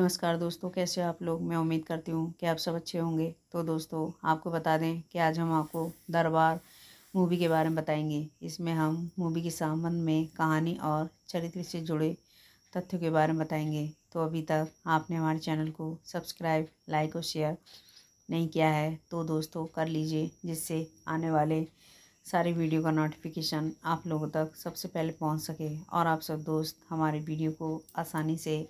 नमस्कार दोस्तों कैसे आप लोग मैं उम्मीद करती हूँ कि आप सब अच्छे होंगे तो दोस्तों आपको बता दें कि आज हम आपको दरबार मूवी के बारे में बताएंगे इसमें हम मूवी के संबंध में कहानी और चरित्र से जुड़े तथ्यों के बारे में बताएंगे तो अभी तक आपने हमारे चैनल को सब्सक्राइब लाइक और शेयर नहीं किया है तो दोस्तों कर लीजिए जिससे आने वाले सारे वीडियो का नोटिफिकेशन आप लोगों तक सबसे पहले पहुँच सके और आप सब दोस्त हमारे वीडियो को आसानी से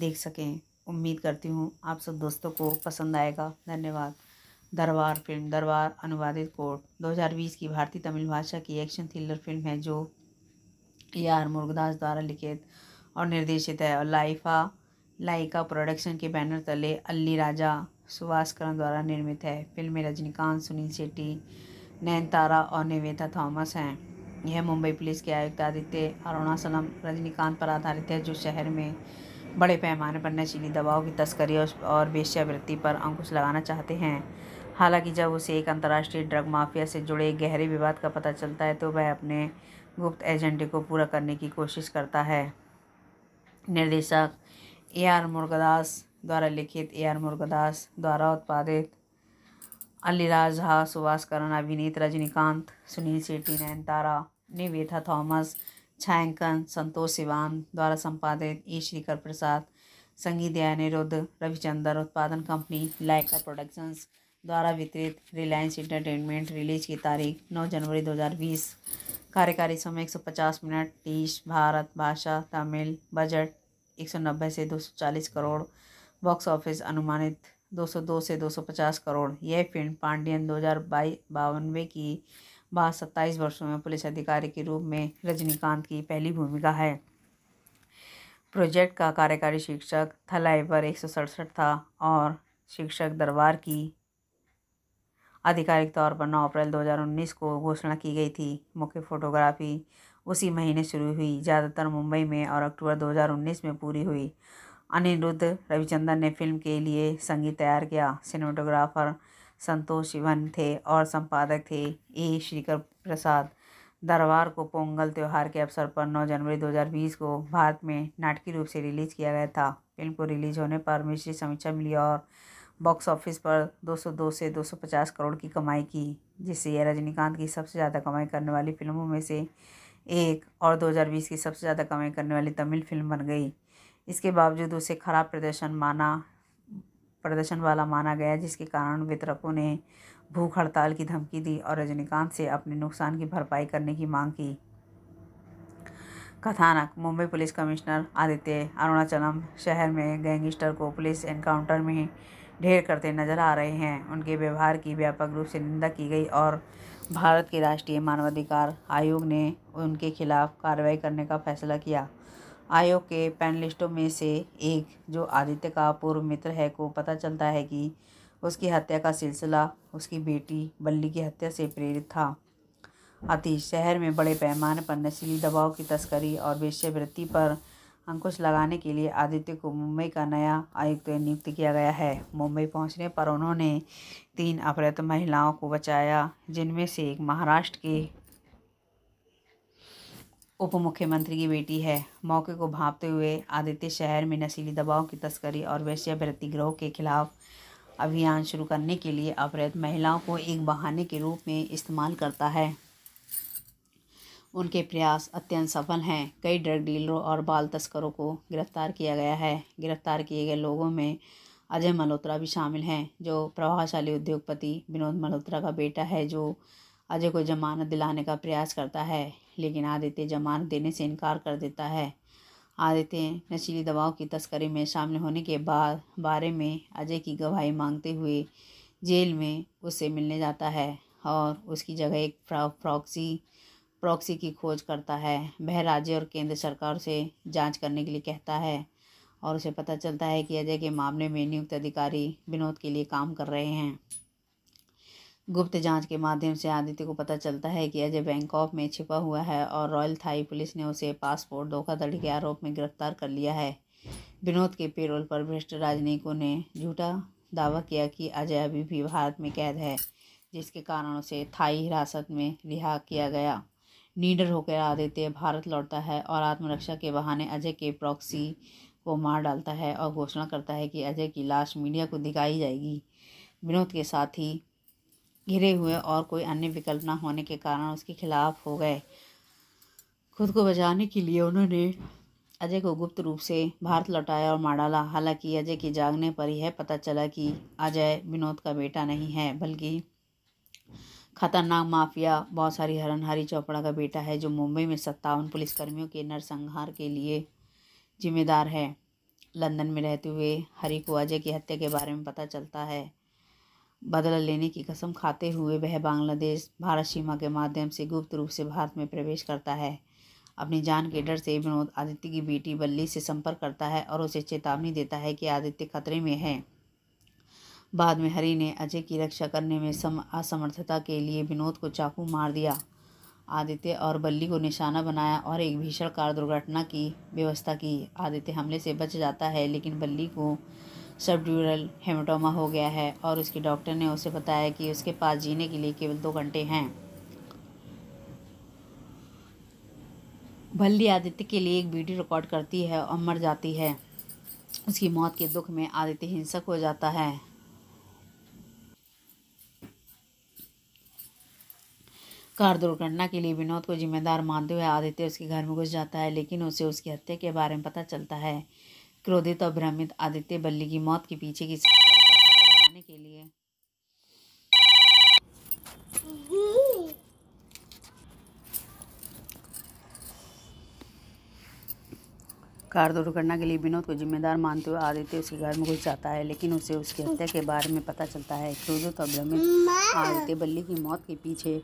देख सकें उम्मीद करती हूँ आप सब दोस्तों को पसंद आएगा धन्यवाद दरबार फिल्म दरबार अनुवादित कोर्ट 2020 की भारतीय तमिल भाषा की एक्शन थ्रिलर फिल्म है जो ए आर मुर्गदास द्वारा लिखित और निर्देशित है और लाइफा लाइका प्रोडक्शन के बैनर तले अल्ली राजा सुभाष करण द्वारा निर्मित है फिल्म में रजनीकांत सुनील शेट्टी नैन तारा और निवेदा थॉमस हैं यह मुंबई पुलिस के आयुक्त आदित्य अरुणासलम रजनीकांत पर आधारित है जो शहर में बड़े पैमाने पर नशीली दवाओं की तस्करी और वेश्यावृत्ति पर अंकुश लगाना चाहते हैं हालांकि जब उसे एक अंतर्राष्ट्रीय ड्रग माफिया से जुड़े गहरे विवाद का पता चलता है तो वह अपने गुप्त एजेंडे को पूरा करने की कोशिश करता है निर्देशक ए आर मुर्गदास द्वारा लिखित ए आर मुर्गदास द्वारा उत्पादित अलीराज हा सुभाष करण अभिनीत रजनीकांत सुनील शेट्टी नयनतारा निवेथा थॉमस छायांकन संतोष सिवान द्वारा संपादित ई श्रीकर प्रसाद संगीत दया निरुद्ध उत्पादन कंपनी लाइका प्रोडक्शंस द्वारा वितरित रिलायंस इंटरटेनमेंट रिलीज की तारीख 9 जनवरी 2020 कार्यकारी समय 150 मिनट देश भारत भाषा तमिल बजट 190 से 240 करोड़ बॉक्स ऑफिस अनुमानित 202 से 250 करोड़ यह फिल्म पांडियन दो हज़ार की बाद सत्ताईस वर्षों में पुलिस अधिकारी के रूप में रजनीकांत की पहली भूमिका है प्रोजेक्ट का कार्यकारी शिक्षक थलाइवर एक सौ सड़सठ था और शिक्षक दरबार की आधिकारिक तौर पर नौ अप्रैल 2019 को घोषणा की गई थी मुख्य फोटोग्राफी उसी महीने शुरू हुई ज़्यादातर मुंबई में और अक्टूबर 2019 में पूरी हुई अनिरुद्ध रविचंदन ने फिल्म के लिए संगीत तैयार किया सिनेमाटोग्राफर संतोष शिवन थे और संपादक थे ए श्रीकर प्रसाद दरबार को पोंगल त्यौहार के अवसर पर 9 जनवरी 2020 को भारत में नाटकीय रूप से रिलीज किया गया था फिल्म को रिलीज होने पर मिश्री समीक्षा मिली और बॉक्स ऑफिस पर 202 से 250 करोड़ की कमाई की जिससे यह रजनीकांत की सबसे ज़्यादा कमाई करने वाली फिल्मों में से एक और 2020 की सबसे ज़्यादा कमाई करने वाली तमिल फिल्म बन गई इसके बावजूद उसे खराब प्रदर्शन माना प्रदर्शन वाला माना गया जिसके कारण वितरकों ने भूख हड़ताल की धमकी दी और रजनीकांत से अपने नुकसान की भरपाई करने की मांग की कथानक मुंबई पुलिस कमिश्नर आदित्य अरुणाचलम शहर में गैंगस्टर को पुलिस एनकाउंटर में ढेर करते नजर आ रहे हैं उनके व्यवहार की व्यापक रूप से निंदा की गई और भारत के राष्ट्रीय मानवाधिकार आयोग ने उनके खिलाफ कार्रवाई करने का फैसला किया आयोग के पैनलिस्टों में से एक जो आदित्य का पूर्व मित्र है को पता चलता है कि उसकी हत्या का सिलसिला उसकी बेटी बल्ली की हत्या से प्रेरित था अति शहर में बड़े पैमाने पर नशीली दबाव की तस्करी और वेश्यावृत्ति पर अंकुश लगाने के लिए आदित्य को मुंबई का नया आयुक्त नियुक्त किया गया है मुंबई पहुंचने पर उन्होंने तीन अपहृत महिलाओं को बचाया जिनमें से एक महाराष्ट्र के उप मुख्यमंत्री की बेटी है मौके को भांपते हुए आदित्य शहर में नशीली दवाओं की तस्करी और वेश्यावृत्ति ग्रोह के खिलाफ अभियान शुरू करने के लिए अपराध महिलाओं को एक बहाने के रूप में इस्तेमाल करता है उनके प्रयास अत्यंत सफल हैं कई ड्रग डीलरों और बाल तस्करों को गिरफ्तार किया गया है गिरफ्तार किए गए लोगों में अजय मल्होत्रा भी शामिल हैं जो प्रभावशाली उद्योगपति विनोद मल्होत्रा का बेटा है जो अजय को जमानत दिलाने का प्रयास करता है लेकिन आदित्य जमानत देने से इनकार कर देता है आदित्य नशीली दवाओं की तस्करी में शामिल होने के बाद बारे में अजय की गवाही मांगते हुए जेल में उससे मिलने जाता है और उसकी जगह एक प्रॉक्सी प्रॉक्सी की खोज करता है वह राज्य और केंद्र सरकार से जांच करने के लिए कहता है और उसे पता चलता है कि अजय के मामले में नियुक्त अधिकारी विनोद के लिए काम कर रहे हैं गुप्त जांच के माध्यम से आदित्य को पता चलता है कि अजय बैंकॉक में छिपा हुआ है और रॉयल थाई पुलिस ने उसे पासपोर्ट धोखाधड़ी के आरोप में गिरफ्तार कर लिया है विनोद के पेरोल पर भ्रष्ट राजनयिकों ने झूठा दावा किया कि अजय अभी भी भारत में कैद है जिसके कारण उसे थाई हिरासत में रिहा किया गया नीडर होकर आदित्य भारत लौटता है और आत्मरक्षा के बहाने अजय के प्रॉक्सी को मार डालता है और घोषणा करता है कि अजय की लाश मीडिया को दिखाई जाएगी विनोद के साथ ही घिरे हुए और कोई अन्य विकल्प न होने के कारण उसके खिलाफ हो गए खुद को बचाने के लिए उन्होंने अजय को गुप्त रूप से भारत लौटाया और मार डाला हालांकि अजय के जागने पर यह पता चला कि अजय विनोद का बेटा नहीं है बल्कि खतरनाक माफिया बहुत सारी हरन हरी चोपड़ा का बेटा है जो मुंबई में सत्तावन पुलिसकर्मियों के नरसंहार के लिए जिम्मेदार है लंदन में रहते हुए हरी को अजय की हत्या के बारे में पता चलता है बदला लेने की कसम खाते हुए वह बांग्लादेश भारत सीमा के माध्यम से गुप्त रूप से भारत में प्रवेश करता है अपनी जान के डर से विनोद आदित्य की बेटी बल्ली से संपर्क करता है और उसे चेतावनी देता है कि आदित्य खतरे में है बाद में हरि ने अजय की रक्षा करने में सम असमर्थता के लिए विनोद को चाकू मार दिया आदित्य और बल्ली को निशाना बनाया और एक भीषण कार दुर्घटना की व्यवस्था की आदित्य हमले से बच जाता है लेकिन बल्ली को सबड्यूरल हेमाटोमा हो गया है और उसके डॉक्टर ने उसे बताया कि उसके पास जीने के लिए केवल दो घंटे हैं भल्ली आदित्य के लिए एक वीडियो रिकॉर्ड करती है और मर जाती है उसकी मौत के दुख में आदित्य हिंसक हो जाता है कार दुर्घटना के लिए विनोद को जिम्मेदार मानते हुए आदित्य उसके घर में घुस जाता है लेकिन उसे उसकी हत्या के बारे में पता चलता है क्रोधित और भ्रमित आदित्य बल्ली की मौत के पीछे की सच्चाई का पता लगाने के लिए कार दुर्घटना के लिए विनोद को जिम्मेदार मानते हुए आदित्य उसके घर में घुस जाता है लेकिन उसे उसकी हत्या के बारे में पता चलता है क्रोधित और भ्रमित आदित्य बल्ली की मौत के पीछे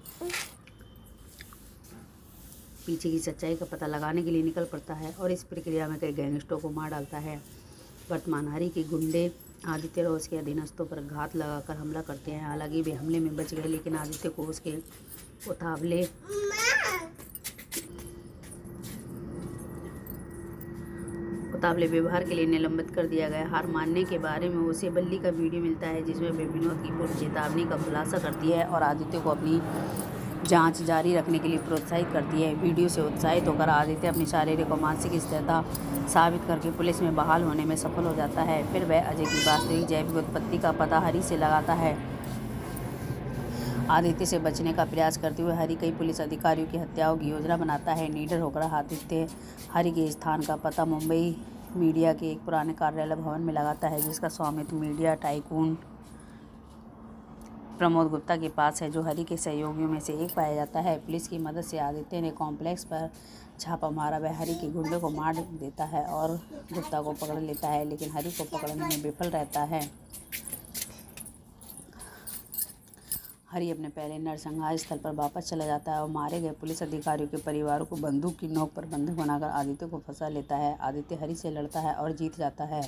पीछे की सच्चाई का पता लगाने के लिए निकल पड़ता है और इस प्रक्रिया में कई गैंगस्टरों को मार डालता है वर्तमानहारी के गुंडे आदित्य और उसके अधीनस्थों पर घात लगाकर हमला करते हैं हालांकि वे हमले में बच गए लेकिन आदित्य को उसके उतावले उतावले व्यवहार के लिए निलंबित कर दिया गया हार मानने के बारे में उसे बल्ली का वीडियो मिलता है जिसमें वे विनोद की पूर्व चेतावनी का खुलासा करती है और आदित्य को अपनी जांच जारी रखने के लिए प्रोत्साहित करती है वीडियो से उत्साहित होकर आदित्य अपनी शारीरिक और मानसिक स्थिरता साबित करके पुलिस में बहाल होने में सफल हो जाता है फिर वह अजय की वास्तविक जैविक उत्पत्ति का पता हरी से लगाता है आदित्य से बचने का प्रयास करते हुए हरि कई पुलिस अधिकारियों की हत्याओं की योजना बनाता है नीडर होकर आदित्य हरि के स्थान का पता मुंबई मीडिया के एक पुराने कार्यालय भवन में लगाता है जिसका स्वामित्व मीडिया टाइकून प्रमोद गुप्ता के पास है जो हरि के सहयोगियों में से एक पाया जाता है पुलिस की मदद से आदित्य ने कॉम्प्लेक्स पर छापा मारा वह हरी के गुंडे को मार देता है और गुप्ता को पकड़ लेता है लेकिन हरी को पकड़ने में विफल रहता है हरी अपने पहले नरसंहार स्थल पर वापस चला जाता है और मारे गए पुलिस अधिकारियों के परिवारों को बंदूक की नोक पर बंधक बनाकर आदित्य को फंसा लेता है आदित्य हरी से लड़ता है और जीत जाता है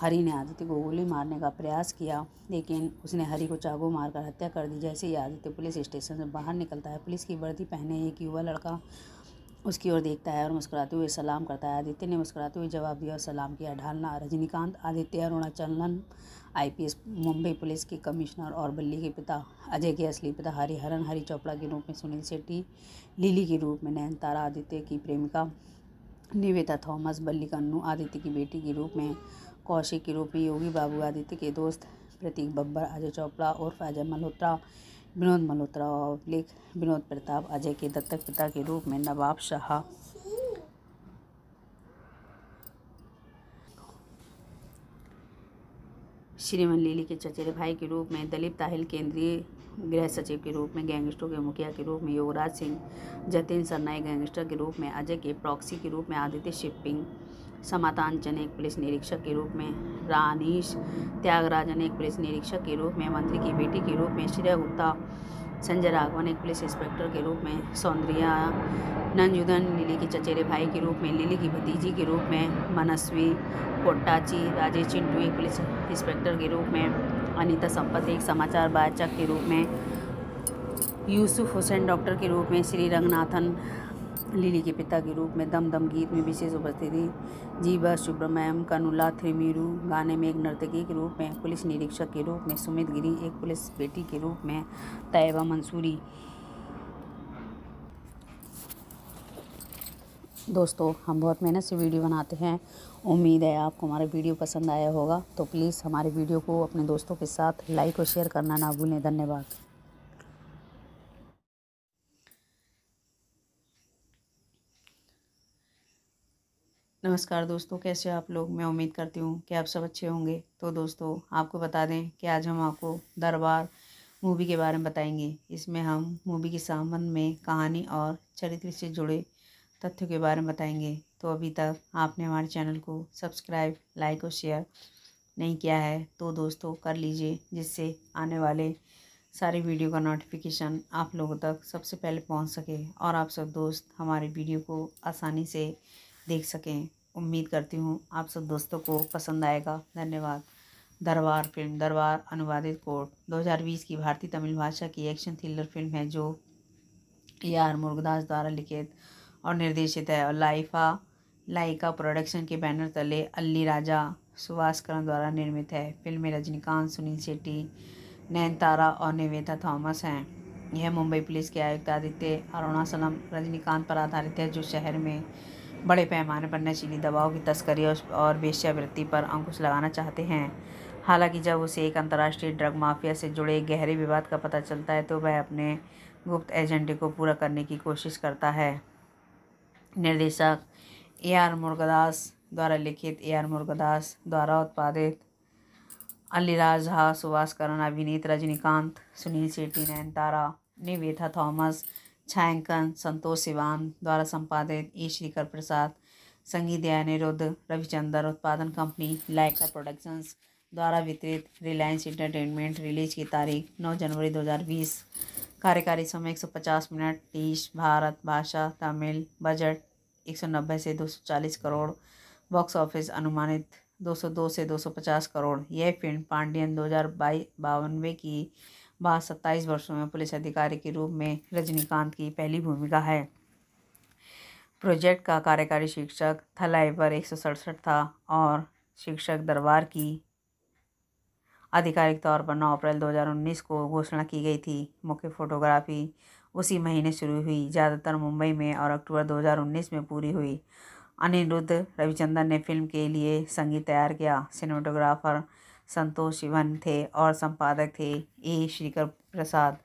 हरि ने आदित्य को गोली मारने का प्रयास किया लेकिन उसने हरि को चाकू मारकर हत्या कर दी जैसे ही आदित्य पुलिस स्टेशन से बाहर निकलता है पुलिस की वर्दी पहने एक युवा लड़का उसकी ओर देखता है और मुस्कुराते हुए सलाम करता है आदित्य ने मुस्कुराते हुए जवाब दिया और सलाम किया ढालना रजनीकांत आदित्य अरुणाचलन आईपीएस मुंबई पुलिस के कमिश्नर और बल्ली के पिता अजय के असली पिता हरिहरन हरी चोपड़ा के रूप में सुनील सेट्टी लिली के रूप में नयनतारा आदित्य की प्रेमिका निवेदा थॉमस बल्ली कन्नू आदित्य की बेटी के रूप में कौशिक के में योगी बाबू आदित्य के दोस्त प्रतीक बब्बर अजय चोपड़ा और अजय मल्होत्रा विनोद मल्होत्रा और लेख विनोद प्रताप अजय के दत्तक पिता के रूप में नवाब शाह श्रीमन लीली के चचेरे भाई के रूप में दलीप ताहिल केंद्रीय गृह सचिव के रूप में गैंगस्टरों के मुखिया के रूप में युवराज सिंह जतिन सरनाई गैंगस्टर के रूप में अजय के प्रॉक्सी के रूप में आदित्य शिपिंग समातान एक पुलिस निरीक्षक के रूप में रानीश त्यागराजन एक पुलिस निरीक्षक के रूप में मंत्री की बेटी के रूप में श्रेय गुप्ता संजय राघवन एक पुलिस इंस्पेक्टर के रूप में सौंदर्या नंजुदन लिली के चचेरे भाई के रूप में लिली की भतीजी के रूप में मनस्वी कोट्टाची राजेश चिंटू एक पुलिस इंस्पेक्टर के रूप में अनीता संपत एक समाचार वाचक के रूप में यूसुफ हुसैन डॉक्टर के रूप में श्री रंगनाथन लिली के पिता के रूप में दम दम गीत में विशेष उपस्थिति जीवा सुब्रमण्यम कनुला थ्रिमिरू गाने में एक नर्तकी के रूप में पुलिस निरीक्षक के रूप में सुमित गिरी एक पुलिस बेटी के रूप में तयबा मंसूरी दोस्तों हम बहुत मेहनत से वीडियो बनाते हैं उम्मीद है आपको हमारा वीडियो पसंद आया होगा तो प्लीज़ हमारे वीडियो को अपने दोस्तों के साथ लाइक और शेयर करना ना भूलें धन्यवाद नमस्कार दोस्तों कैसे आप लोग मैं उम्मीद करती हूँ कि आप सब अच्छे होंगे तो दोस्तों आपको बता दें कि आज हम आपको दरबार मूवी के बारे में बताएंगे इसमें हम मूवी के संबंध में कहानी और चरित्र से जुड़े तथ्यों के बारे में बताएंगे तो अभी तक आपने हमारे चैनल को सब्सक्राइब लाइक और शेयर नहीं किया है तो दोस्तों कर लीजिए जिससे आने वाले सारे वीडियो का नोटिफिकेशन आप लोगों तक सबसे पहले पहुँच सके और आप सब दोस्त हमारे वीडियो को आसानी से देख सकें उम्मीद करती हूँ आप सब दोस्तों को पसंद आएगा धन्यवाद दरबार फिल्म दरबार अनुवादित कोर्ट 2020 की भारतीय तमिल भाषा की एक्शन थ्रिलर फिल्म है जो ए आर मुर्गदास द्वारा लिखित और निर्देशित है और लाइफा लाइका प्रोडक्शन के बैनर तले अल्ली राजा सुभाषकरण द्वारा निर्मित है फिल्म में रजनीकांत सुनील शेट्टी नैन तारा और निवेदा थॉमस हैं यह मुंबई पुलिस के आयुक्त आदित्य अरुणासलम रजनीकांत पर आधारित है जो शहर में बड़े पैमाने पर नशीली दवाओं की तस्करी और वेश्यावृत्ति पर अंकुश लगाना चाहते हैं हालांकि जब उसे एक अंतर्राष्ट्रीय ड्रग माफिया से जुड़े गहरे विवाद का पता चलता है तो वह अपने गुप्त एजेंडे को पूरा करने की कोशिश करता है निर्देशक ए आर मुर्गदास द्वारा लिखित ए आर मुर्गदास द्वारा उत्पादित अलीराज झा सुभाष करण अभिनीत रजनीकांत सुनील शेट्टी नयनतारा निवेथा थॉमस छायांकन संतोष सिवान द्वारा संपादित ई श्रीकर प्रसाद संगीत दया निरुद्ध रविचंद्र उत्पादन कंपनी लाइका प्रोडक्शंस द्वारा वितरित रिलायंस इंटरटेनमेंट रिलीज की तारीख 9 जनवरी 2020 कार्यकारी समय 150 मिनट टीश भारत भाषा तमिल बजट 190 से 240 करोड़ बॉक्स ऑफिस अनुमानित 202 से 250 करोड़ यह फिल्म पांडियन दो हज़ार की बाद सत्ताईस वर्षों में पुलिस अधिकारी के रूप में रजनीकांत की पहली भूमिका है प्रोजेक्ट का कार्यकारी शिक्षक थलाइवर एक सौ सड़सठ था और शिक्षक दरबार की आधिकारिक तौर पर 9 अप्रैल 2019 को घोषणा की गई थी मुख्य फोटोग्राफी उसी महीने शुरू हुई ज़्यादातर मुंबई में और अक्टूबर 2019 में पूरी हुई अनिरुद्ध रविचंदन ने फिल्म के लिए संगीत तैयार किया सिनेमाटोग्राफर संतोष शिवन थे और संपादक थे ए श्रीकर प्रसाद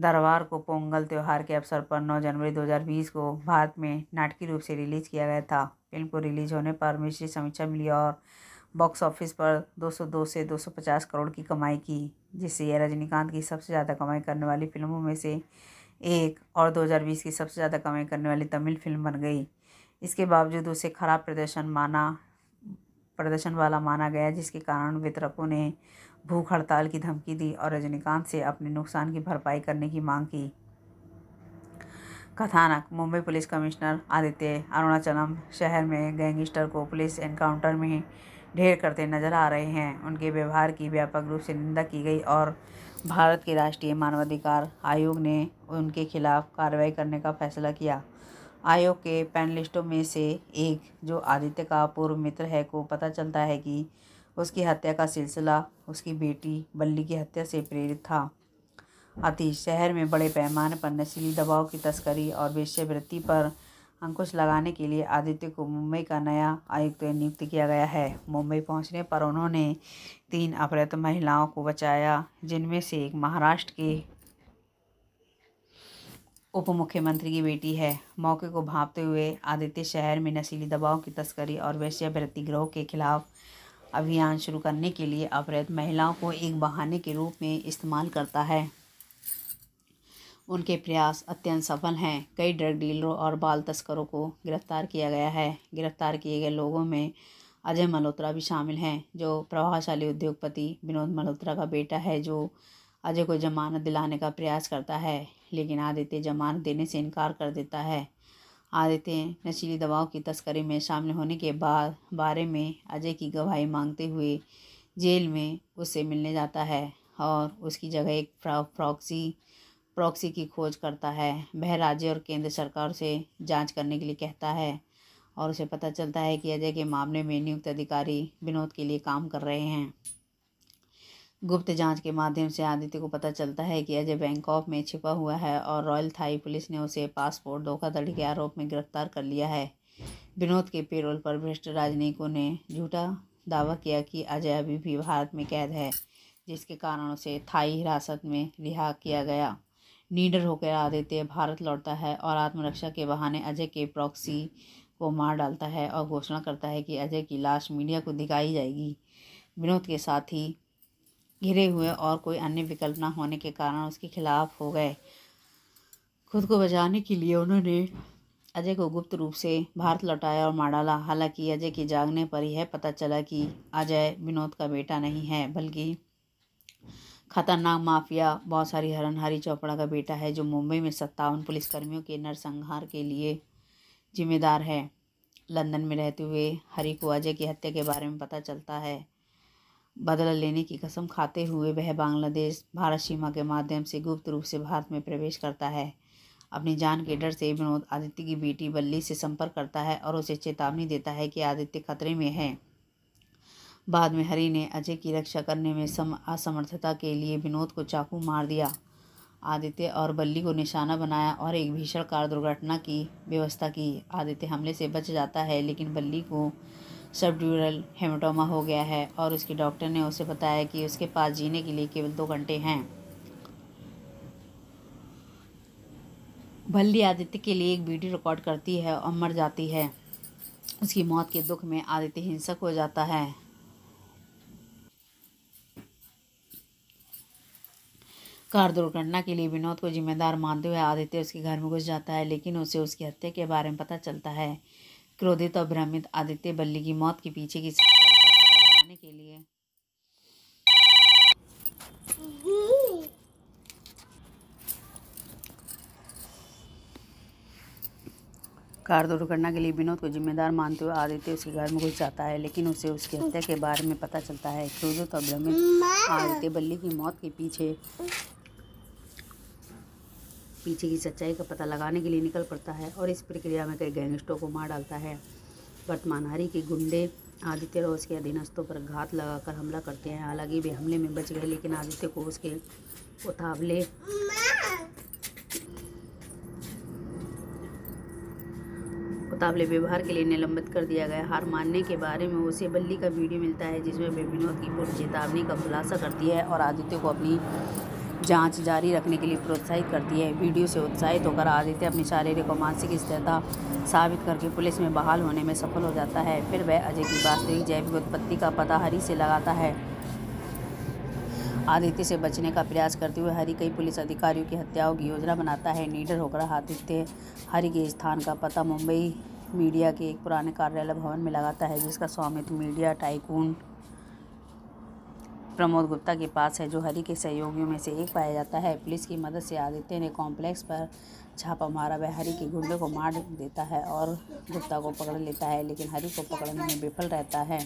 दरबार को पोंगल त्यौहार के अवसर पर 9 जनवरी 2020 को भारत में नाटकीय रूप से रिलीज किया गया था फिल्म को रिलीज होने पर मिश्री समीक्षा मिली और बॉक्स ऑफिस पर 202 से 250 करोड़ की कमाई की जिससे यह रजनीकांत की सबसे ज़्यादा कमाई करने वाली फिल्मों में से एक और 2020 की सबसे ज़्यादा कमाई करने वाली तमिल फिल्म बन गई इसके बावजूद उसे खराब प्रदर्शन माना प्रदर्शन वाला माना गया जिसके कारण वितरकों ने भूख हड़ताल की धमकी दी और रजनीकांत से अपने नुकसान की भरपाई करने की मांग की कथानक मुंबई पुलिस कमिश्नर आदित्य अरुणाचलम शहर में गैंगस्टर को पुलिस एनकाउंटर में ढेर करते नजर आ रहे हैं उनके व्यवहार की व्यापक रूप से निंदा की गई और भारत के राष्ट्रीय मानवाधिकार आयोग ने उनके खिलाफ कार्रवाई करने का फैसला किया आयोग के पैनलिस्टों में से एक जो आदित्य का पूर्व मित्र है को पता चलता है कि उसकी हत्या का सिलसिला उसकी बेटी बल्ली की हत्या से प्रेरित था आतिश शहर में बड़े पैमाने पर नशीली दबाव की तस्करी और वेश्यावृत्ति पर अंकुश लगाने के लिए आदित्य को मुंबई का नया आयुक्त नियुक्त किया गया है मुंबई पहुंचने पर उन्होंने तीन अपहृत महिलाओं को बचाया जिनमें से एक महाराष्ट्र के उप मुख्यमंत्री की बेटी है मौके को भांपते हुए आदित्य शहर में नशीली दवाओं की तस्करी और वैश्यावृत्ति ग्रोह के खिलाफ अभियान शुरू करने के लिए अपहृत महिलाओं को एक बहाने के रूप में इस्तेमाल करता है उनके प्रयास अत्यंत सफल हैं कई ड्रग डीलरों और बाल तस्करों को गिरफ्तार किया गया है गिरफ्तार किए गए लोगों में अजय मल्होत्रा भी शामिल हैं जो प्रभावशाली उद्योगपति विनोद मल्होत्रा का बेटा है जो अजय को जमानत दिलाने का प्रयास करता है लेकिन आदित्य जमानत देने से इनकार कर देता है आदित्य नशीली दवाओं की तस्करी में शामिल होने के बाद बारे में अजय की गवाही मांगते हुए जेल में उससे मिलने जाता है और उसकी जगह एक प्रॉक्सी प्रॉक्सी की खोज करता है वह राज्य और केंद्र सरकार से जांच करने के लिए कहता है और उसे पता चलता है कि अजय के मामले में नियुक्त अधिकारी विनोद के लिए काम कर रहे हैं गुप्त जांच के माध्यम से आदित्य को पता चलता है कि अजय बैंकॉक में छिपा हुआ है और रॉयल थाई पुलिस ने उसे पासपोर्ट धोखाधड़ी के आरोप में गिरफ्तार कर लिया है विनोद के पेरोल पर भ्रष्ट राजनयिकों ने झूठा दावा किया कि अजय अभी भी भारत में कैद है जिसके कारण उसे थाई हिरासत में रिहा किया गया नीडर होकर आदित्य भारत लौटता है और आत्मरक्षा के बहाने अजय के प्रॉक्सी को मार डालता है और घोषणा करता है कि अजय की लाश मीडिया को दिखाई जाएगी विनोद के साथ ही घिरे हुए और कोई अन्य विकल्प ना होने के कारण उसके खिलाफ हो गए खुद को बचाने के लिए उन्होंने अजय को गुप्त रूप से भारत लौटाया और मार डाला हालांकि अजय के जागने पर यह पता चला कि अजय विनोद का बेटा नहीं है बल्कि खतरनाक माफिया बहुत सारी हरनहारी चोपड़ा का बेटा है जो मुंबई में सत्तावन पुलिसकर्मियों के नरसंहार के लिए जिम्मेदार है लंदन में रहते हुए हरी को अजय की हत्या के बारे में पता चलता है बदला लेने की कसम खाते हुए वह बांग्लादेश भारत सीमा के माध्यम से गुप्त रूप से भारत में प्रवेश करता है अपनी जान के डर से विनोद आदित्य की बेटी बल्ली से संपर्क करता है और उसे चेतावनी देता है कि आदित्य खतरे में है बाद में हरि ने अजय की रक्षा करने में सम असमर्थता के लिए विनोद को चाकू मार दिया आदित्य और बल्ली को निशाना बनाया और एक भीषण कार दुर्घटना की व्यवस्था की आदित्य हमले से बच जाता है लेकिन बल्ली को सबड्यूरल हेमाटोमा हो गया है और उसके डॉक्टर ने उसे बताया कि उसके पास जीने के लिए केवल दो घंटे हैं भल्ली आदित्य के लिए एक वीडियो रिकॉर्ड करती है और मर जाती है उसकी मौत के दुख में आदित्य हिंसक हो जाता है कार दुर्घटना के लिए विनोद को जिम्मेदार मानते हुए आदित्य उसके घर में घुस जाता है लेकिन उसे उसकी हत्या के बारे में पता चलता है क्रोधित और भ्रमित आदित्य बल्ली की मौत के पीछे की सच्चाई का पता लगाने के लिए कार दुर्घटना के लिए विनोद को जिम्मेदार मानते हुए आदित्य उसके घर में घुस जाता है लेकिन उसे उसकी हत्या के बारे में पता चलता है क्रोधित और भ्रमित आदित्य बल्ली की मौत के पीछे पीछे की सच्चाई का पता लगाने के लिए निकल पड़ता है और इस प्रक्रिया में कई गैंगस्टरों को मार डालता है वर्तमानहारी के गुंडे आदित्य और उसके अधीनस्थों पर घात लगाकर हमला करते हैं हालांकि वे हमले में बच गए लेकिन आदित्य को उसके उतावले उतावले व्यवहार के लिए निलंबित कर दिया गया हार मानने के बारे में उसे बल्ली का वीडियो मिलता है जिसमें वे विनोद की पूर्व चेतावनी का खुलासा करती है और आदित्य को अपनी जांच जारी रखने के लिए प्रोत्साहित करती है वीडियो से उत्साहित होकर आदित्य अपनी शारीरिक और मानसिक स्थिरता साबित करके पुलिस में बहाल होने में सफल हो जाता है फिर वह अजय की वास्तविक जैविक उत्पत्ति का पता हरी से लगाता है आदित्य से बचने का प्रयास करते हुए हरि कई पुलिस अधिकारियों की हत्याओं की योजना बनाता है नीडर होकर आदित्य हरि के स्थान का पता मुंबई मीडिया के एक पुराने कार्यालय भवन में लगाता है जिसका स्वामित्व मीडिया टाइकून प्रमोद गुप्ता के पास है जो हरी के सहयोगियों में से एक पाया जाता है पुलिस की मदद से आदित्य ने कॉम्प्लेक्स पर छापा मारा वह हरी के गुंडे को मार देता है और गुप्ता को पकड़ लेता है लेकिन हरी को पकड़ने में विफल रहता है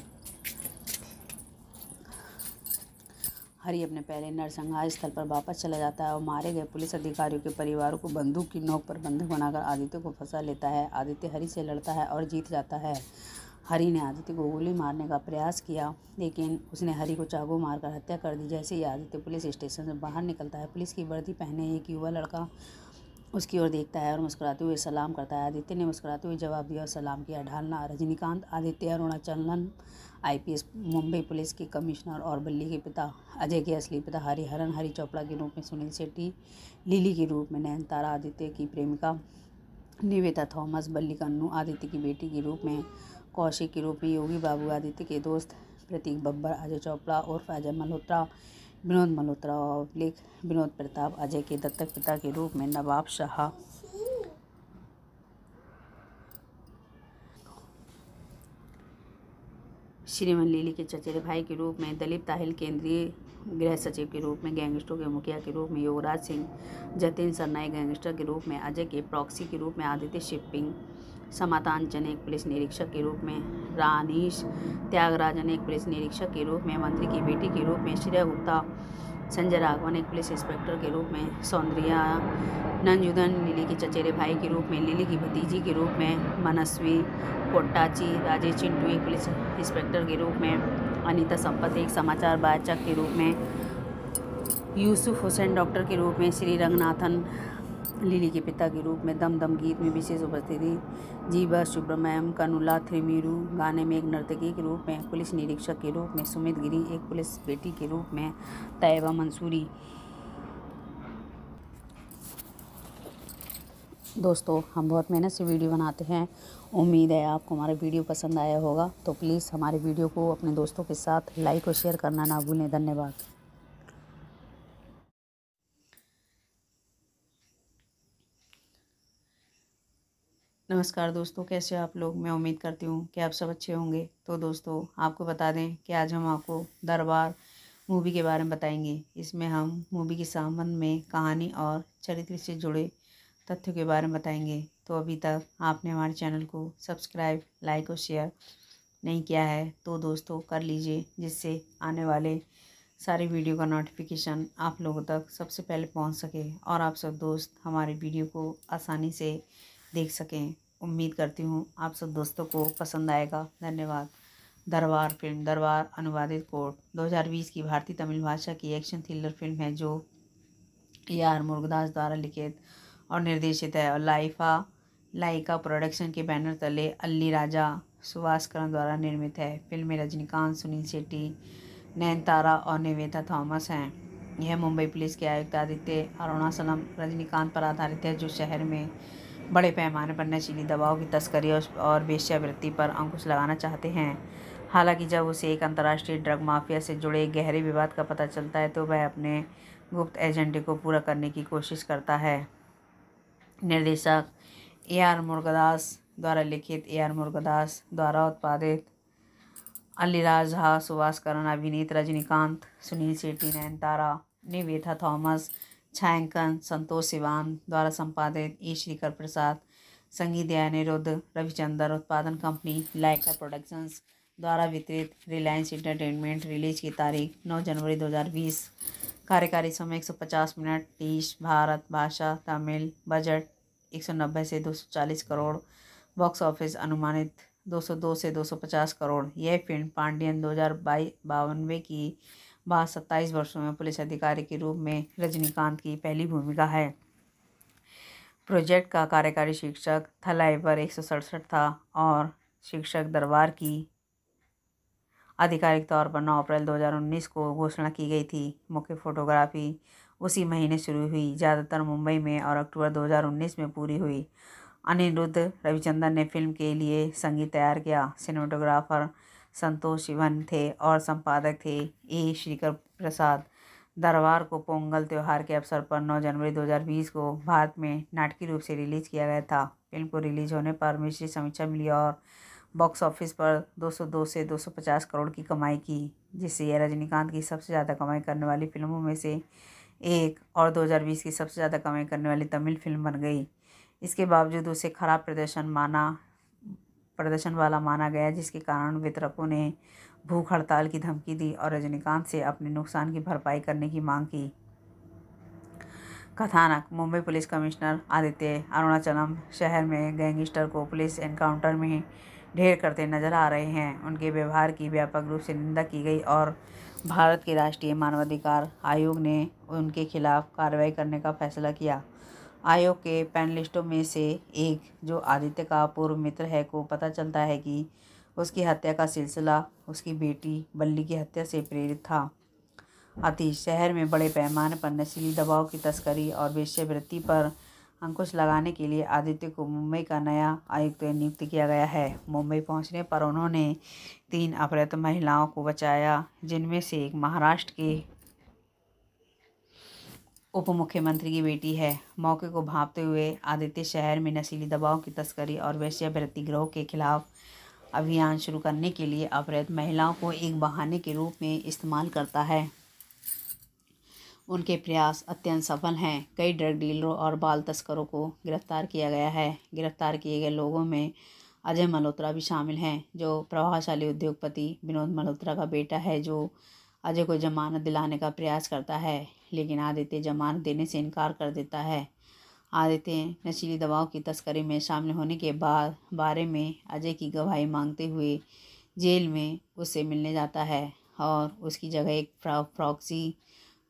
हरी अपने पहले नरसंहार स्थल पर वापस चला जाता है और मारे गए पुलिस अधिकारियों के परिवारों को बंदूक की नोक पर बंधक बनाकर आदित्य को फंसा लेता है आदित्य हरी से लड़ता है और जीत जाता है हरी ने आदित्य को गोली मारने का प्रयास किया लेकिन उसने हरी को चाकू मारकर हत्या कर दी जैसे ही आदित्य पुलिस स्टेशन से बाहर निकलता है पुलिस की वर्दी पहने एक युवा लड़का उसकी ओर देखता है और मुस्कुराते हुए सलाम करता है आदित्य ने मुस्कुराते हुए जवाब दिया और सलाम किया ढालना रजनीकांत आदित्य अरुणाचलन आईपीएस मुंबई पुलिस के कमिश्नर और बल्ली के पिता अजय के असली पिता हरिहरन हरि चोपड़ा के रूप में सुनील शेट्टी लिली के रूप में नयनतारा आदित्य की प्रेमिका निवेदा थॉमस बल्ली कन्नू आदित्य की बेटी के रूप में कौशिक के रूप में योगी बाबू आदित्य के दोस्त प्रतीक बब्बर अजय चोपड़ा और अजय मल्होत्रा विनोद मल्होत्रा और लेख विनोद प्रताप अजय के दत्तक पिता के रूप में नवाब शाह श्रीमन लीली के चचेरे भाई के रूप में दलीप ताहिल केंद्रीय गृह सचिव के रूप में गैंगस्टरों के मुखिया के रूप में योगराज सिंह जतिन सरनाई गैंगस्टर के रूप में अजय के प्रॉक्सी के रूप में आदित्य शिपिंग समातान जनक एक पुलिस निरीक्षक के रूप में रानीश त्यागराजन एक पुलिस निरीक्षक के रूप में मंत्री की बेटी के रूप में श्रेय गुप्ता संजय राघवन एक पुलिस इंस्पेक्टर के रूप में सौंदर्या नंजुदन लिली के चचेरे भाई के रूप में लिली की भतीजी के रूप में मनस्वी कोट्टाची राजेश चिंटू एक पुलिस इंस्पेक्टर के रूप में अनीता संपत एक समाचार वाचक के रूप में यूसुफ हुसैन डॉक्टर के रूप में श्री रंगनाथन लिली के पिता के रूप में दम दम गीत में विशेष उपस्थिति जीवा सुब्रमण्यम कनुला थिरुमिरू गाने में एक नर्तकी के रूप में पुलिस निरीक्षक के रूप में सुमित गिरी एक पुलिस बेटी के रूप में तयबा मंसूरी दोस्तों हम बहुत मेहनत से वीडियो बनाते हैं उम्मीद है आपको हमारा वीडियो पसंद आया होगा तो प्लीज़ हमारे वीडियो को अपने दोस्तों के साथ लाइक और शेयर करना ना भूलें धन्यवाद नमस्कार दोस्तों कैसे आप लोग मैं उम्मीद करती हूँ कि आप सब अच्छे होंगे तो दोस्तों आपको बता दें कि आज हम आपको दरबार मूवी के बारे में बताएंगे इसमें हम मूवी के संबंध में कहानी और चरित्र से जुड़े तथ्यों के बारे में बताएंगे तो अभी तक आपने हमारे चैनल को सब्सक्राइब लाइक और शेयर नहीं किया है तो दोस्तों कर लीजिए जिससे आने वाले सारी वीडियो का नोटिफिकेशन आप लोगों तक सबसे पहले पहुंच सके और आप सब दोस्त हमारे वीडियो को आसानी से देख सकें उम्मीद करती हूँ आप सब दोस्तों को पसंद आएगा धन्यवाद दरबार फिल्म दरबार अनुवादित कोर्ट 2020 की भारतीय तमिल भाषा की एक्शन थ्रिलर फिल्म है जो ए आर मुर्गदास द्वारा लिखित और निर्देशित है और लाइफा लाइका प्रोडक्शन के बैनर तले अल्ली राजा सुभाष करण द्वारा निर्मित है फिल्म में रजनीकांत सुनील शेट्टी नैन तारा और निवेदा थॉमस हैं यह मुंबई पुलिस के आयुक्त आदित्य अरुणा सलम रजनीकांत पर आधारित है जो शहर में बड़े पैमाने पर नशीली दवाओं की तस्करी और वेश्यावृत्ति पर अंकुश लगाना चाहते हैं हालांकि जब उसे एक अंतर्राष्ट्रीय ड्रग माफिया से जुड़े गहरे विवाद का पता चलता है तो वह अपने गुप्त एजेंडे को पूरा करने की कोशिश करता है निर्देशक ए आर मुर्गदास द्वारा लिखित ए आर मुर्गदास द्वारा उत्पादित अलीराज झा सुभाष करण अभिनीत रजनीकांत सुनील शेट्टी नयनतारा निवेथा थॉमस छायांकन संतोष सिवान द्वारा संपादित ई श्रीकर प्रसाद संगीत दया निरुद्ध रविचंद्र उत्पादन कंपनी लाइका प्रोडक्शंस द्वारा वितरित रिलायंस इंटरटेनमेंट रिलीज की तारीख 9 जनवरी 2020 कार्यकारी समय 150 मिनट तीस भारत भाषा तमिल बजट 190 से 240 करोड़ बॉक्स ऑफिस अनुमानित 202 से 250 करोड़ यह फिल्म पांडियन दो हज़ार बावनवे की बाद सत्ताईस वर्षों में पुलिस अधिकारी के रूप में रजनीकांत की पहली भूमिका है प्रोजेक्ट का कार्यकारी शिक्षक थलाइवर एक सौ सड़सठ था और शिक्षक दरबार की आधिकारिक तौर पर 9 अप्रैल 2019 को घोषणा की गई थी मुख्य फोटोग्राफी उसी महीने शुरू हुई ज़्यादातर मुंबई में और अक्टूबर 2019 में पूरी हुई अनिरुद्ध रविचंदन ने फिल्म के लिए संगीत तैयार किया सिनेमाटोग्राफर संतोष शिवन थे और संपादक थे ए श्रीकर प्रसाद दरबार को पोंगल त्यौहार के अवसर पर 9 जनवरी 2020 को भारत में नाटकीय रूप से रिलीज किया गया था फिल्म को रिलीज होने पर मिश्री समीक्षा मिली और बॉक्स ऑफिस पर 202 से 250 करोड़ की कमाई की जिससे यह रजनीकांत की सबसे ज़्यादा कमाई करने वाली फिल्मों में से एक और 2020 की सबसे ज़्यादा कमाई करने वाली तमिल फिल्म बन गई इसके बावजूद उसे खराब प्रदर्शन माना प्रदर्शन वाला माना गया जिसके कारण वितरकों ने भूख हड़ताल की धमकी दी और रजनीकांत से अपने नुकसान की भरपाई करने की मांग की कथानक मुंबई पुलिस कमिश्नर आदित्य अरुणाचलम शहर में गैंगस्टर को पुलिस एनकाउंटर में ढेर करते नजर आ रहे हैं उनके व्यवहार की व्यापक रूप से निंदा की गई और भारत के राष्ट्रीय मानवाधिकार आयोग ने उनके खिलाफ कार्रवाई करने का फैसला किया आयोग के पैनलिस्टों में से एक जो आदित्य का पूर्व मित्र है को पता चलता है कि उसकी हत्या का सिलसिला उसकी बेटी बल्ली की हत्या से प्रेरित था अतीश शहर में बड़े पैमाने पर नशीली दबाव की तस्करी और वेश्यावृत्ति पर अंकुश लगाने के लिए आदित्य को मुंबई का नया आयुक्त नियुक्त किया गया है मुंबई पहुंचने पर उन्होंने तीन अपहृत महिलाओं को बचाया जिनमें से एक महाराष्ट्र के उप मुख्यमंत्री की बेटी है मौके को भांपते हुए आदित्य शहर में नशीली दवाओं की तस्करी और वैश्यावृत्ति ग्रोह के खिलाफ अभियान शुरू करने के लिए अपहृत महिलाओं को एक बहाने के रूप में इस्तेमाल करता है उनके प्रयास अत्यंत सफल हैं कई ड्रग डीलरों और बाल तस्करों को गिरफ्तार किया गया है गिरफ्तार किए गए लोगों में अजय मल्होत्रा भी शामिल हैं जो प्रभावशाली उद्योगपति विनोद मल्होत्रा का बेटा है जो अजय को जमानत दिलाने का प्रयास करता है लेकिन आदित्य जमानत देने से इनकार कर देता है आदित्य नशीली दवाओं की तस्करी में शामिल होने के बाद बारे में अजय की गवाही मांगते हुए जेल में उससे मिलने जाता है और उसकी जगह एक प्रॉक्सी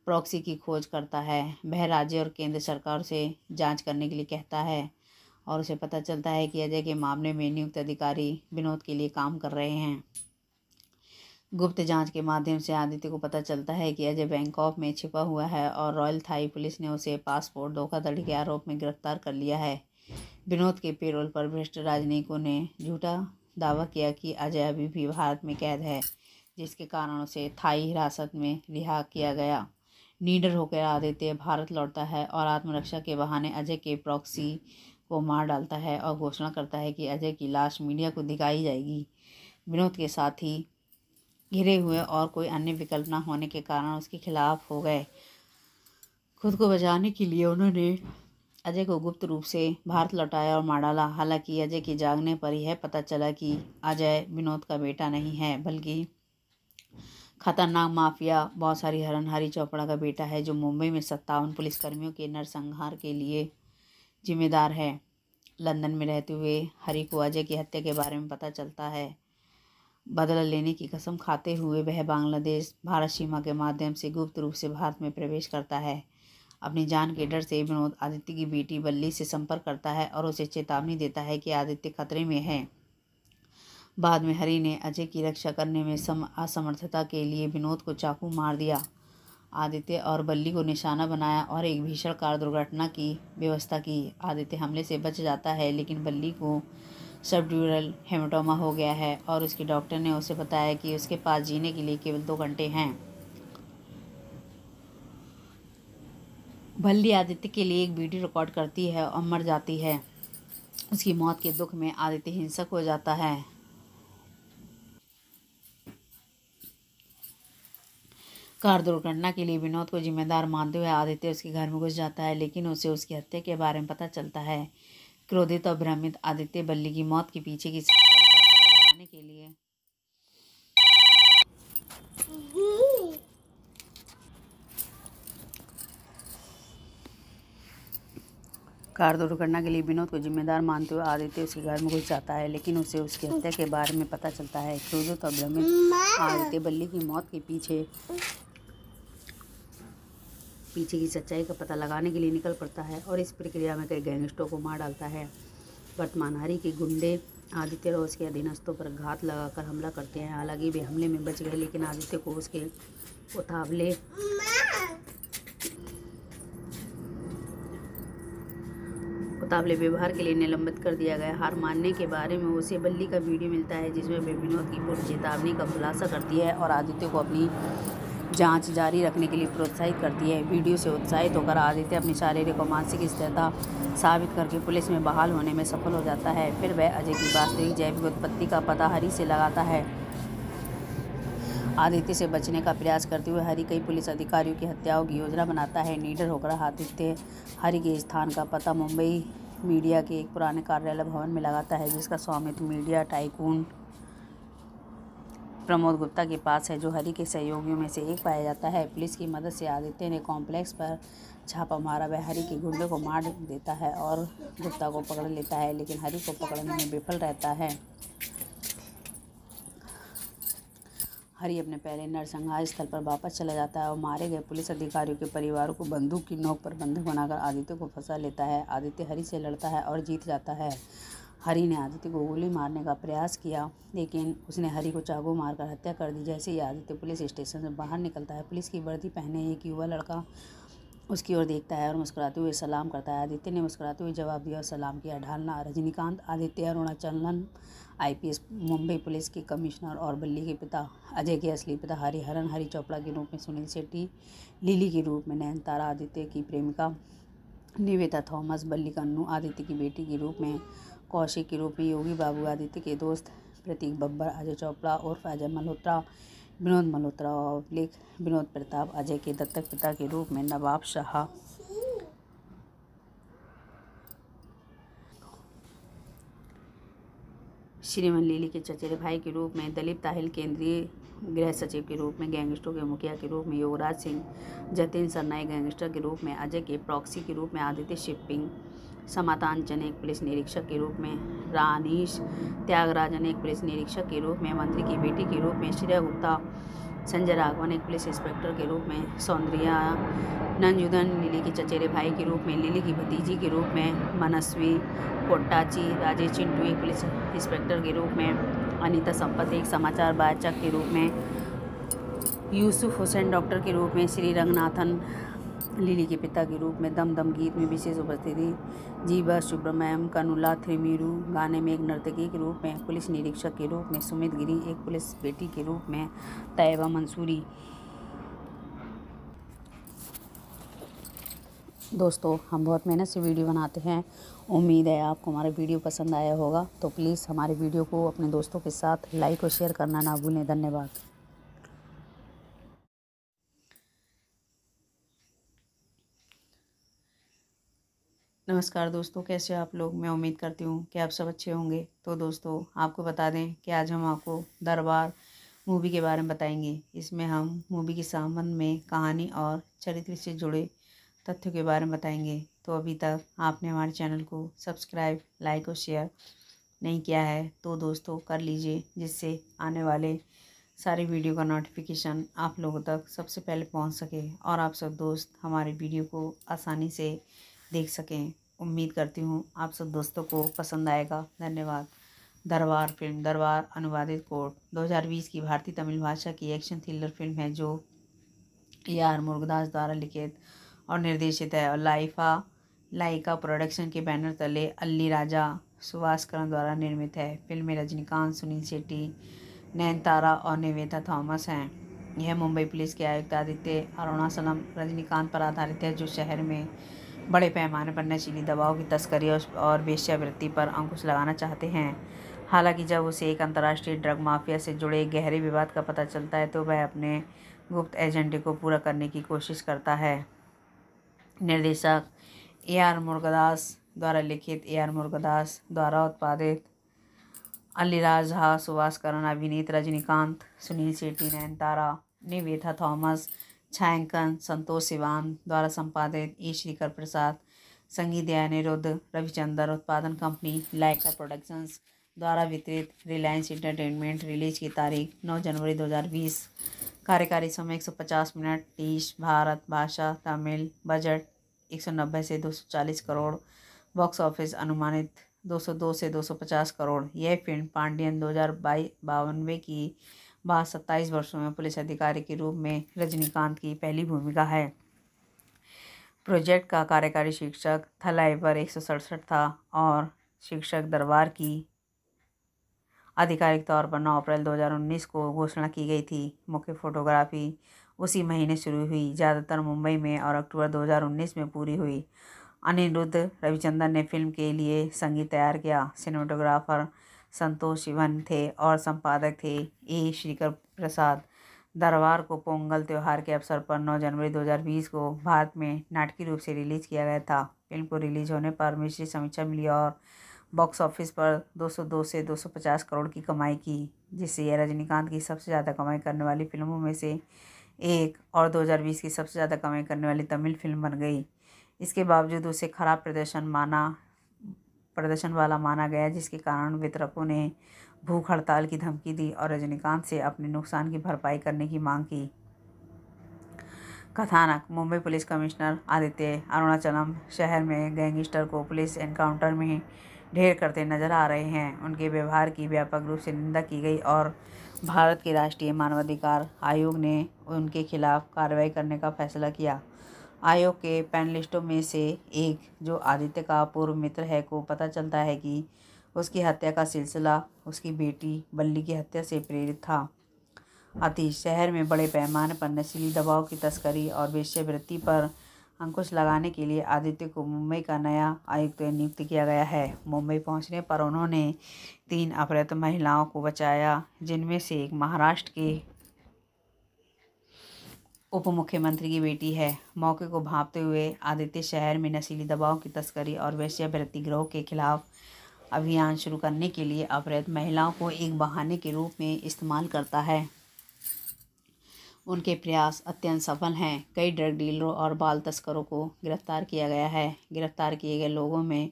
प्रॉक्सी की खोज करता है वह राज्य और केंद्र सरकार से जांच करने के लिए कहता है और उसे पता चलता है कि अजय के मामले में नियुक्त अधिकारी विनोद के लिए काम कर रहे हैं गुप्त जांच के माध्यम से आदित्य को पता चलता है कि अजय बैंकॉक में छिपा हुआ है और रॉयल थाई पुलिस ने उसे पासपोर्ट धोखाधड़ी के आरोप में गिरफ्तार कर लिया है विनोद के पेरोल पर भ्रष्ट राजनयिकों ने झूठा दावा किया कि अजय अभी भी भारत में कैद है जिसके कारण उसे थाई हिरासत में रिहा किया गया नीडर होकर आदित्य भारत लौटता है और आत्मरक्षा के बहाने अजय के प्रॉक्सी को मार डालता है और घोषणा करता है कि अजय की लाश मीडिया को दिखाई जाएगी विनोद के साथ ही घिरे हुए और कोई अन्य विकल्प न होने के कारण उसके खिलाफ हो गए खुद को बचाने के लिए उन्होंने अजय को गुप्त रूप से भारत लौटाया और मार डाला हालांकि अजय के जागने पर यह पता चला कि अजय विनोद का बेटा नहीं है बल्कि खतरनाक माफिया बहुत सारी हरनहारी चौपड़ा का बेटा है जो मुंबई में सत्तावन पुलिसकर्मियों के नरसंहार के लिए जिम्मेदार है लंदन में रहते हुए हरी को अजय की हत्या के बारे में पता चलता है बदला लेने की कसम खाते हुए वह बांग्लादेश भारत सीमा के माध्यम से गुप्त रूप से भारत में प्रवेश करता है अपनी जान के डर से विनोद आदित्य की बेटी बल्ली से संपर्क करता है और उसे चेतावनी देता है कि आदित्य खतरे में है बाद में हरि ने अजय की रक्षा करने में सम असमर्थता के लिए विनोद को चाकू मार दिया आदित्य और बल्ली को निशाना बनाया और एक भीषण कार दुर्घटना की व्यवस्था की आदित्य हमले से बच जाता है लेकिन बल्ली को सबड्यूरल हेमाटोमा हो गया है और उसके डॉक्टर ने उसे बताया कि उसके पास जीने के लिए केवल दो घंटे हैं भल्ली आदित्य के लिए एक वीडियो रिकॉर्ड करती है और मर जाती है उसकी मौत के दुख में आदित्य हिंसक हो जाता है कार दुर्घटना के लिए विनोद को जिम्मेदार मानते हुए आदित्य उसके घर में घुस जाता है लेकिन उसे उसकी हत्या के बारे में पता चलता है क्रोधित और भ्रमित आदित्य बल्ली की मौत के पीछे की सच्चाई का पता लगाने के लिए कार दुर्घटना के लिए विनोद को जिम्मेदार मानते हुए आदित्य उसके घर में घुस जाता है लेकिन उसे उसकी हत्या के बारे में पता चलता है क्रोधित और भ्रमित आदित्य बल्ली की मौत के पीछे पीछे की सच्चाई का पता लगाने के लिए निकल पड़ता है और इस प्रक्रिया में कई गैंगस्टरों को मार डालता है वर्तमानहारी के गुंडे आदित्य और उसके अधीनस्थों पर घात लगाकर हमला करते हैं हालांकि वे हमले में बच गए लेकिन आदित्य को उसके उतावले उतावले व्यवहार के लिए निलंबित कर दिया गया हार मानने के बारे में उसे बल्ली का वीडियो मिलता है जिसमें वे विनोद की पूर्व चेतावनी का खुलासा करती है और आदित्य को अपनी जांच जारी रखने के लिए प्रोत्साहित करती है वीडियो से उत्साहित होकर आदित्य अपनी शारीरिक और मानसिक स्थिरता साबित करके पुलिस में बहाल होने में सफल हो जाता है फिर वह अजय की वास्तविक जैविक उत्पत्ति का पता हरी से लगाता है आदित्य से बचने का प्रयास करते हुए हरि कई पुलिस अधिकारियों की हत्याओं की योजना बनाता है नीडर होकर आदित्य हरि के स्थान का पता मुंबई मीडिया के एक पुराने कार्यालय भवन में लगाता है जिसका स्वामित्व मीडिया टाइकून प्रमोद गुप्ता के पास है जो हरि के सहयोगियों में से एक पाया जाता है पुलिस की मदद से आदित्य ने कॉम्प्लेक्स पर छापा मारा वह हरि के गुंडे को मार देता है और गुप्ता को पकड़ लेता है लेकिन हरि को पकड़ने में विफल रहता है हरि अपने पहले नरसंहार स्थल पर वापस चला जाता है और मारे गए पुलिस अधिकारियों के परिवारों को बंदूक की नोक पर बंधक बनाकर आदित्य को फंसा लेता है आदित्य हरि से लड़ता है और जीत जाता है हरी ने आदित्य को गोली मारने का प्रयास किया लेकिन उसने हरी को चाकू मारकर हत्या कर दी जैसे ही आदित्य पुलिस स्टेशन से बाहर निकलता है पुलिस की वर्दी पहने एक युवा लड़का उसकी ओर देखता है और मुस्कुराते हुए सलाम करता है आदित्य ने मुस्कुराते हुए जवाब दिया और सलाम किया ढालना रजनीकांत आदित्य अरुणाचलन आईपीएस मुंबई पुलिस के कमिश्नर और बल्ली के पिता अजय के असली पिता हरिहरन हरि चोपड़ा के रूप में सुनील शेट्टी लीली के रूप में नयन आदित्य की प्रेमिका निवेदा थॉमस बल्ली कन्नू आदित्य की बेटी के रूप में कौशिक में योगी बाबू आदित्य के दोस्त प्रतीक बब्बर अजय चोपड़ा और अजय मल्होत्रा विनोद मल्होत्रा और लेख विनोद प्रताप अजय के दत्तक पिता के रूप में नवाब शाह श्रीमन लीली के चचेरे भाई के रूप में दलीप ताहिल केंद्रीय गृह सचिव के रूप में गैंगस्टरों के मुखिया के रूप में युवराज सिंह जतिन सरनाई गैंगस्टर के रूप में अजय के प्रॉक्सी के रूप में आदित्य शिपिंग समाधान जनक पुलिस निरीक्षक के रूप में रानीश त्यागराज अनेक पुलिस निरीक्षक के रूप में मंत्री की बेटी के रूप में श्रेय गुप्ता संजय राघवन एक पुलिस इंस्पेक्टर के रूप में सौंदर्या नंजुदन लिली के चचेरे भाई के रूप में लिली की भतीजी के रूप में मनस्वी कोट्टाची राजेश चिंटू एक पुलिस इंस्पेक्टर के रूप में अनीता संपत एक समाचार वाचक के रूप में यूसुफ हुसैन डॉक्टर के रूप में श्री रंगनाथन लिली के पिता के रूप में दम दम गीत में विशेष उपस्थित थी जीवा सुब्रमण्यम कनुला थ्रेमीरू गाने में एक नर्तकी के रूप में पुलिस निरीक्षक के रूप में सुमित गिरी एक पुलिस बेटी के रूप में तयबा मंसूरी दोस्तों हम बहुत मेहनत से वीडियो बनाते हैं उम्मीद है आपको हमारा वीडियो पसंद आया होगा तो प्लीज़ हमारे वीडियो को अपने दोस्तों के साथ लाइक और शेयर करना ना भूलें धन्यवाद नमस्कार दोस्तों कैसे आप लोग मैं उम्मीद करती हूँ कि आप सब अच्छे होंगे तो दोस्तों आपको बता दें कि आज हम आपको दरबार मूवी के बारे में बताएंगे इसमें हम मूवी के संबंध में कहानी और चरित्र से जुड़े तथ्यों के बारे में बताएंगे तो अभी तक आपने हमारे चैनल को सब्सक्राइब लाइक और शेयर नहीं किया है तो दोस्तों कर लीजिए जिससे आने वाले सारे वीडियो का नोटिफिकेशन आप लोगों तक सबसे पहले पहुंच सके और आप सब दोस्त हमारे वीडियो को आसानी से देख सकें उम्मीद करती हूँ आप सब दोस्तों को पसंद आएगा धन्यवाद दरबार फिल्म दरबार अनुवादित कोर्ट 2020 की भारतीय तमिल भाषा की एक्शन थ्रिलर फिल्म है जो ए आर मुर्गदास द्वारा लिखित और निर्देशित है और लाइफा लाइका प्रोडक्शन के बैनर तले अल्ली राजा सुभाष करण द्वारा निर्मित है फिल्म में रजनीकांत सुनील शेट्टी तारा और निवेदा थॉमस हैं यह मुंबई पुलिस के आयुक्त आदित्य अरुणा सलम रजनीकांत पर आधारित है जो शहर में बड़े पैमाने पर नशीली दवाओं की तस्करी और वेश्यावृत्ति पर अंकुश लगाना चाहते हैं हालांकि जब उसे एक अंतर्राष्ट्रीय ड्रग माफिया से जुड़े गहरे विवाद का पता चलता है तो वह अपने गुप्त एजेंडे को पूरा करने की कोशिश करता है निर्देशक ए आर मुर्गदास द्वारा लिखित ए आर मुर्गदास द्वारा उत्पादित अलीराज झा सुभाष करण अभिनीत रजनीकांत सुनील शेट्टी नयनतारा निवेथा थॉमस छायांकन संतोष सिवान द्वारा संपादित ई श्रीकर प्रसाद संगीत दया निरुद्ध रविचंद्र उत्पादन कंपनी लाइका प्रोडक्शंस द्वारा वितरित रिलायंस इंटरटेनमेंट रिलीज की तारीख 9 जनवरी 2020 कार्यकारी समय 150 मिनट टीश भारत भाषा तमिल बजट 190 से 240 करोड़ बॉक्स ऑफिस अनुमानित 202 से 250 करोड़ यह फिल्म पांडियन दो हज़ार बावनवे की बाद सत्ताईस वर्षों में पुलिस अधिकारी के रूप में रजनीकांत की पहली भूमिका है प्रोजेक्ट का कार्यकारी शिक्षक थलाइवर एक सौ सड़सठ था और शिक्षक दरबार की आधिकारिक तौर पर 9 अप्रैल 2019 को घोषणा की गई थी मुख्य फोटोग्राफी उसी महीने शुरू हुई ज़्यादातर मुंबई में और अक्टूबर 2019 में पूरी हुई अनिरुद्ध रविचंदन ने फिल्म के लिए संगीत तैयार किया सिनेमाटोग्राफर संतोष शिवन थे और संपादक थे ए श्रीकर प्रसाद दरबार को पोंगल त्यौहार के अवसर पर 9 जनवरी 2020 को भारत में नाटकीय रूप से रिलीज किया गया था फिल्म को रिलीज होने पर मिश्री समीक्षा मिली और बॉक्स ऑफिस पर 202 से 250 करोड़ की कमाई की जिससे यह रजनीकांत की सबसे ज़्यादा कमाई करने वाली फिल्मों में से एक और 2020 की सबसे ज़्यादा कमाई करने वाली तमिल फिल्म बन गई इसके बावजूद उसे खराब प्रदर्शन माना प्रदर्शन वाला माना गया जिसके कारण वितरकों ने भूख हड़ताल की धमकी दी और रजनीकांत से अपने नुकसान की भरपाई करने की मांग की कथानक मुंबई पुलिस कमिश्नर आदित्य अरुणाचलम शहर में गैंगस्टर को पुलिस एनकाउंटर में ढेर करते नजर आ रहे हैं उनके व्यवहार की व्यापक रूप से निंदा की गई और भारत के राष्ट्रीय मानवाधिकार आयोग ने उनके खिलाफ कार्रवाई करने का फैसला किया आयोग के पैनलिस्टों में से एक जो आदित्य का पूर्व मित्र है को पता चलता है कि उसकी हत्या का सिलसिला उसकी बेटी बल्ली की हत्या से प्रेरित था अति शहर में बड़े पैमाने पर नशीली दबाव की तस्करी और वेश्यावृत्ति पर अंकुश लगाने के लिए आदित्य को मुंबई का नया आयुक्त नियुक्त किया गया है मुंबई पहुंचने पर उन्होंने तीन अपहृत महिलाओं को बचाया जिनमें से एक महाराष्ट्र के उप मुख्यमंत्री की बेटी है मौके को भांपते हुए आदित्य शहर में नशीली दवाओं की तस्करी और वैश्यावृत्ति ग्रोह के खिलाफ अभियान शुरू करने के लिए अवैध महिलाओं को एक बहाने के रूप में इस्तेमाल करता है उनके प्रयास अत्यंत सफल हैं कई ड्रग डीलरों और बाल तस्करों को गिरफ्तार किया गया है गिरफ्तार किए गए लोगों में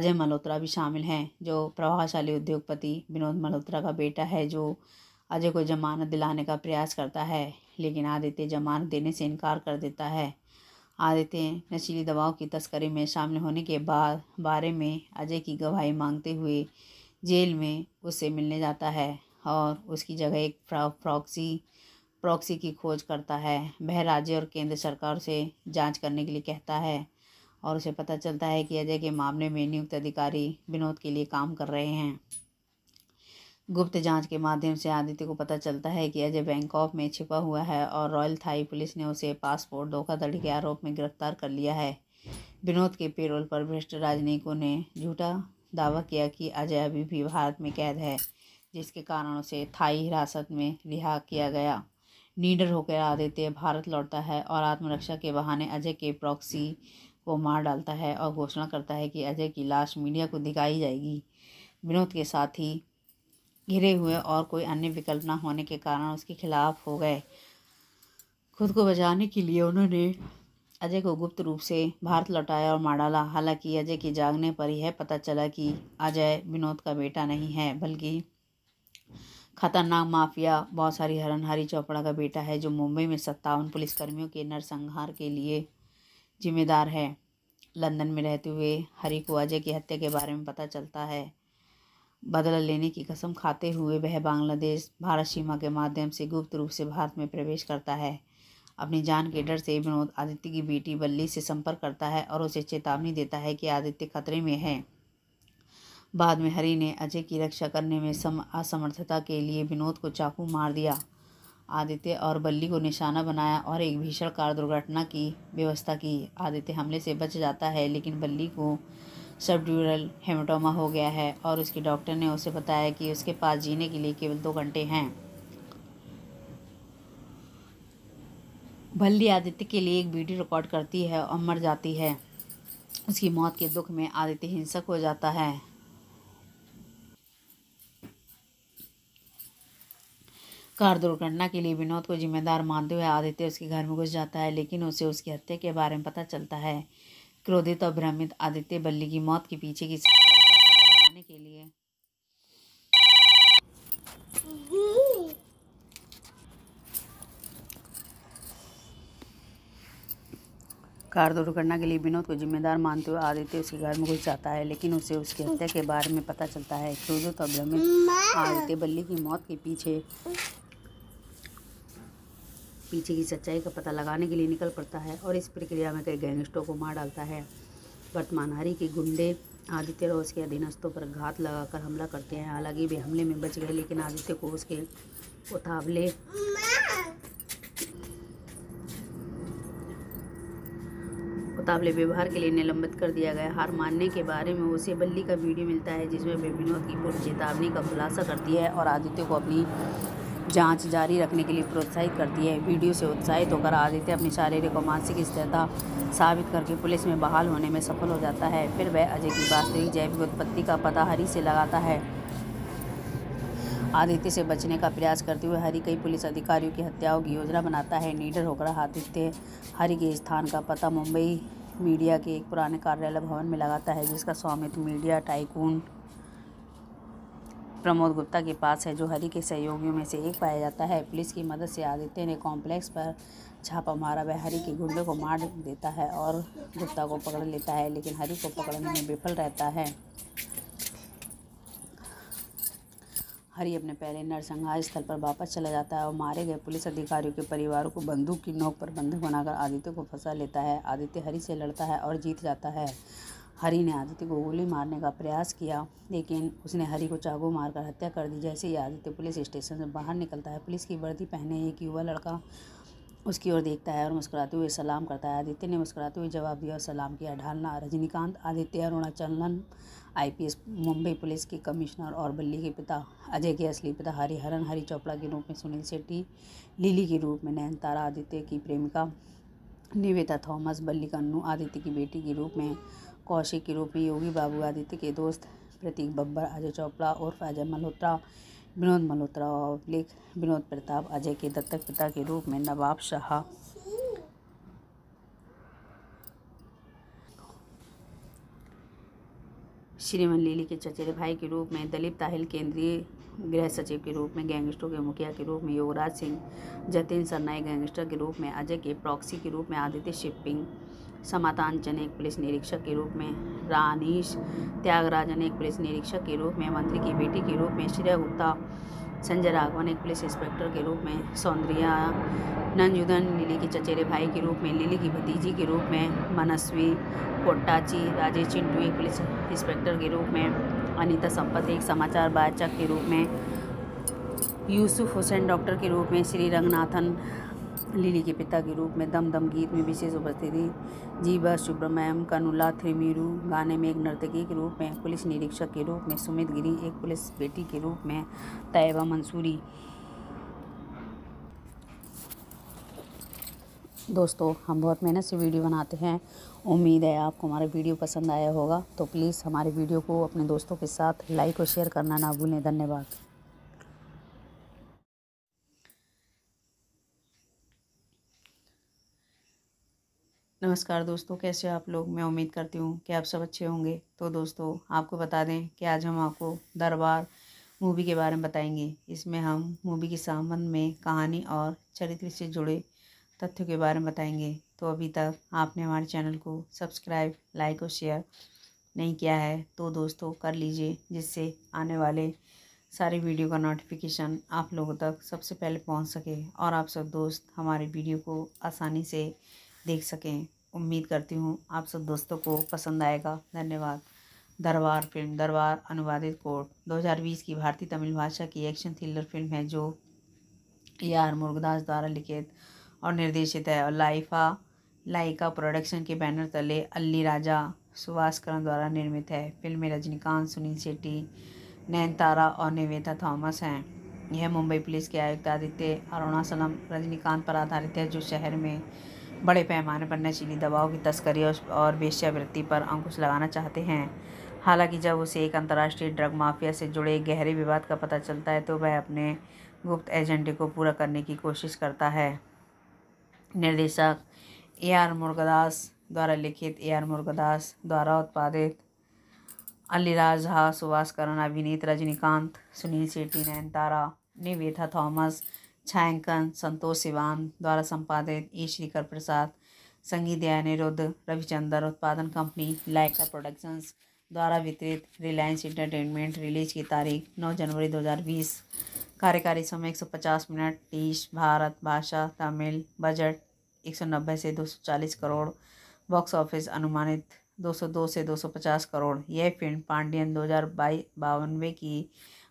अजय मल्होत्रा भी शामिल हैं जो प्रभावशाली उद्योगपति विनोद मल्होत्रा का बेटा है जो अजय को जमानत दिलाने का प्रयास करता है लेकिन आदित्य जमानत देने से इनकार कर देता है आदित्य नशीली दवाओं की तस्करी में शामिल होने के बाद बारे में अजय की गवाही मांगते हुए जेल में उससे मिलने जाता है और उसकी जगह एक प्रॉक्सी प्रॉक्सी की खोज करता है वह राज्य और केंद्र सरकार से जांच करने के लिए कहता है और उसे पता चलता है कि अजय के मामले में नियुक्त अधिकारी विनोद के लिए काम कर रहे हैं गुप्त जांच के माध्यम से आदित्य को पता चलता है कि अजय बैंकॉक में छिपा हुआ है और रॉयल थाई पुलिस ने उसे पासपोर्ट धोखाधड़ी के आरोप में गिरफ्तार कर लिया है विनोद के पेरोल पर भ्रष्ट राजनयिकों ने झूठा दावा किया कि अजय अभी भी भारत में कैद है जिसके कारण उसे थाई हिरासत में रिहा किया गया नीडर होकर आदित्य भारत लौटता है और आत्मरक्षा के बहाने अजय के प्रॉक्सी को मार डालता है और घोषणा करता है कि अजय की लाश मीडिया को दिखाई जाएगी विनोद के साथ ही घिरे हुए और कोई अन्य विकल्प न होने के कारण उसके खिलाफ हो गए खुद को बचाने के लिए उन्होंने अजय को गुप्त रूप से भारत लौटाया और मार डाला हालांकि अजय के जागने पर यह पता चला कि अजय विनोद का बेटा नहीं है बल्कि खतरनाक माफिया बहुत सारी हरनहारी चोपड़ा का बेटा है जो मुंबई में सत्तावन पुलिसकर्मियों के नरसंहार के लिए जिम्मेदार है लंदन में रहते हुए हरी को अजय की हत्या के बारे में पता चलता है बदला लेने की कसम खाते हुए वह बांग्लादेश भारत सीमा के माध्यम से गुप्त रूप से भारत में प्रवेश करता है अपनी जान के डर से विनोद आदित्य की बेटी बल्ली से संपर्क करता है और उसे चेतावनी देता है कि आदित्य खतरे में है बाद में हरि ने अजय की रक्षा करने में सम असमर्थता के लिए विनोद को चाकू मार दिया आदित्य और बल्ली को निशाना बनाया और एक भीषण कार दुर्घटना की व्यवस्था की आदित्य हमले से बच जाता है लेकिन बल्ली को सबड्यूरल हेमाटोमा हो गया है और उसके डॉक्टर ने उसे बताया कि उसके पास जीने के लिए केवल दो घंटे हैं भल्ली आदित्य के लिए एक वीडियो रिकॉर्ड करती है और मर जाती है उसकी मौत के दुख में आदित्य हिंसक हो जाता है कार दुर्घटना के लिए विनोद को जिम्मेदार मानते हुए आदित्य उसके घर में घुस जाता है लेकिन उसे उसकी हत्या के बारे में पता चलता है क्रोधित और भ्रमित आदित्य बल्ली की मौत के पीछे की सच्चाई का पता लगाने के लिए कार दुर्घटना के लिए विनोद को जिम्मेदार मानते हुए आदित्य उसके घर में घुस जाता है लेकिन उसे उसकी हत्या के बारे में पता चलता है क्रोधित और भ्रमित आदित्य बल्ली की मौत के पीछे पीछे की सच्चाई का पता लगाने के लिए निकल पड़ता है और इस प्रक्रिया में कई गैंगस्टरों को मार डालता है वर्तमान हरी के गुंडे आदित्य और उसके अधीनस्थों पर घात लगाकर हमला करते हैं हालांकि वे हमले में बच गए लेकिन आदित्य को उसके उतावले उतावले व्यवहार के लिए निलंबित कर दिया गया हार मानने के बारे में उसे बल्ली का वीडियो मिलता है जिसमें वे विनोद की पूर्व चेतावनी का खुलासा करती है और आदित्य को अपनी जांच जारी रखने के लिए प्रोत्साहित करती है वीडियो से उत्साहित होकर आदित्य अपनी शारीरिक और मानसिक स्थिरता साबित करके पुलिस में बहाल होने में सफल हो जाता है फिर वह अजय की वास्तविक जैविक उत्पत्ति का पता हरी से लगाता है आदित्य से बचने का प्रयास करते हुए हरि कई पुलिस अधिकारियों की हत्याओं की योजना बनाता है नीडर होकर आदित्य हरि के स्थान का पता मुंबई मीडिया के एक पुराने कार्यालय भवन में लगाता है जिसका स्वामित्व मीडिया टाइकून प्रमोद गुप्ता के पास है जो हरी के सहयोगियों में से एक पाया जाता है पुलिस की मदद से आदित्य ने कॉम्प्लेक्स पर छापा मारा वह हरी के गुंडे को मार देता है और गुप्ता को पकड़ लेता है लेकिन हरी को पकड़ने में विफल रहता है हरि अपने पहले नरसंहार स्थल पर वापस चला जाता है और मारे गए पुलिस अधिकारियों के परिवारों को बंदूक की नोक पर बंधक बनाकर आदित्य को फंसा लेता है आदित्य हरी से लड़ता है और जीत जाता है हरी ने आदित्य को गोली मारने का प्रयास किया लेकिन उसने हरी को चाकू मारकर हत्या कर दी जैसे ही आदित्य पुलिस स्टेशन से बाहर निकलता है पुलिस की वर्दी पहने एक युवा लड़का उसकी ओर देखता है और मुस्कुराते हुए सलाम करता है आदित्य ने मुस्कुराते हुए जवाब दिया और सलाम किया ढालना रजनीकांत आदित्य अरुणाचलन आईपीएस मुंबई पुलिस के कमिश्नर और बल्ली के पिता अजय के असली पिता हरिहरन हरि चोपड़ा के रूप में सुनील शेट्टी लीली के रूप में नयन आदित्य की प्रेमिका निवेदा थॉमस बल्ली कन्नू आदित्य की बेटी के रूप में कौशिक के रूप में योगी बाबू आदित्य के दोस्त प्रतीक बब्बर अजय चोपड़ा और अजय मल्होत्रा विनोद मल्होत्रा और लेख विनोद प्रताप अजय के दत्तक पिता के रूप में नवाब शाह श्रीमन लीली के चचेरे भाई के रूप में दलीप ताहिल केंद्रीय गृह सचिव के रूप में गैंगस्टरों के मुखिया के रूप में योगराज सिंह जतिन सरनाई गैंगस्टर के रूप में अजय के प्रॉक्सी के रूप में आदित्य शिपिंग समातांचन एक पुलिस निरीक्षक के रूप में रानीश त्यागराजन एक पुलिस निरीक्षक के रूप में मंत्री की बेटी के रूप में श्रेय गुप्ता संजय राघवन एक पुलिस इंस्पेक्टर के रूप में सौंदर्या नंजुदन लिली के चचेरे भाई के रूप में लिली की भतीजी के रूप में मनस्वी कोट्टाची राजेश चिंटू एक पुलिस इंस्पेक्टर के रूप में अनीता संपत एक समाचार वाचक के रूप में यूसुफ हुसैन डॉक्टर के रूप में श्री रंगनाथन लिली के पिता के रूप में दम दम गीत में विशेष उपस्थित थी जीवा सुब्रमण्यम कनुला थ्रिमीरू गाने में एक नर्तकी के रूप में पुलिस निरीक्षक के रूप में सुमित गिरी एक पुलिस बेटी के रूप में तयबा मंसूरी दोस्तों हम बहुत मेहनत से वीडियो बनाते हैं उम्मीद है आपको हमारा वीडियो पसंद आया होगा तो प्लीज़ हमारे वीडियो को अपने दोस्तों के साथ लाइक और शेयर करना ना भूलें धन्यवाद नमस्कार दोस्तों कैसे आप लोग मैं उम्मीद करती हूँ कि आप सब अच्छे होंगे तो दोस्तों आपको बता दें कि आज हम आपको दरबार मूवी के बारे में बताएंगे इसमें हम मूवी के संबंध में कहानी और चरित्र से जुड़े तथ्यों के बारे में बताएंगे तो अभी तक आपने हमारे चैनल को सब्सक्राइब लाइक और शेयर नहीं किया है तो दोस्तों कर लीजिए जिससे आने वाले सारे वीडियो का नोटिफिकेशन आप लोगों तक सबसे पहले पहुँच सके और आप सब दोस्त हमारे वीडियो को आसानी से देख सकें उम्मीद करती हूँ आप सब दोस्तों को पसंद आएगा धन्यवाद दरबार फिल्म दरबार अनुवादित कोर्ट 2020 की भारतीय तमिल भाषा की एक्शन थ्रिलर फिल्म है जो ए आर मुर्गदास द्वारा लिखित और निर्देशित है और लाइफा लाइका प्रोडक्शन के बैनर तले अल्ली राजा सुभाष करण द्वारा निर्मित है फिल्म में रजनीकांत सुनील शेट्टी नैन तारा और निवेदा थॉमस हैं यह मुंबई पुलिस के आयुक्त आदित्य अरुणासलम रजनीकांत पर आधारित है जो शहर में बड़े पैमाने पर नशीली दवाओं की तस्करी और वेश्यावृत्ति पर अंकुश लगाना चाहते हैं हालांकि जब उसे एक अंतर्राष्ट्रीय ड्रग माफिया से जुड़े गहरे विवाद का पता चलता है तो वह अपने गुप्त एजेंडे को पूरा करने की कोशिश करता है निर्देशक ए आर मुर्गदास द्वारा लिखित ए आर मुर्गदास द्वारा उत्पादित अलीराज झा सुभाष करण अभिनीत रजनीकांत सुनील शेट्टी नयनतारा निवेथा थॉमस छायांकन संतोष सिवान द्वारा संपादित ई श्रीकर प्रसाद संगीत दया निरुद्ध रविचंद्र उत्पादन कंपनी लाइका प्रोडक्शंस द्वारा वितरित रिलायंस इंटरटेनमेंट रिलीज की तारीख 9 जनवरी 2020 कार्यकारी समय 150 मिनट टीश भारत भाषा तमिल बजट 190 से 240 करोड़ बॉक्स ऑफिस अनुमानित 202 से 250 करोड़ यह फिल्म पांडियन दो हज़ार की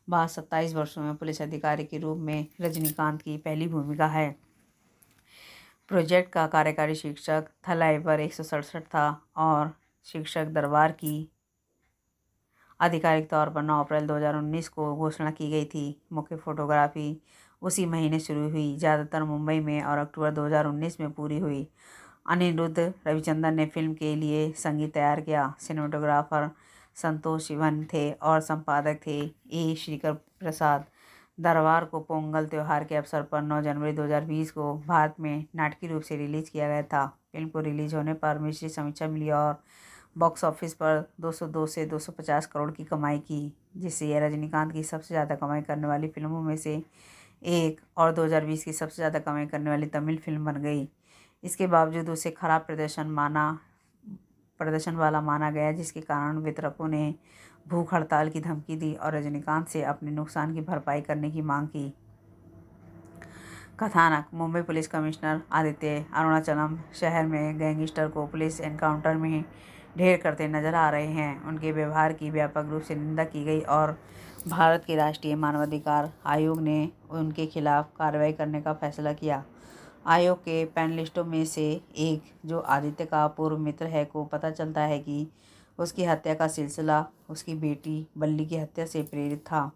बाद सत्ताईस वर्षों में पुलिस अधिकारी के रूप में रजनीकांत की पहली भूमिका है प्रोजेक्ट का कार्यकारी शिक्षक थलाइवर एक सौ सड़सठ था और शिक्षक दरबार की आधिकारिक तौर पर 9 अप्रैल 2019 को घोषणा की गई थी मुख्य फोटोग्राफी उसी महीने शुरू हुई ज़्यादातर मुंबई में और अक्टूबर 2019 में पूरी हुई अनिरुद्ध रविचंदन ने फिल्म के लिए संगीत तैयार किया सिनेमाटोग्राफर संतोष इवन थे और संपादक थे ए श्रीकर प्रसाद दरबार को पोंगल त्यौहार के अवसर पर 9 जनवरी 2020 को भारत में नाटकीय रूप से रिलीज किया गया था फिल्म को रिलीज होने पर मिश्री समीक्षा मिली और बॉक्स ऑफिस पर 202 से 250 करोड़ की कमाई की जिससे यह रजनीकांत की सबसे ज़्यादा कमाई करने वाली फिल्मों में से एक और 2020 की सबसे ज़्यादा कमाई करने वाली तमिल फिल्म बन गई इसके बावजूद उसे खराब प्रदर्शन माना प्रदर्शन वाला माना गया जिसके कारण वितरकों ने भूख हड़ताल की धमकी दी और रजनीकांत से अपने नुकसान की भरपाई करने की मांग की कथानक मुंबई पुलिस कमिश्नर आदित्य अरुणाचलम शहर में गैंगस्टर को पुलिस एनकाउंटर में ढेर करते नजर आ रहे हैं उनके व्यवहार की व्यापक रूप से निंदा की गई और भारत के राष्ट्रीय मानवाधिकार आयोग ने उनके खिलाफ कार्रवाई करने का फैसला किया आयोग के पैनलिस्टों में से एक जो आदित्य का पूर्व मित्र है को पता चलता है कि उसकी हत्या का सिलसिला उसकी बेटी बल्ली की हत्या से प्रेरित था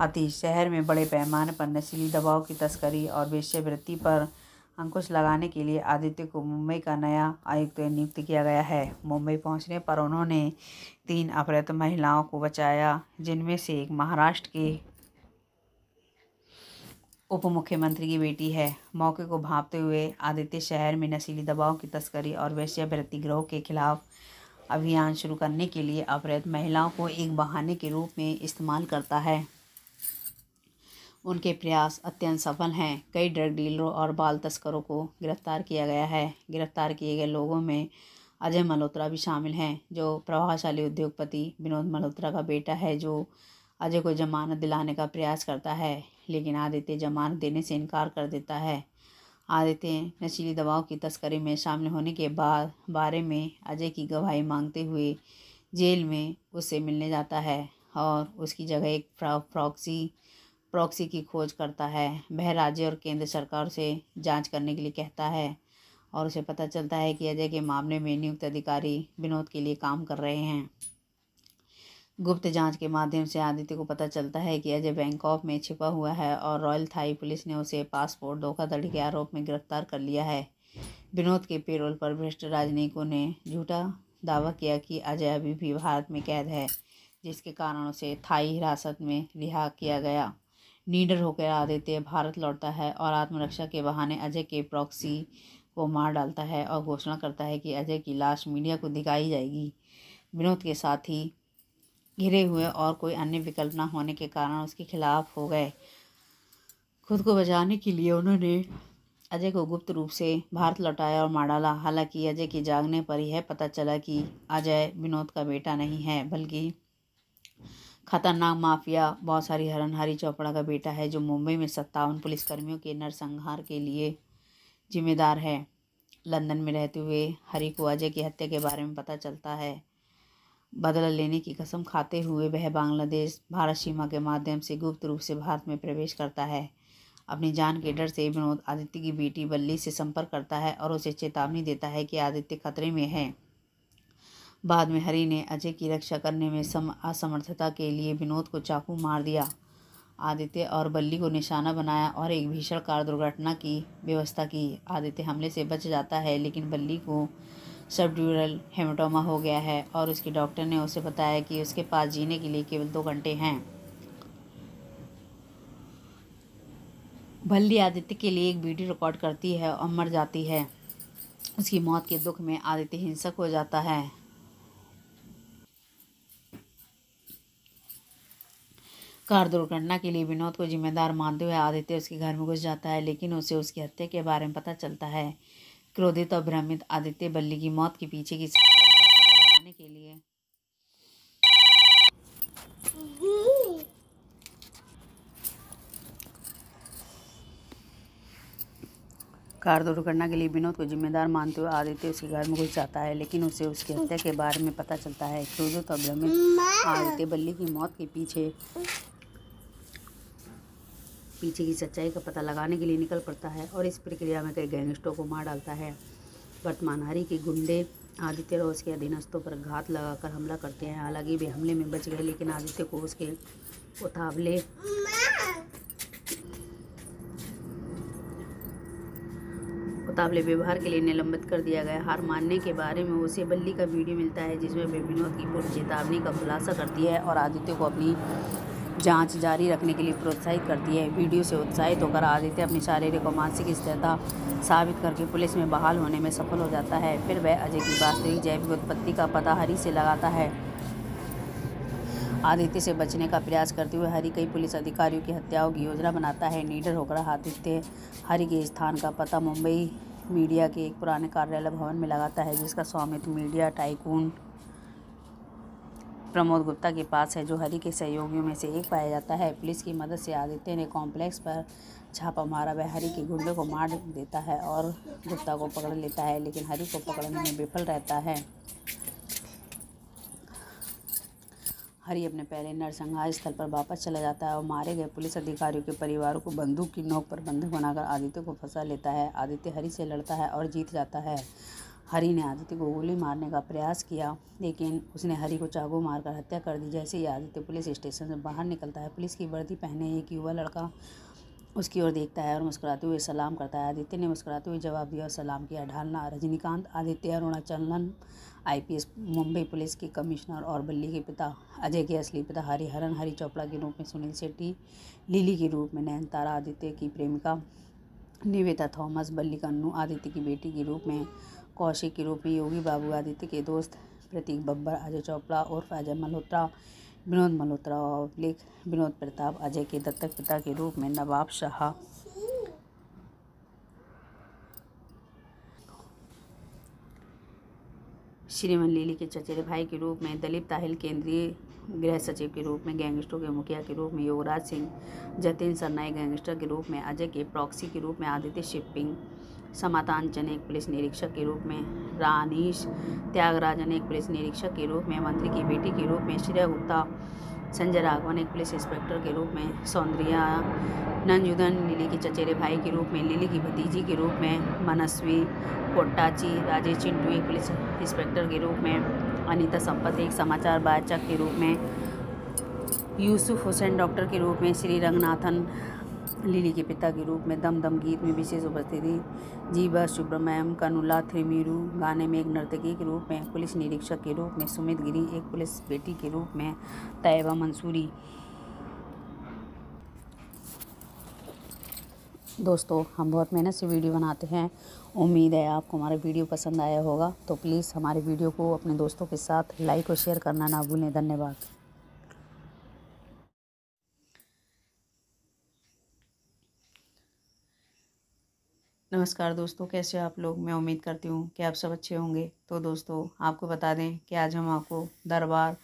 आतिश शहर में बड़े पैमाने पर नशीली दबाव की तस्करी और वेश्यवृत्ति पर अंकुश लगाने के लिए आदित्य को मुंबई का नया आयुक्त नियुक्त किया गया है मुंबई पहुंचने पर उन्होंने तीन अपहृत महिलाओं को बचाया जिनमें से एक महाराष्ट्र के उप मुख्यमंत्री की बेटी है मौके को भांपते हुए आदित्य शहर में नशीली दवाओं की तस्करी और वैश्यावृत्ति ग्रोह के खिलाफ अभियान शुरू करने के लिए अपहृत महिलाओं को एक बहाने के रूप में इस्तेमाल करता है उनके प्रयास अत्यंत सफल हैं कई ड्रग डीलरों और बाल तस्करों को गिरफ्तार किया गया है गिरफ्तार किए गए लोगों में अजय मल्होत्रा भी शामिल हैं जो प्रभावशाली उद्योगपति विनोद मल्होत्रा का बेटा है जो अजय को जमानत दिलाने का प्रयास करता है लेकिन आदित्य जमानत देने से इनकार कर देता है आदित्य नशीली दवाओं की तस्करी में शामिल होने के बाद बारे में अजय की गवाही मांगते हुए जेल में उससे मिलने जाता है और उसकी जगह एक प्रॉक्सी प्रॉक्सी की खोज करता है वह राज्य और केंद्र सरकार से जांच करने के लिए कहता है और उसे पता चलता है कि अजय के मामले में नियुक्त अधिकारी विनोद के लिए काम कर रहे हैं गुप्त जांच के माध्यम से आदित्य को पता चलता है कि अजय बैंकॉक में छिपा हुआ है और रॉयल थाई पुलिस ने उसे पासपोर्ट धोखाधड़ी के आरोप में गिरफ्तार कर लिया है विनोद के पेरोल पर भ्रष्ट राजनयिकों ने झूठा दावा किया कि अजय अभी भी भारत में कैद है जिसके कारण उसे थाई हिरासत में रिहा किया गया नीडर होकर आदित्य भारत लौटता है और आत्मरक्षा के बहाने अजय के प्रॉक्सी को मार डालता है और घोषणा करता है कि अजय की लाश मीडिया को दिखाई जाएगी विनोद के साथ ही घिरे हुए और कोई अन्य विकल्प ना होने के कारण उसके खिलाफ हो गए खुद को बचाने के लिए उन्होंने अजय को गुप्त रूप से भारत लौटाया और मार डाला हालांकि अजय के जागने पर यह पता चला कि अजय विनोद का बेटा नहीं है बल्कि खतरनाक माफिया बहुत सारी हरन हरी चोपड़ा का बेटा है जो मुंबई में सत्तावन पुलिसकर्मियों के नरसंहार के लिए जिम्मेदार है लंदन में रहते हुए हरी को अजय की हत्या के बारे में पता चलता है बदला लेने की कसम खाते हुए वह बांग्लादेश भारत सीमा के माध्यम से गुप्त रूप से भारत में प्रवेश करता है अपनी जान के डर से विनोद आदित्य की बेटी बल्ली से संपर्क करता है और उसे चेतावनी देता है कि आदित्य खतरे में है बाद में हरि ने अजय की रक्षा करने में सम असमर्थता के लिए विनोद को चाकू मार दिया आदित्य और बल्ली को निशाना बनाया और एक भीषण कार दुर्घटना की व्यवस्था की आदित्य हमले से बच जाता है लेकिन बल्ली को सबड्यूरल हेमाटोमा हो गया है और उसके डॉक्टर ने उसे बताया कि उसके पास जीने के लिए केवल दो घंटे हैं भल्ली आदित्य के लिए एक वीडियो रिकॉर्ड करती है और मर जाती है उसकी मौत के दुख में आदित्य हिंसक हो जाता है कार दुर्घटना के लिए विनोद को जिम्मेदार मानते हुए आदित्य उसके घर में घुस जाता है लेकिन उसे उसकी हत्या के बारे में पता चलता है क्रोधित और भ्रमित आदित्य बल्ली की मौत के पीछे की सच्चाई का पता लगाने के लिए कार दुर्घटना के लिए विनोद को जिम्मेदार मानते हुए आदित्य उसके घर में घुस जाता है लेकिन उसे उसकी हत्या के बारे में पता चलता है क्रोधित और भ्रमित आदित्य बल्ली की मौत के पीछे पीछे की सच्चाई का पता लगाने के लिए निकल पड़ता है और इस प्रक्रिया में कई गैंगस्टरों को मार डालता है हरी के गुंडे आदित्य और उसके अधीनस्थों पर घात लगाकर हमला करते हैं हालांकि वे हमले में बच गए लेकिन आदित्य को उसके उतावले उतावले व्यवहार के लिए निलंबित कर दिया गया हार मानने के बारे में उसे बल्ली का वीडियो मिलता है जिसमें वे विनोद की पूर्व चेतावनी का खुलासा करती है और आदित्य को अपनी जांच जारी रखने के लिए प्रोत्साहित करती है वीडियो से उत्साहित होकर आदित्य अपनी शारीरिक और मानसिक स्थिरता साबित करके पुलिस में बहाल होने में सफल हो जाता है फिर वह अजय की वास्तविक जैविक उत्पत्ति का पता हरी से लगाता है आदित्य से बचने का प्रयास करते हुए हरि कई पुलिस अधिकारियों की हत्याओं की योजना बनाता है नीडर होकर आदित्य हरि के स्थान का पता मुंबई मीडिया के एक पुराने कार्यालय भवन में लगाता है जिसका स्वामित्व मीडिया टाइकून प्रमोद गुप्ता के पास है जो हरि के सहयोगियों में से एक पाया जाता है पुलिस की मदद से आदित्य ने कॉम्प्लेक्स पर छापा मारा वह हरि के गुंडे को मार देता है और गुप्ता को पकड़ लेता है लेकिन हरि को पकड़ने में विफल रहता है हरि अपने पहले नरसंहार स्थल पर वापस चला जाता है और मारे गए पुलिस अधिकारियों के परिवारों को बंदूक की नोक पर बंधक बनाकर आदित्य को फंसा लेता है आदित्य हरि से लड़ता है और जीत जाता है हरि ने आदित्य को गोली मारने का प्रयास किया लेकिन उसने हरि को चाकू मारकर हत्या कर दी जैसे ही आदित्य पुलिस स्टेशन से बाहर निकलता है पुलिस की वर्दी पहने एक युवा लड़का उसकी ओर देखता है और मुस्कुराते हुए सलाम करता है आदित्य ने मुस्कुराते हुए जवाब दिया और सलाम किया ढालना रजनीकांत आदित्य अरुणाचलन आईपीएस मुंबई पुलिस के कमिश्नर और बल्ली के पिता अजय के असली पिता हरिहरन हरि चोपड़ा के रूप में सुनील शेट्टी लिली के रूप में नयनतारा आदित्य की प्रेमिका निवेदा थॉमस बल्ली कन्नू आदित्य की बेटी के रूप में कौशिक के रूप में योगी बाबू आदित्य के दोस्त प्रतीक बब्बर अजय चोपड़ा और अजय मल्होत्रा विनोद मल्होत्रा और लेख विनोद प्रताप अजय के दत्तक पिता के रूप में नवाब शाह श्रीमन लीली के चचेरे भाई के रूप में दलीप ताहिल केंद्रीय गृह सचिव के रूप में गैंगस्टरों के मुखिया के रूप में योगराज सिंह जतिन सरनाई गैंगस्टर के रूप में अजय के प्रॉक्सी के रूप में आदित्य शिपिंग समातांचन एक पुलिस निरीक्षक के रूप में रानीश त्यागराजन एक पुलिस निरीक्षक के रूप में मंत्री की बेटी के रूप में श्रेय गुप्ता संजय राघवन एक पुलिस इंस्पेक्टर के रूप में सौंदर्या नंजुदन लिली के चचेरे भाई के रूप में लिली की भतीजी के रूप में मनस्वी कोट्टाची राजेश चिंटू एक पुलिस इंस्पेक्टर के रूप में अनीता संपत एक समाचार वाचक के रूप में यूसुफ हुसैन डॉक्टर के रूप में श्री रंगनाथन लिली के पिता के रूप में दम दम गीत में विशेष उपस्थिति जीवा सुब्रमण्यम कनुला थ्रिमिरू गाने में एक नर्तकी के रूप में पुलिस निरीक्षक के रूप में सुमित गिरी एक पुलिस बेटी के रूप में तयबा मंसूरी दोस्तों हम बहुत मेहनत से वीडियो बनाते हैं उम्मीद है आपको हमारा वीडियो पसंद आया होगा तो प्लीज़ हमारे वीडियो को अपने दोस्तों के साथ लाइक और शेयर करना ना भूलें धन्यवाद नमस्कार दोस्तों कैसे आप लोग मैं उम्मीद करती हूँ कि आप सब अच्छे होंगे तो दोस्तों आपको बता दें कि आज हम आपको दरबार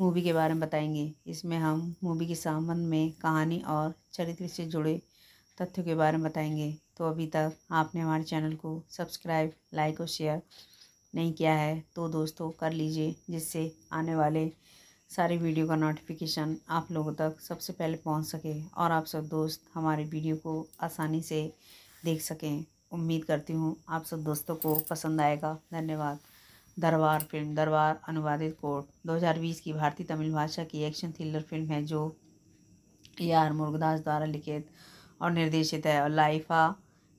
मूवी के बारे में बताएंगे इसमें हम मूवी के संबंध में कहानी और चरित्र से जुड़े तथ्यों के बारे में बताएंगे तो अभी तक आपने हमारे चैनल को सब्सक्राइब लाइक और शेयर नहीं किया है तो दोस्तों कर लीजिए जिससे आने वाले सारी वीडियो का नोटिफिकेशन आप लोगों तक सबसे पहले पहुंच सके और आप सब दोस्त हमारे वीडियो को आसानी से देख सकें उम्मीद करती हूँ आप सब दोस्तों को पसंद आएगा धन्यवाद दरबार फिल्म दरबार अनुवादित कोर्ट 2020 की भारतीय तमिल भाषा की एक्शन थ्रिलर फिल्म है जो ए आर मुर्गदास द्वारा लिखित और निर्देशित है और लाइफा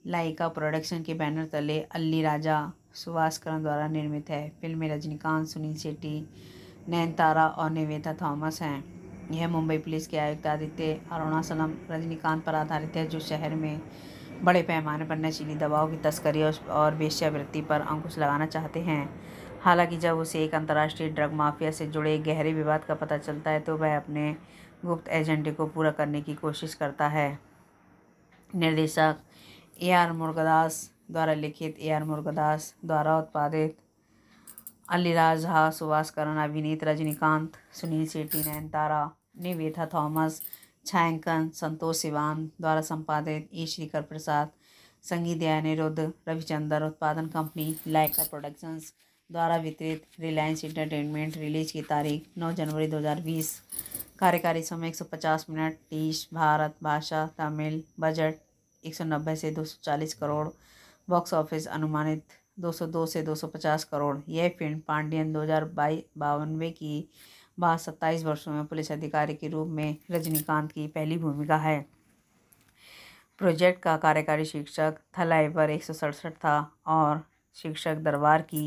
लाइका प्रोडक्शन के बैनर तले अल्ली राजा सुभाष करण द्वारा निर्मित है फिल्म में रजनीकांत सुनील शेट्टी नैन तारा और निवेदा थॉमस हैं यह मुंबई पुलिस के आयुक्त आदित्य अरुणा सलम रजनीकांत पर आधारित है जो शहर में बड़े पैमाने पर नशीली दवाओं की तस्करी और वेश्यावृत्ति पर अंकुश लगाना चाहते हैं हालांकि जब उसे एक अंतर्राष्ट्रीय ड्रग माफिया से जुड़े गहरे विवाद का पता चलता है तो वह अपने गुप्त एजेंडे को पूरा करने की कोशिश करता है निर्देशक ए आर मुर्गदास द्वारा लिखित ए आर मुर्गदास द्वारा उत्पादित अलीराज झा सुभाष करण अभिनीत रजनीकांत सुनील शेट्टी नयनतारा निवेथा थॉमस छायांकन संतोष सिवान द्वारा संपादित ई श्रीकर प्रसाद संगीत दया निरुद्ध रविचंद्र उत्पादन कंपनी लाइका प्रोडक्शंस द्वारा वितरित रिलायंस इंटरटेनमेंट रिलीज की तारीख 9 जनवरी 2020 कार्यकारी समय एक सौ पचास मिनट तीस भारत भाषा तमिल बजट एक सौ नब्बे से दो सौ चालीस करोड़ बॉक्स ऑफिस अनुमानित दो सौ दो से दो सौ पचास करोड़ यह फिल्म पांडियन दो हज़ार बावनवे की बाद सत्ताईस वर्षों में पुलिस अधिकारी के रूप में रजनीकांत की पहली भूमिका है प्रोजेक्ट का कार्यकारी शिक्षक थलाइवर एक सौ सड़सठ था और शिक्षक दरबार की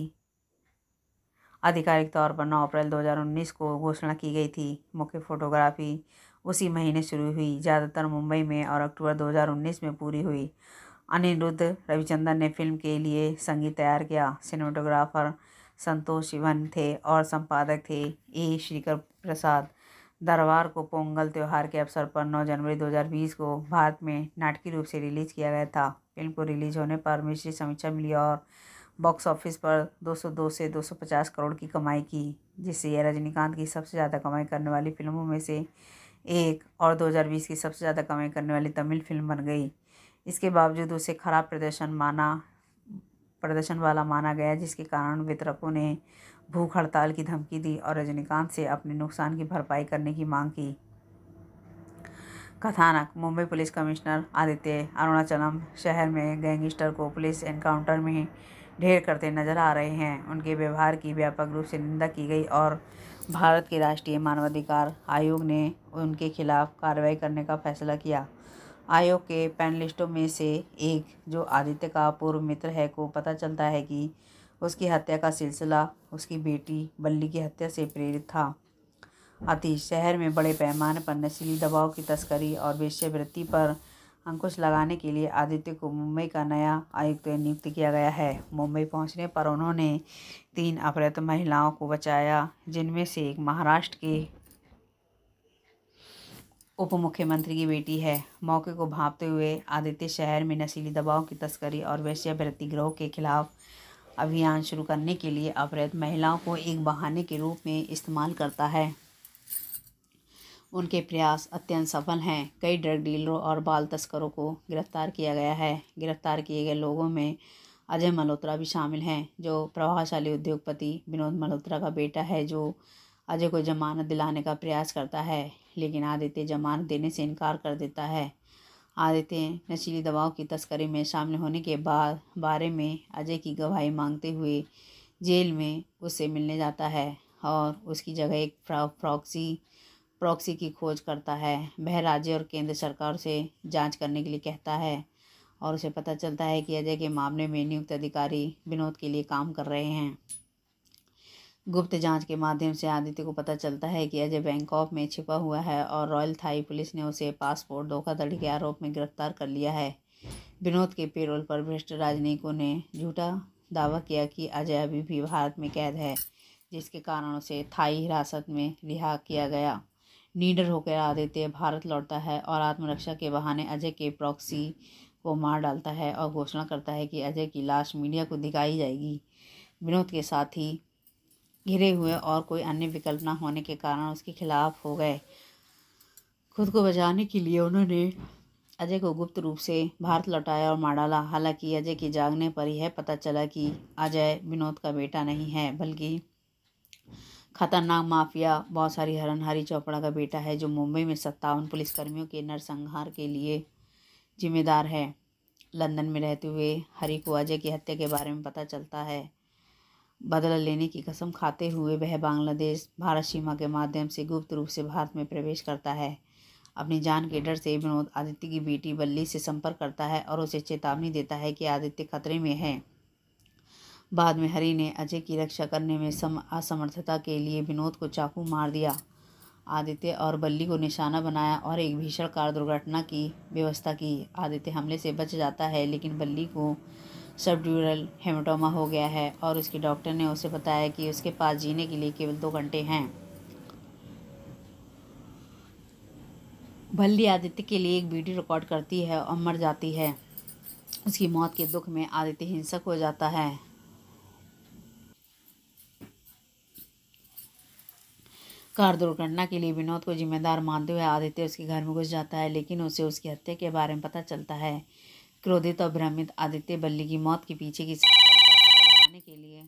आधिकारिक तौर पर 9 अप्रैल 2019 को घोषणा की गई थी मुख्य फोटोग्राफी उसी महीने शुरू हुई ज़्यादातर मुंबई में और अक्टूबर 2019 में पूरी हुई अनिरुद्ध रविचंदन ने फिल्म के लिए संगीत तैयार किया सिनेमाटोग्राफर संतोष शिवन थे और संपादक थे ए श्रीकर प्रसाद दरबार को पोंगल त्यौहार के अवसर पर 9 जनवरी 2020 को भारत में नाटकीय रूप से रिलीज किया गया था फिल्म को रिलीज होने पर मिश्री समीक्षा मिली और बॉक्स ऑफिस पर 202 से 250 करोड़ की कमाई की जिससे यह रजनीकांत की सबसे ज़्यादा कमाई करने वाली फिल्मों में से एक और 2020 की सबसे ज़्यादा कमाई करने वाली तमिल फिल्म बन गई इसके बावजूद उसे खराब प्रदर्शन माना प्रदर्शन वाला माना गया जिसके कारण वितरकों ने भूख हड़ताल की धमकी दी और रजनीकांत से अपने नुकसान की भरपाई करने की मांग की कथानक मुंबई पुलिस कमिश्नर आदित्य अरुणाचलम शहर में गैंगस्टर को पुलिस एनकाउंटर में ढेर करते नजर आ रहे हैं उनके व्यवहार की व्यापक रूप से निंदा की गई और भारत के राष्ट्रीय मानवाधिकार आयोग ने उनके खिलाफ कार्रवाई करने का फैसला किया आयोग के पैनलिस्टों में से एक जो आदित्य का पूर्व मित्र है को पता चलता है कि उसकी हत्या का सिलसिला उसकी बेटी बल्ली की हत्या से प्रेरित था अति शहर में बड़े पैमाने पर नशीली दबाव की तस्करी और वेश्यावृत्ति पर अंकुश लगाने के लिए आदित्य को मुंबई का नया आयुक्त नियुक्त किया गया है मुंबई पहुंचने पर उन्होंने तीन अपहृत महिलाओं को बचाया जिनमें से एक महाराष्ट्र के उप मुख्यमंत्री की बेटी है मौके को भांपते हुए आदित्य शहर में नशीली दवाओं की तस्करी और वैश्यावृत्ति ग्रोह के खिलाफ अभियान शुरू करने के लिए अपहृत महिलाओं को एक बहाने के रूप में इस्तेमाल करता है उनके प्रयास अत्यंत सफल हैं कई ड्रग डीलरों और बाल तस्करों को गिरफ्तार किया गया है गिरफ्तार किए गए लोगों में अजय मल्होत्रा भी शामिल हैं जो प्रभावशाली उद्योगपति विनोद मल्होत्रा का बेटा है जो अजय को जमानत दिलाने का प्रयास करता है लेकिन आदित्य जमानत देने से इनकार कर देता है आदित्य नशीली दवाओं की तस्करी में शामिल होने के बाद बारे में अजय की गवाही मांगते हुए जेल में उससे मिलने जाता है और उसकी जगह एक प्रॉक्सी प्रॉक्सी की खोज करता है वह राज्य और केंद्र सरकार से जांच करने के लिए कहता है और उसे पता चलता है कि अजय के मामले में नियुक्त अधिकारी विनोद के लिए काम कर रहे हैं गुप्त जांच के माध्यम से आदित्य को पता चलता है कि अजय बैंकॉक में छिपा हुआ है और रॉयल थाई पुलिस ने उसे पासपोर्ट धोखाधड़ी के आरोप में गिरफ्तार कर लिया है विनोद के पेरोल पर भ्रष्ट राजनयिकों ने झूठा दावा किया कि अजय अभी भी भारत में कैद है जिसके कारण उसे थाई हिरासत में रिहा किया गया नीडर होकर आदित्य भारत लौटता है और आत्मरक्षा के बहाने अजय के प्रॉक्सी को मार डालता है और घोषणा करता है कि अजय की लाश मीडिया को दिखाई जाएगी विनोद के साथ ही घिरे हुए और कोई अन्य विकल्प न होने के कारण उसके खिलाफ हो गए खुद को बचाने के लिए उन्होंने अजय को गुप्त रूप से भारत लौटाया और मार डाला हालांकि अजय के जागने पर यह पता चला कि अजय विनोद का बेटा नहीं है बल्कि खतरनाक माफिया बहुत सारी हरनहारी चोपड़ा का बेटा है जो मुंबई में सत्तावन पुलिसकर्मियों के नरसंहार के लिए जिम्मेदार है लंदन में रहते हुए हरी को अजय की हत्या के बारे में पता चलता है बदला लेने की कसम खाते हुए वह बांग्लादेश भारत सीमा के माध्यम से गुप्त रूप से भारत में प्रवेश करता है अपनी जान के डर से विनोद आदित्य की बेटी बल्ली से संपर्क करता है और उसे चेतावनी देता है कि आदित्य खतरे में है बाद में हरि ने अजय की रक्षा करने में सम असमर्थता के लिए विनोद को चाकू मार दिया आदित्य और बल्ली को निशाना बनाया और एक भीषण कार दुर्घटना की व्यवस्था की आदित्य हमले से बच जाता है लेकिन बल्ली को सबड्यूरल हेमाटोमा हो गया है और उसके डॉक्टर ने उसे बताया कि उसके पास जीने के लिए केवल दो घंटे हैं भल्ली आदित्य के लिए एक वीडियो रिकॉर्ड करती है और मर जाती है उसकी मौत के दुख में आदित्य हिंसक हो जाता है कार दुर्घटना के लिए विनोद को जिम्मेदार मानते हुए आदित्य उसके घर में घुस जाता है लेकिन उसे उसकी हत्या के बारे में पता चलता है क्रोधित और भ्रमित आदित्य बल्ली की मौत के पीछे की सच्चाई का पता लगाने के लिए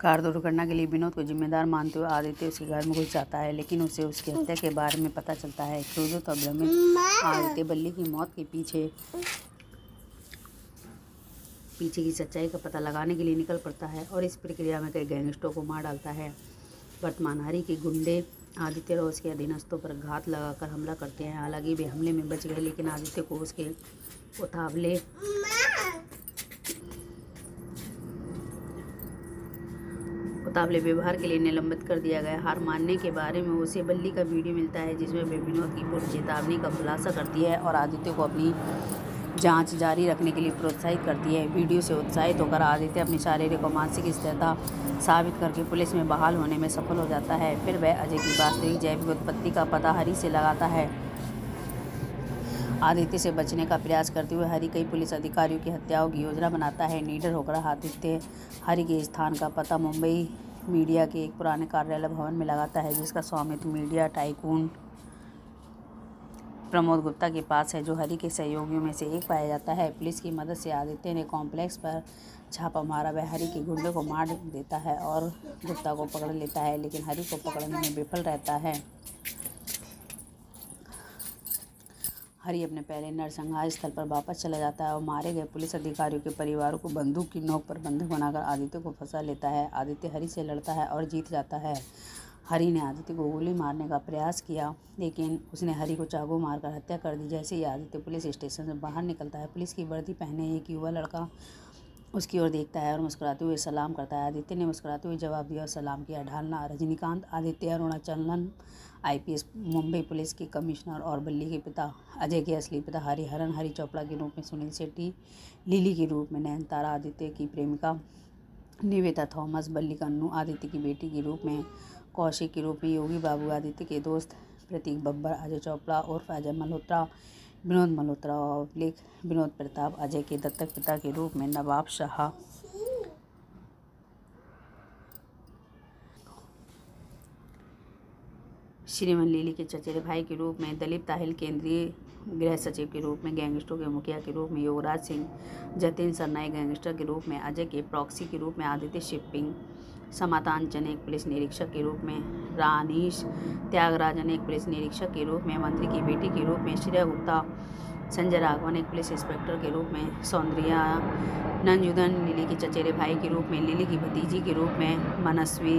कार दुर्घटना के लिए विनोद को जिम्मेदार मानते हुए आदित्य उसके घर में घुस जाता है लेकिन उसे उसकी हत्या के बारे में पता चलता है क्रोधित और भ्रमित आदित्य बल्ली की मौत के पीछे पीछे की सच्चाई का पता लगाने के लिए निकल पड़ता है और इस प्रक्रिया में कई गैंगस्टरों को मार डालता है वर्तमानहारी के गुंडे आदित्य और उसके अधीनस्थों पर घात लगाकर हमला करते हैं हालांकि वे हमले में बच गए लेकिन आदित्य को उसके उतावले उतावले व्यवहार के लिए निलंबित कर दिया गया हार मानने के बारे में उसे बल्ली का वीडियो मिलता है जिसमें वे विनोद की पूर्व चेतावनी का खुलासा करती है और आदित्य को अपनी जांच जारी रखने के लिए प्रोत्साहित करती है वीडियो से उत्साहित होकर आदित्य अपनी शारीरिक और मानसिक स्थिरता साबित करके पुलिस में बहाल होने में सफल हो जाता है फिर वह अजय की वास्तविक जैविक उत्पत्ति का पता हरी से लगाता है आदित्य से बचने का प्रयास करते हुए हरि कई पुलिस अधिकारियों की हत्याओं की योजना बनाता है नीडर होकर आदित्य हरि के स्थान का पता मुंबई मीडिया के एक पुराने कार्यालय भवन में लगाता है जिसका स्वामित्व मीडिया टाइकून प्रमोद गुप्ता के पास है जो हरि के सहयोगियों में से एक पाया जाता है पुलिस की मदद से आदित्य ने कॉम्प्लेक्स पर छापा मारा वह हरि के गुंडे को मार देता है और गुप्ता को पकड़ लेता है लेकिन हरि को पकड़ने में विफल रहता है हरि अपने पहले नरसंहार स्थल पर वापस चला जाता है और मारे गए पुलिस अधिकारियों के परिवारों को बंदूक की नोक पर बंधक बनाकर आदित्य को फंसा लेता है आदित्य हरि से लड़ता है और जीत जाता है हरी ने आदित्य को गोली मारने का प्रयास किया लेकिन उसने हरी को चाकू मारकर हत्या कर दी जैसे ही आदित्य पुलिस स्टेशन से बाहर निकलता है पुलिस की वर्दी पहने एक युवा लड़का उसकी ओर देखता है और मुस्कुराते हुए सलाम करता है आदित्य ने मुस्कुराते हुए जवाब दिया और सलाम किया ढालना रजनीकांत आदित्य अरुणाचलन आईपीएस मुंबई पुलिस के कमिश्नर और बल्ली के पिता अजय के असली पिता हरिहरन हरि चोपड़ा के रूप में सुनील शेट्टी लीली के रूप में नयन आदित्य की प्रेमिका निवेदा थॉमस बल्ली कन्नू आदित्य की बेटी के रूप में कौशिक के रूप में योगी बाबू आदित्य के दोस्त प्रतीक बब्बर अजय चोपड़ा और अजय मल्होत्रा विनोद मल्होत्रा और लेख विनोद प्रताप अजय के दत्तक पिता के रूप में नवाब शाह श्रीमन लीली के चचेरे भाई के रूप में दलीप ताहिल केंद्रीय गृह सचिव के रूप में गैंगस्टरों के मुखिया के रूप में योगराज सिंह जतिन सरनाई गैंगस्टर के रूप में अजय के प्रॉक्सी के रूप में आदित्य शिपिंग समातान एक पुलिस निरीक्षक के रूप में रानीश त्यागराजन एक पुलिस निरीक्षक के रूप में मंत्री की बेटी के रूप में श्रेय गुप्ता संजय राघवन एक पुलिस इंस्पेक्टर के रूप में सौंदर्या नंजुदन लिली के चचेरे भाई के रूप में लिली की भतीजी के रूप में मनस्वी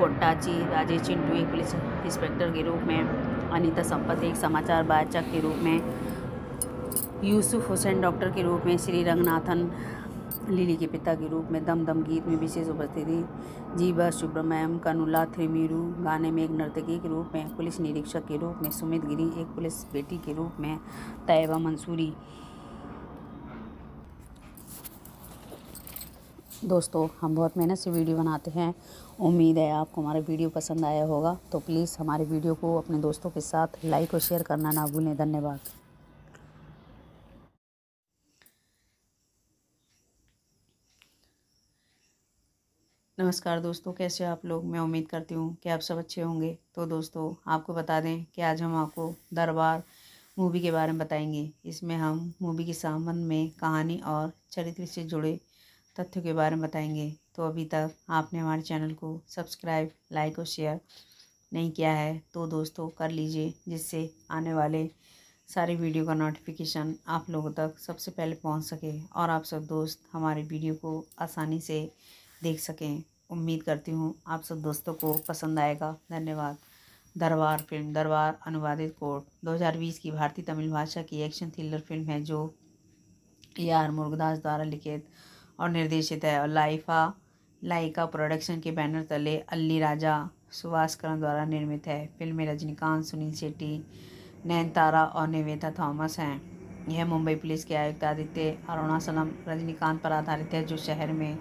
कोट्टाची राजेश चिंटू एक पुलिस इंस्पेक्टर के रूप में अनीता संपत एक समाचार वाचक के रूप में यूसुफ हुसैन डॉक्टर के रूप में श्री रंगनाथन लिली के पिता के रूप में दम दम गीत में विशेष उपस्थित थी जीवा सुब्रमण्यम कनुला थ्रेमीरू गाने में एक नर्तकी के रूप में पुलिस निरीक्षक के रूप में सुमित गिरी एक पुलिस बेटी के रूप में तयबा मंसूरी दोस्तों हम बहुत मेहनत से वीडियो बनाते हैं उम्मीद है आपको हमारा वीडियो पसंद आया होगा तो प्लीज़ हमारे वीडियो को अपने दोस्तों के साथ लाइक और शेयर करना ना भूलें धन्यवाद नमस्कार दोस्तों कैसे आप लोग मैं उम्मीद करती हूँ कि आप सब अच्छे होंगे तो दोस्तों आपको बता दें कि आज हम आपको दरबार मूवी के बारे में बताएंगे इसमें हम मूवी के संबंध में कहानी और चरित्र से जुड़े तथ्यों के बारे में बताएंगे तो अभी तक आपने हमारे चैनल को सब्सक्राइब लाइक और शेयर नहीं किया है तो दोस्तों कर लीजिए जिससे आने वाले सारे वीडियो का नोटिफिकेशन आप लोगों तक सबसे पहले पहुंच सके और आप सब दोस्त हमारे वीडियो को आसानी से देख सकें उम्मीद करती हूँ आप सब दोस्तों को पसंद आएगा धन्यवाद दरबार फिल्म दरबार अनुवादित कोर्ट 2020 की भारतीय तमिल भाषा की एक्शन थ्रिलर फिल्म है जो ए आर मुर्गदास द्वारा लिखित और निर्देशित है और लाइफा लाइका प्रोडक्शन के बैनर तले अली राजा सुभाष करण द्वारा निर्मित है फिल्म में रजनीकांत सुनील शेट्टी तारा और निवेदा थॉमस हैं यह मुंबई पुलिस के आयुक्त आदित्य अरुणा सलम रजनीकांत पर आधारित है जो शहर में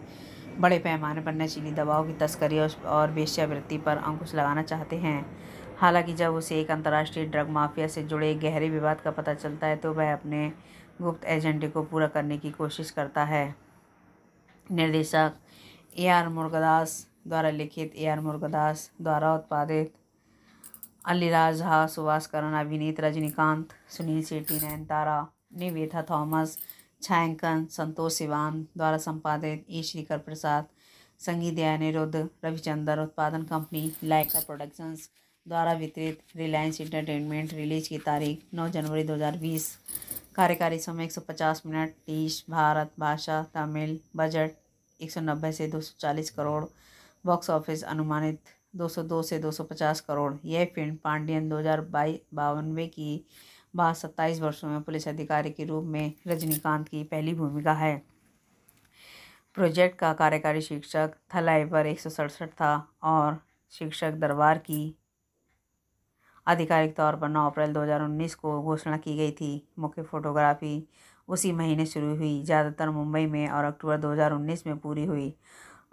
बड़े पैमाने पर नशीली दवाओं की तस्करी और वेश्यावृत्ति पर अंकुश लगाना चाहते हैं हालांकि जब उसे एक अंतर्राष्ट्रीय ड्रग माफिया से जुड़े गहरे विवाद का पता चलता है तो वह अपने गुप्त एजेंडे को पूरा करने की कोशिश करता है निर्देशक ए आर मुर्गदास द्वारा लिखित ए आर मुर्गदास द्वारा उत्पादित अलीराज झा सुभाष करण अभिनीत रजनीकांत सुनील शेट्टी नयनतारा निवेथा थॉमस छायांकन संतोष सिवान द्वारा संपादित ई श्रीकर प्रसाद संगीत दया निरुद्ध रविचंद्र उत्पादन कंपनी लाइका प्रोडक्शंस द्वारा वितरित रिलायंस इंटरटेनमेंट रिलीज की तारीख 9 जनवरी 2020 कार्यकारी समय 150 मिनट देश भारत भाषा तमिल बजट 190 से 240 करोड़ बॉक्स ऑफिस अनुमानित 202 से 250 करोड़ यह फिल्म पांडियन दो हज़ार बावनवे की बाद सत्ताईस वर्षों में पुलिस अधिकारी के रूप में रजनीकांत की पहली भूमिका है प्रोजेक्ट का कार्यकारी शिक्षक थलाइवर एक सौ सड़सठ था और शिक्षक दरबार की आधिकारिक तौर पर 9 अप्रैल 2019 को घोषणा की गई थी मुख्य फोटोग्राफी उसी महीने शुरू हुई ज़्यादातर मुंबई में और अक्टूबर 2019 में पूरी हुई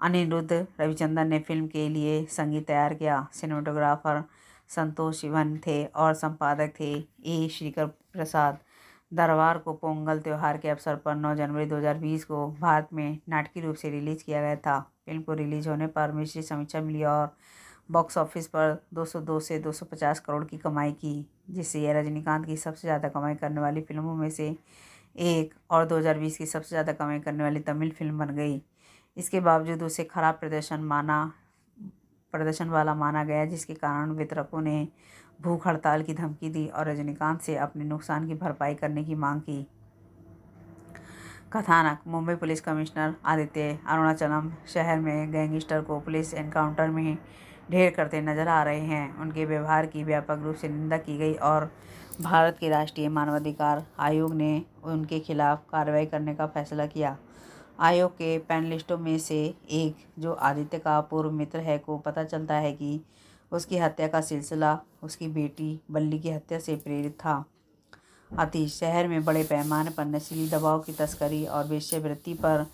अनिरुद्ध रविचंदन ने फिल्म के लिए संगीत तैयार किया सिनेमाटोग्राफर संतोष शिवन थे और संपादक थे ए श्रीकर प्रसाद दरबार को पोंगल त्यौहार के अवसर पर 9 जनवरी 2020 को भारत में नाटकीय रूप से रिलीज किया गया था फिल्म को रिलीज होने पर मिश्री समीक्षा मिली और बॉक्स ऑफिस पर 202 से 250 करोड़ की कमाई की जिससे यह रजनीकांत की सबसे ज़्यादा कमाई करने वाली फिल्मों में से एक और 2020 की सबसे ज़्यादा कमाई करने वाली तमिल फिल्म बन गई इसके बावजूद उसे खराब प्रदर्शन माना प्रदर्शन वाला माना गया जिसके कारण वितरकों ने भूख हड़ताल की धमकी दी और रजनीकांत से अपने नुकसान की भरपाई करने की मांग की कथानक मुंबई पुलिस कमिश्नर आदित्य अरुणाचलम शहर में गैंगस्टर को पुलिस एनकाउंटर में ढेर करते नजर आ रहे हैं उनके व्यवहार की व्यापक रूप से निंदा की गई और भारत के राष्ट्रीय मानवाधिकार आयोग ने उनके खिलाफ कार्रवाई करने का फैसला किया आयोग के पैनलिस्टों में से एक जो आदित्य का पूर्व मित्र है को पता चलता है कि उसकी हत्या का सिलसिला उसकी बेटी बल्ली की हत्या से प्रेरित था अति शहर में बड़े पैमाने पर नशीली दबाव की तस्करी और वेश्यावृत्ति पर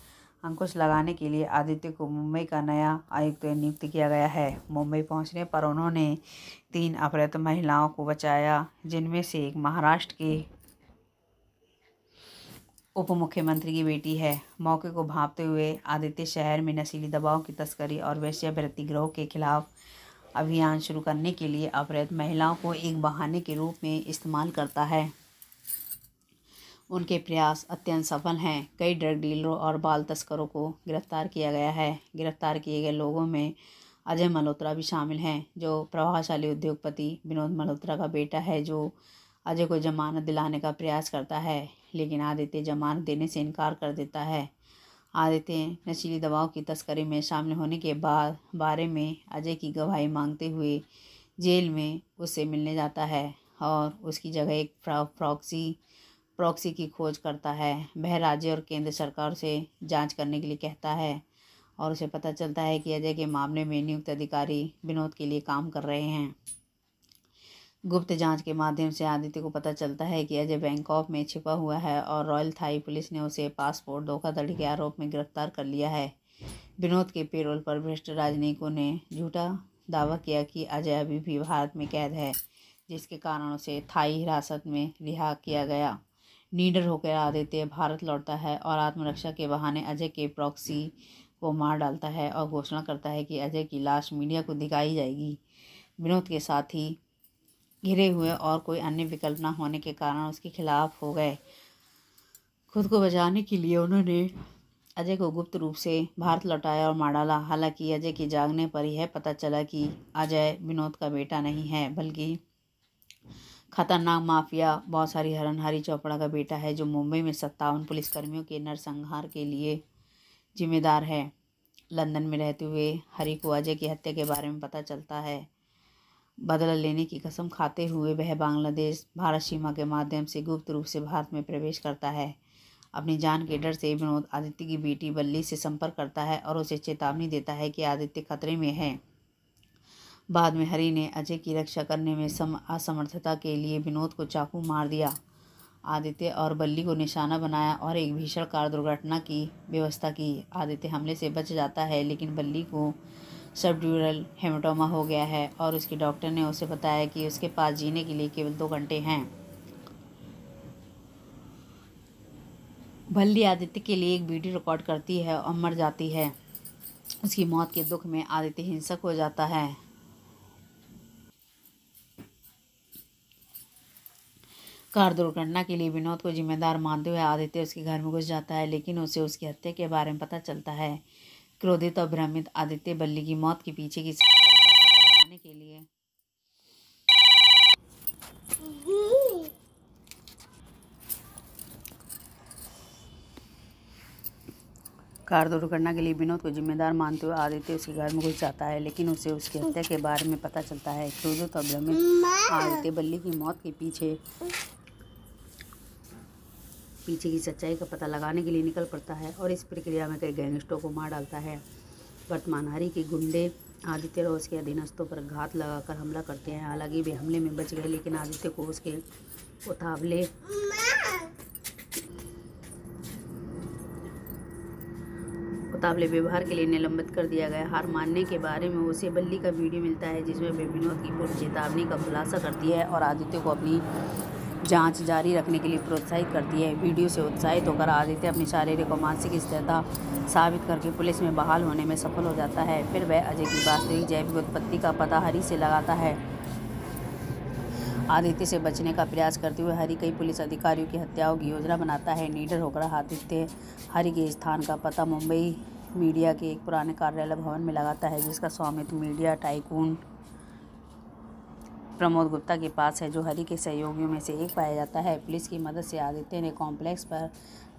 अंकुश लगाने के लिए आदित्य को मुंबई का नया आयुक्त नियुक्त किया गया है मुंबई पहुंचने पर उन्होंने तीन अपहृत महिलाओं को बचाया जिनमें से एक महाराष्ट्र के उप मुख्यमंत्री की बेटी है मौके को भांपते हुए आदित्य शहर में नशीली दवाओं की तस्करी और वैश्यावृत्ति ग्रोह के खिलाफ अभियान शुरू करने के लिए अपहृत महिलाओं को एक बहाने के रूप में इस्तेमाल करता है उनके प्रयास अत्यंत सफल हैं कई ड्रग डीलरों और बाल तस्करों को गिरफ्तार किया गया है गिरफ्तार किए गए लोगों में अजय मल्होत्रा भी शामिल हैं जो प्रभावशाली उद्योगपति विनोद मल्होत्रा का बेटा है जो अजय को जमानत दिलाने का प्रयास करता है लेकिन आदित्य जमानत देने से इनकार कर देता है आदित्य नशीली दवाओं की तस्करी में शामिल होने के बाद बारे में अजय की गवाही मांगते हुए जेल में उससे मिलने जाता है और उसकी जगह एक प्रॉक्सी प्रॉक्सी की खोज करता है वह राज्य और केंद्र सरकार से जांच करने के लिए कहता है और उसे पता चलता है कि अजय के मामले में नियुक्त अधिकारी विनोद के लिए काम कर रहे हैं गुप्त जांच के माध्यम से आदित्य को पता चलता है कि अजय बैंकॉक में छिपा हुआ है और रॉयल थाई पुलिस ने उसे पासपोर्ट धोखाधड़ी के आरोप में गिरफ्तार कर लिया है विनोद के पेरोल पर भ्रष्ट राजनयिकों ने झूठा दावा किया कि अजय अभी भी भारत में कैद है जिसके कारण उसे थाई हिरासत में रिहा किया गया नीडर होकर आदित्य भारत लौटता है और आत्मरक्षा के बहाने अजय के प्रॉक्सी को मार डालता है और घोषणा करता है कि अजय की लाश मीडिया को दिखाई जाएगी विनोद के साथ ही घिरे हुए और कोई अन्य विकल्प न होने के कारण उसके खिलाफ हो गए खुद को बचाने के लिए उन्होंने अजय को गुप्त रूप से भारत लौटाया और मार डाला हालांकि अजय के जागने पर यह पता चला कि अजय विनोद का बेटा नहीं है बल्कि खतरनाक माफिया बहुत सारी हरनहारी चोपड़ा का बेटा है जो मुंबई में सत्तावन पुलिसकर्मियों के नरसंहार के लिए जिम्मेदार है लंदन में रहते हुए हरी को अजय की हत्या के बारे में पता चलता है बदला लेने की कसम खाते हुए वह बांग्लादेश भारत सीमा के माध्यम से गुप्त रूप से भारत में प्रवेश करता है अपनी जान के डर से विनोद आदित्य की बेटी बल्ली से संपर्क करता है और उसे चेतावनी देता है कि आदित्य खतरे में है बाद में हरि ने अजय की रक्षा करने में सम असमर्थता के लिए विनोद को चाकू मार दिया आदित्य और बल्ली को निशाना बनाया और एक भीषण कार दुर्घटना की व्यवस्था की आदित्य हमले से बच जाता है लेकिन बल्ली को सबड्यूरल हेमाटोमा हो गया है और उसके डॉक्टर ने उसे बताया कि उसके पास जीने के लिए केवल दो घंटे हैं भल्ली आदित्य के लिए एक वीडियो रिकॉर्ड करती है और मर जाती है उसकी मौत के दुख में आदित्य हिंसक हो जाता है कार दुर्घटना के लिए विनोद को जिम्मेदार मानते हुए आदित्य उसके घर में घुस जाता है लेकिन उसे उसकी हत्या के बारे में पता चलता है क्रोधित और भ्रमित आदित्य बल्ली की मौत के पीछे की सच्चाई का पता लगाने के लिए कार दुर्घटना के लिए विनोद को जिम्मेदार मानते हुए आदित्य उसके घर में घुस जाता है लेकिन उसे उसकी हत्या के बारे में पता चलता है क्रोधित और भ्रमित आदित्य बल्ली की मौत के पीछे पीछे की सच्चाई का पता लगाने के लिए निकल पड़ता है और इस प्रक्रिया में कई गैंगस्टरों को मार डालता है वर्तमानहारी के गुंडे आदित्य और उसके अधीनस्थों पर घात लगाकर हमला करते हैं हालांकि वे हमले में बच गए लेकिन आदित्य को उसके उतावले उतावले व्यवहार के लिए निलंबित कर दिया गया हार मानने के बारे में उसे बल्ली का वीडियो मिलता है जिसमें वे विनोद की पूर्व चेतावनी का खुलासा करती है और आदित्य को अपनी जांच जारी रखने के लिए प्रोत्साहित करती है वीडियो से उत्साहित होकर आदित्य अपनी शारीरिक और मानसिक स्थिरता साबित करके पुलिस में बहाल होने में सफल हो जाता है फिर वह अजय की वास्तविक जैविक उत्पत्ति का पता हरी से लगाता है आदित्य से बचने का प्रयास करते हुए हरि कई पुलिस अधिकारियों की हत्याओं की योजना बनाता है नीडर होकर आदित्य हरि के स्थान का पता मुंबई मीडिया के एक पुराने कार्यालय भवन में लगाता है जिसका स्वामित्व मीडिया टाइकून प्रमोद गुप्ता के पास है जो हरी के सहयोगियों में से एक पाया जाता है पुलिस की मदद से आदित्य ने कॉम्प्लेक्स पर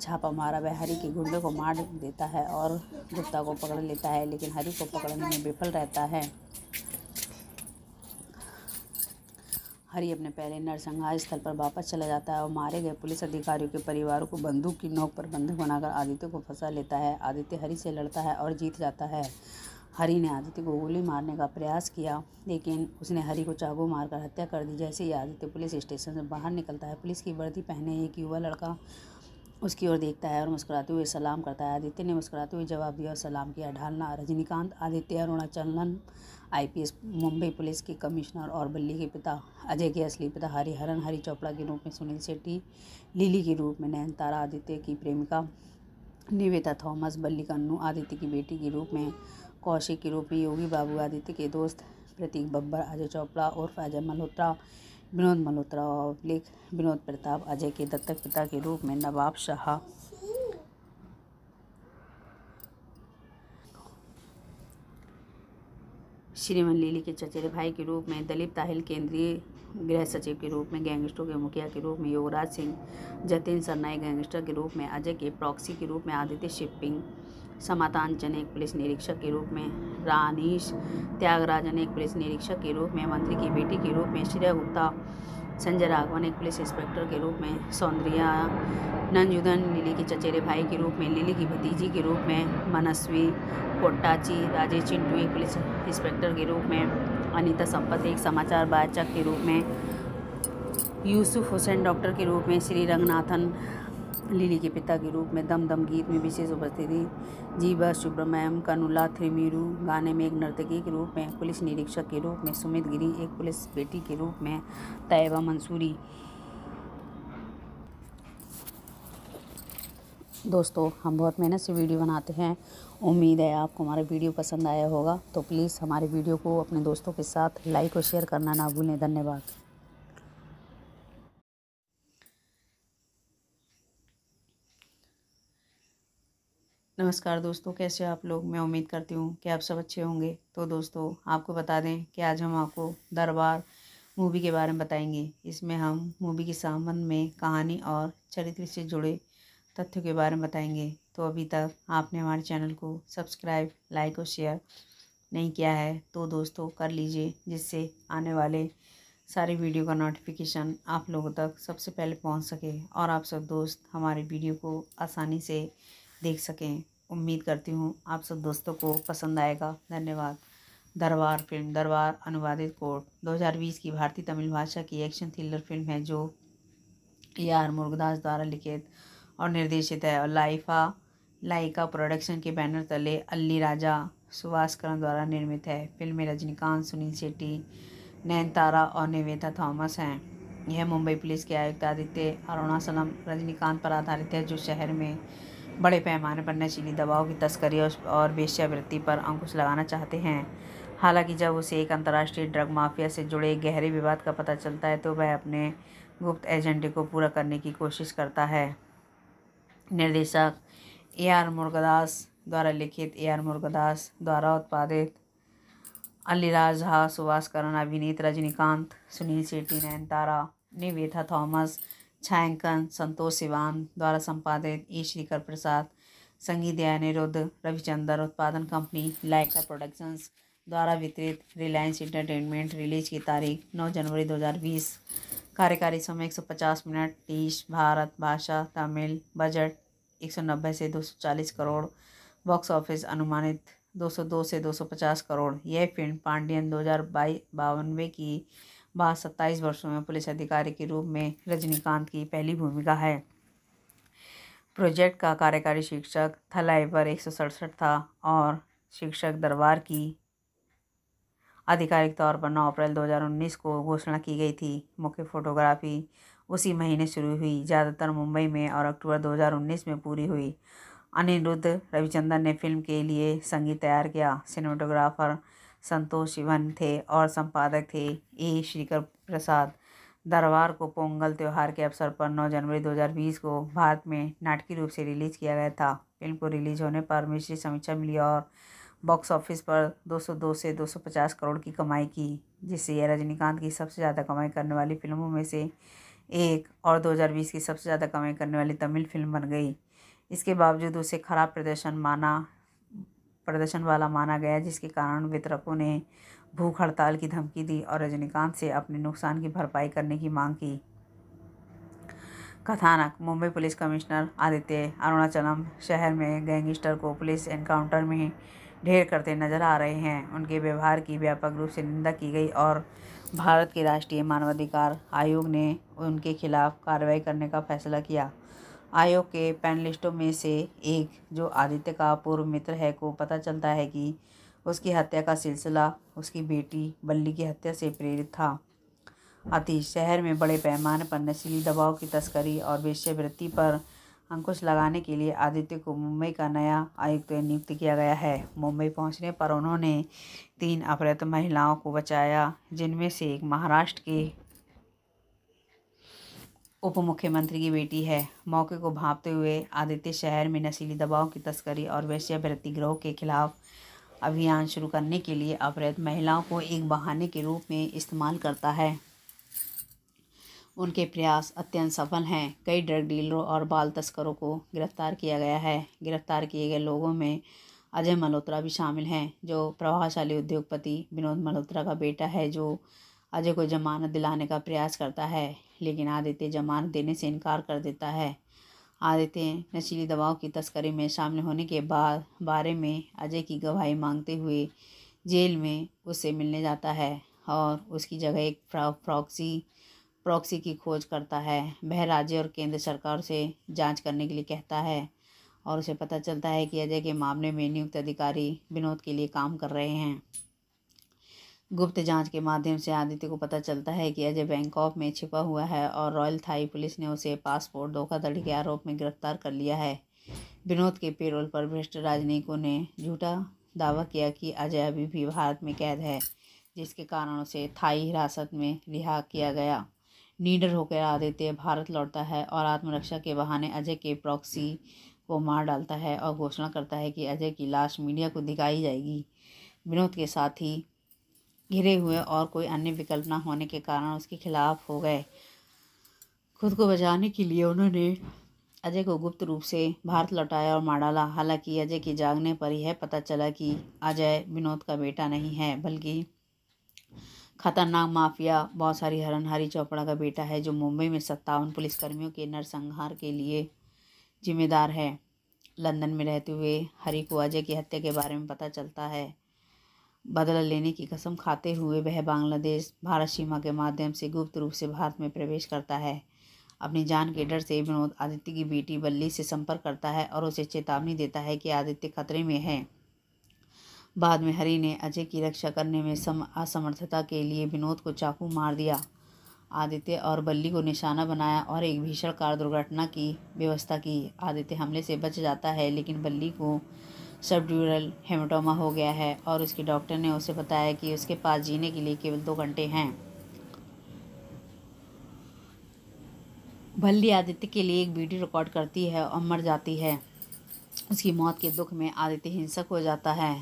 छापा मारा वह हरी के गुंडे को मार देता है और गुप्ता को पकड़ लेता है लेकिन हरी को पकड़ने में विफल रहता है हरि अपने पहले नरसंहार स्थल पर वापस चला जाता है और मारे गए पुलिस अधिकारियों के परिवारों को बंदूक की नोक पर बंधक बनाकर आदित्य को फंसा लेता है आदित्य हरी से लड़ता है और जीत जाता है हरी ने आदित्य को गोली मारने का प्रयास किया लेकिन उसने हरी को चाकू मारकर हत्या कर दी जैसे ही आदित्य पुलिस स्टेशन से बाहर निकलता है पुलिस की वर्दी पहने एक युवा लड़का उसकी ओर देखता है और मुस्कुराते हुए सलाम करता है आदित्य ने मुस्कुराते हुए जवाब दिया और सलाम किया ढालना रजनीकांत आदित्य अरुणाचलन आईपीएस मुंबई पुलिस के कमिश्नर और बल्ली के पिता अजय के असली पिता हरिहरन हरि चोपड़ा के रूप में सुनील शेट्टी लीली के रूप में नयन आदित्य की प्रेमिका निवेदा थॉमस बल्ली कन्नू आदित्य की बेटी के रूप में कौशिक के रूपी योगी बाबू आदित्य के दोस्त प्रतीक बब्बर अजय चोपड़ा और अजय मल्होत्रा विनोद मल्होत्रा और लेख विनोद प्रताप अजय के दत्तक पिता के रूप में नवाब शाह श्रीमन लीली के चचेरे भाई के रूप में दलीप ताहिल केंद्रीय गृह सचिव के रूप में गैंगस्टरों के मुखिया के रूप में योगराज सिंह जतिन सरनाई गैंगस्टर के रूप में अजय के प्रॉक्सी के रूप में आदित्य शिपिंग समातान एक पुलिस निरीक्षक के रूप में रानीश त्यागराज अनेक पुलिस निरीक्षक के रूप में मंत्री की बेटी के रूप में श्रेय गुप्ता संजय राघवन एक पुलिस इंस्पेक्टर के रूप में सौंदर्या नंजुदन लिली के चचेरे भाई के रूप में लिली की भतीजी के रूप में मनस्वी कोट्टाची राजेश चिंटू एक पुलिस इंस्पेक्टर के रूप में अनीता संपत एक समाचार वाचक के रूप में यूसुफ हुसैन डॉक्टर के रूप में श्री रंगनाथन लिली के पिता के रूप में दम दम गीत में विशेष उपस्थित थी जीवा सुब्रमण्यम कनुला थ्रिमीरू गाने में एक नर्तकी के रूप में पुलिस निरीक्षक के रूप में सुमित गिरी एक पुलिस बेटी के रूप में तयबा मंसूरी दोस्तों हम बहुत मेहनत से वीडियो बनाते हैं उम्मीद है आपको हमारा वीडियो पसंद आया होगा तो प्लीज़ हमारे वीडियो को अपने दोस्तों के साथ लाइक और शेयर करना ना भूलें धन्यवाद नमस्कार दोस्तों कैसे आप लोग मैं उम्मीद करती हूँ कि आप सब अच्छे होंगे तो दोस्तों आपको बता दें कि आज हम आपको दरबार मूवी के बारे में बताएंगे इसमें हम मूवी के संबंध में कहानी और चरित्र से जुड़े तथ्यों के बारे में बताएंगे तो अभी तक आपने हमारे चैनल को सब्सक्राइब लाइक और शेयर नहीं किया है तो दोस्तों कर लीजिए जिससे आने वाले सारे वीडियो का नोटिफिकेशन आप लोगों तक सबसे पहले पहुंच सके और आप सब दोस्त हमारे वीडियो को आसानी से देख सकें उम्मीद करती हूँ आप सब दोस्तों को पसंद आएगा धन्यवाद दरबार फिल्म दरबार अनुवादित कोर्ट 2020 की भारतीय तमिल भाषा की एक्शन थ्रिलर फिल्म है जो ए आर मुर्गदास द्वारा लिखित और निर्देशित है और लाइफा लाइका प्रोडक्शन के बैनर तले अल्ली राजा सुभाष करण द्वारा निर्मित है फिल्म में रजनीकांत सुनील शेट्टी नैन तारा और निवेदा थॉमस हैं यह मुंबई पुलिस के आयुक्त आदित्य अरुणासलम रजनीकांत पर आधारित है जो शहर में बड़े पैमाने पर नशीली दवाओं की तस्करी और वेश्यावृत्ति पर अंकुश लगाना चाहते हैं हालांकि जब उसे एक अंतर्राष्ट्रीय ड्रग माफिया से जुड़े गहरे विवाद का पता चलता है तो वह अपने गुप्त एजेंडे को पूरा करने की कोशिश करता है निर्देशक ए आर मुर्गदास द्वारा लिखित ए आर मुर्गदास द्वारा उत्पादित अलीराज झा सुभाष करण अभिनीत रजनीकांत सुनील शेट्टी नयनतारा निवेथा थॉमस छायांकन संतोष सिवान द्वारा संपादित ई श्रीकर प्रसाद संगीत दया निरुद्ध रविचंद्र उत्पादन कंपनी लाइका प्रोडक्शंस द्वारा वितरित रिलायंस इंटरटेनमेंट रिलीज की तारीख 9 जनवरी 2020 कार्यकारी समय 150 मिनट टीश भारत भाषा तमिल बजट 190 से 240 करोड़ बॉक्स ऑफिस अनुमानित 202 से 250 करोड़ यह फिल्म पांडियन दो हज़ार की बाद सत्ताईस वर्षों में पुलिस अधिकारी के रूप में रजनीकांत की पहली भूमिका है प्रोजेक्ट का कार्यकारी शिक्षक थलाइवर एक सौ सड़सठ था और शिक्षक दरबार की आधिकारिक तौर पर 9 अप्रैल 2019 को घोषणा की गई थी मुख्य फोटोग्राफी उसी महीने शुरू हुई ज़्यादातर मुंबई में और अक्टूबर 2019 में पूरी हुई अनिरुद्ध रविचंदन ने फिल्म के लिए संगीत तैयार किया सिनेमाटोग्राफर संतोष शिवन थे और संपादक थे ए श्रीकर प्रसाद दरबार को पोंगल त्यौहार के अवसर पर 9 जनवरी 2020 को भारत में नाटकीय रूप से रिलीज किया गया था फिल्म को रिलीज होने पर मिश्री समीक्षा मिली और बॉक्स ऑफिस पर 202 से 250 करोड़ की कमाई की जिससे यह रजनीकांत की सबसे ज़्यादा कमाई करने वाली फिल्मों में से एक और 2020 की सबसे ज़्यादा कमाई करने वाली तमिल फिल्म बन गई इसके बावजूद उसे खराब प्रदर्शन माना प्रदर्शन वाला माना गया जिसके कारण वितरकों ने भूख हड़ताल की धमकी दी और रजनीकांत से अपने नुकसान की भरपाई करने की मांग की कथानक मुंबई पुलिस कमिश्नर आदित्य अरुणाचलम शहर में गैंगस्टर को पुलिस एनकाउंटर में ढेर करते नजर आ रहे हैं उनके व्यवहार की व्यापक रूप से निंदा की गई और भारत के राष्ट्रीय मानवाधिकार आयोग ने उनके खिलाफ कार्रवाई करने का फैसला किया आयोग के पैनलिस्टों में से एक जो आदित्य का पूर्व मित्र है को पता चलता है कि उसकी हत्या का सिलसिला उसकी बेटी बल्ली की हत्या से प्रेरित था अति शहर में बड़े पैमाने पर नशीली दबाव की तस्करी और वेश्यवृत्ति पर अंकुश लगाने के लिए आदित्य को मुंबई का नया आयुक्त नियुक्त किया गया है मुंबई पहुंचने पर उन्होंने तीन अपहृत महिलाओं को बचाया जिनमें से एक महाराष्ट्र के उप मुख्यमंत्री की बेटी है मौके को भांपते हुए आदित्य शहर में नशीली दवाओं की तस्करी और वैश्यावृत्ति ग्रोह के खिलाफ अभियान शुरू करने के लिए अपहृत महिलाओं को एक बहाने के रूप में इस्तेमाल करता है उनके प्रयास अत्यंत सफल हैं कई ड्रग डीलरों और बाल तस्करों को गिरफ्तार किया गया है गिरफ्तार किए गए लोगों में अजय मल्होत्रा भी शामिल हैं जो प्रभावशाली उद्योगपति विनोद मल्होत्रा का बेटा है जो अजय को जमानत दिलाने का प्रयास करता है लेकिन आदित्य जमानत देने से इनकार कर देता है आदित्य नशीली दवाओं की तस्करी में शामिल होने के बाद बारे में अजय की गवाही मांगते हुए जेल में उससे मिलने जाता है और उसकी जगह एक प्रॉक्सी प्रॉक्सी की खोज करता है वह राज्य और केंद्र सरकार से जांच करने के लिए कहता है और उसे पता चलता है कि अजय के मामले में नियुक्त अधिकारी विनोद के लिए काम कर रहे हैं गुप्त जांच के माध्यम से आदित्य को पता चलता है कि अजय बैंकॉक में छिपा हुआ है और रॉयल थाई पुलिस ने उसे पासपोर्ट धोखाधड़ी के आरोप में गिरफ्तार कर लिया है विनोद के पेरोल पर भ्रष्ट राजनयिकों ने झूठा दावा किया कि अजय अभी भी भारत में कैद है जिसके कारण उसे थाई हिरासत में रिहा किया गया नीडर होकर आदित्य भारत लौटता है और आत्मरक्षा के बहाने अजय के प्रॉक्सी को मार डालता है और घोषणा करता है कि अजय की लाश मीडिया को दिखाई जाएगी विनोद के साथ ही घिरे हुए और कोई अन्य विकल्प ना होने के कारण उसके खिलाफ हो गए खुद को बचाने के लिए उन्होंने अजय को गुप्त रूप से भारत लौटाया और मार डाला हालांकि अजय के जागने पर यह पता चला कि अजय विनोद का बेटा नहीं है बल्कि खतरनाक माफिया बहुत सारी हरन हरी चोपड़ा का बेटा है जो मुंबई में सत्तावन पुलिसकर्मियों के नरसंहार के लिए जिम्मेदार है लंदन में रहते हुए हरी को अजय की हत्या के बारे में पता चलता है बदला लेने की कसम खाते हुए वह बांग्लादेश भारत सीमा के माध्यम से गुप्त रूप से भारत में प्रवेश करता है अपनी जान के डर से विनोद आदित्य की बेटी बल्ली से संपर्क करता है और उसे चेतावनी देता है कि आदित्य खतरे में है बाद में हरि ने अजय की रक्षा करने में सम असमर्थता के लिए विनोद को चाकू मार दिया आदित्य और बल्ली को निशाना बनाया और एक भीषण कार दुर्घटना की व्यवस्था की आदित्य हमले से बच जाता है लेकिन बल्ली को सबड्यूरल हेमाटोमा हो गया है और उसके डॉक्टर ने उसे बताया कि उसके पास जीने के लिए केवल दो घंटे हैं भल्ली आदित्य के लिए एक वीडियो रिकॉर्ड करती है और मर जाती है उसकी मौत के दुख में आदित्य हिंसक हो जाता है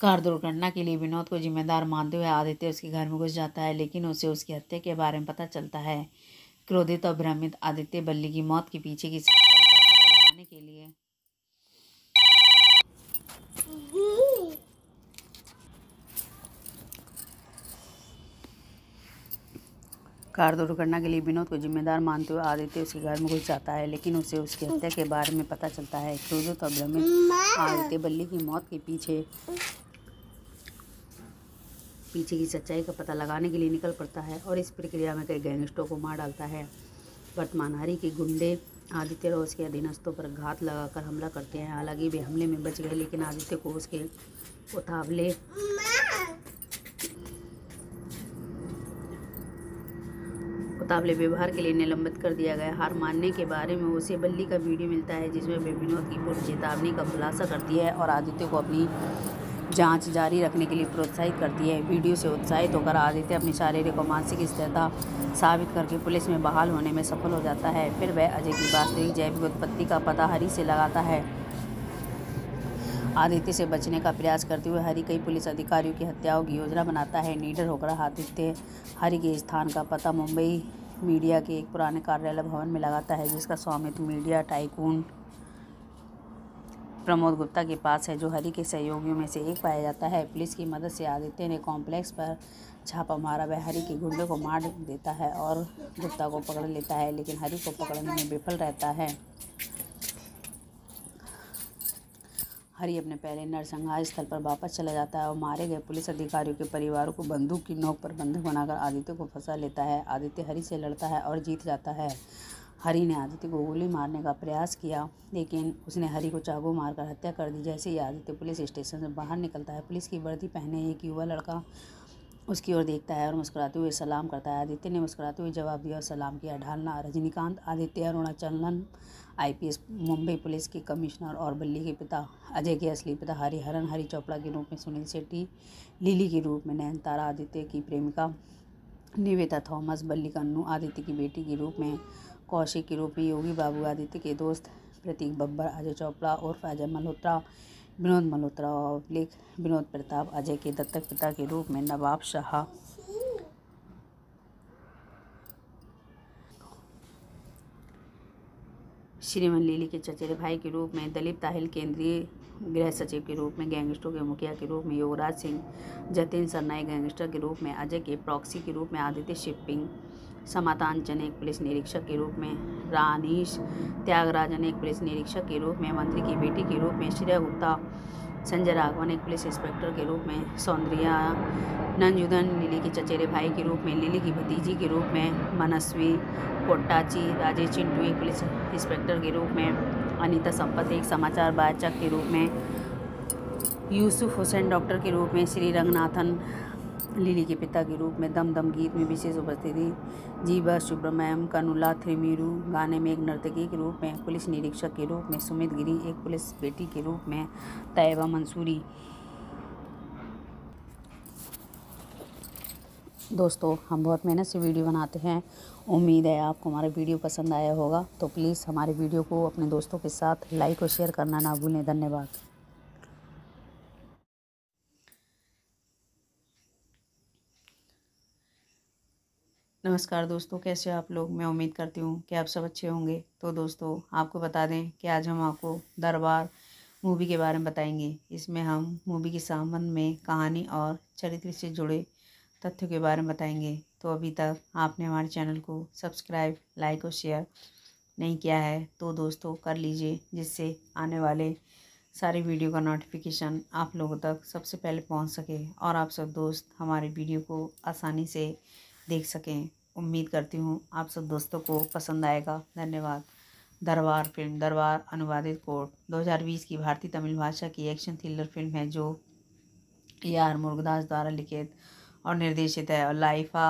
कार दुर्घटना के लिए विनोद को जिम्मेदार मानते हुए आदित्य उसके घर में घुस जाता है लेकिन उसे उसकी हत्या के बारे में पता चलता है क्रोधित और भ्रमित आदित्य बल्ली की मौत के पीछे की सच्चाई का पता लगाने के लिए कार दुर्घटना के लिए विनोद को जिम्मेदार मानते हुए आदित्य उसके घर में घुस जाता है लेकिन उसे उसकी हत्या के बारे में पता चलता है क्रोधित और भ्रमित आदित्य बल्ली की मौत के पीछे पीछे की सच्चाई का पता लगाने के लिए निकल पड़ता है और इस प्रक्रिया में कई गैंगस्टरों को मार डालता है हरी के गुंडे आदित्य और उसके अधीनस्थों पर घात लगाकर हमला करते हैं हालांकि वे हमले में बच गए लेकिन आदित्य को उसके उतावले उतावले व्यवहार के लिए निलंबित कर दिया गया हार मानने के बारे में उसे बल्ली का वीडियो मिलता है जिसमें वे विनोद की पूर्व चेतावनी का खुलासा करती है और आदित्य को अपनी जांच जारी रखने के लिए प्रोत्साहित करती है वीडियो से उत्साहित होकर आदित्य अपनी शारीरिक और मानसिक स्थिरता साबित करके पुलिस में बहाल होने में सफल हो जाता है फिर वह अजय की वास्तविक जैविक उत्पत्ति का पता हरी से लगाता है आदित्य से बचने का प्रयास करते हुए हरि कई पुलिस अधिकारियों की हत्याओं की योजना बनाता है नीडर होकर आदित्य हरि के स्थान का पता मुंबई मीडिया के एक पुराने कार्यालय भवन में लगाता है जिसका स्वामित्व मीडिया टाइकून प्रमोद गुप्ता के पास है जो हरि के सहयोगियों में से एक पाया जाता है पुलिस की मदद से आदित्य ने कॉम्प्लेक्स पर छापा मारा वह हरि के गुंडों को मार देता है और गुप्ता को पकड़ लेता है लेकिन हरि को पकड़ने में विफल रहता है हरी अपने पहले नरसंहार स्थल पर वापस चला जाता है और मारे गए पुलिस अधिकारियों के परिवारों को बंदूक की नोक पर बंधक बनाकर आदित्य को फंसा लेता है आदित्य हरी से लड़ता है और जीत जाता है हरि ने आदित्य को गोली मारने का प्रयास किया लेकिन उसने हरि को चाकू मारकर हत्या कर दी जैसे ही आदित्य पुलिस स्टेशन से बाहर निकलता है पुलिस की वर्दी पहने एक युवा लड़का उसकी ओर देखता है और मुस्कुराते हुए सलाम करता है आदित्य ने मुस्कुराते हुए जवाब दिया और सलाम किया ढालना रजनीकांत आदित्य अरुणाचलन आईपीएस मुंबई पुलिस के कमिश्नर और बल्ली के पिता अजय के असली पिता हरिहरन हरि चोपड़ा के रूप में सुनील शेट्टी लीली के रूप में नयनतारा आदित्य की प्रेमिका निवेदा थॉमस बल्लिकन्नु आदित्य की बेटी के रूप में कौशिक के रूप में योगी बाबू आदित्य के दोस्त प्रतीक बब्बर अजय चोपड़ा और अजय मल्होत्रा विनोद मल्होत्रा और लेख विनोद प्रताप अजय के दत्तक पिता के रूप में नवाब शाह श्रीमन लीली के चचेरे भाई के रूप में दलीप ताहिल केंद्रीय गृह सचिव के रूप में गैंगस्टरों के मुखिया के रूप में युवराज सिंह जतिन सरनाई गैंगस्टर के रूप में अजय के प्रॉक्सी के रूप में आदित्य शिपिंग समातांचन एक पुलिस निरीक्षक के रूप में रानीश त्यागराजन एक पुलिस निरीक्षक के रूप में मंत्री की बेटी के रूप में श्रेय गुप्ता संजय राघवन एक पुलिस इंस्पेक्टर के रूप में सौंदर्या नंजुदन लिली के चचेरे भाई के रूप में लिली की भतीजी के रूप में मनस्वी कोट्टाची राजेश चिंटू एक पुलिस इंस्पेक्टर के रूप में अनीता संपत एक समाचार वाचक के रूप में यूसुफ हुसैन डॉक्टर के रूप में श्री रंगनाथन लिली के पिता के रूप में दम दम गीत में विशेष उपस्थिति जीवा सुब्रमण्यम कानूला थिरुमिरू गाने में एक नर्तकी के रूप में पुलिस निरीक्षक के रूप में सुमित गिरी एक पुलिस बेटी के रूप में तयबा मंसूरी दोस्तों हम बहुत मेहनत से वीडियो बनाते हैं उम्मीद है आपको हमारा वीडियो पसंद आया होगा तो प्लीज़ हमारे वीडियो को अपने दोस्तों के साथ लाइक और शेयर करना ना भूलें धन्यवाद नमस्कार दोस्तों कैसे आप लोग मैं उम्मीद करती हूँ कि आप सब अच्छे होंगे तो दोस्तों आपको बता दें कि आज हम आपको दरबार मूवी के बारे में बताएंगे इसमें हम मूवी के संबंध में कहानी और चरित्र से जुड़े तथ्यों के बारे में बताएंगे तो अभी तक आपने हमारे चैनल को सब्सक्राइब लाइक और शेयर नहीं किया है तो दोस्तों कर लीजिए जिससे आने वाले सारे वीडियो का नोटिफिकेशन आप लोगों तक सबसे पहले पहुंच सके और आप सब दोस्त हमारे वीडियो को आसानी से देख सकें उम्मीद करती हूँ आप सब दोस्तों को पसंद आएगा धन्यवाद दरबार फिल्म दरबार अनुवादित कोर्ट 2020 की भारतीय तमिल भाषा की एक्शन थ्रिलर फिल्म है जो ए आर मुर्गदास द्वारा लिखित और निर्देशित है और लाइफा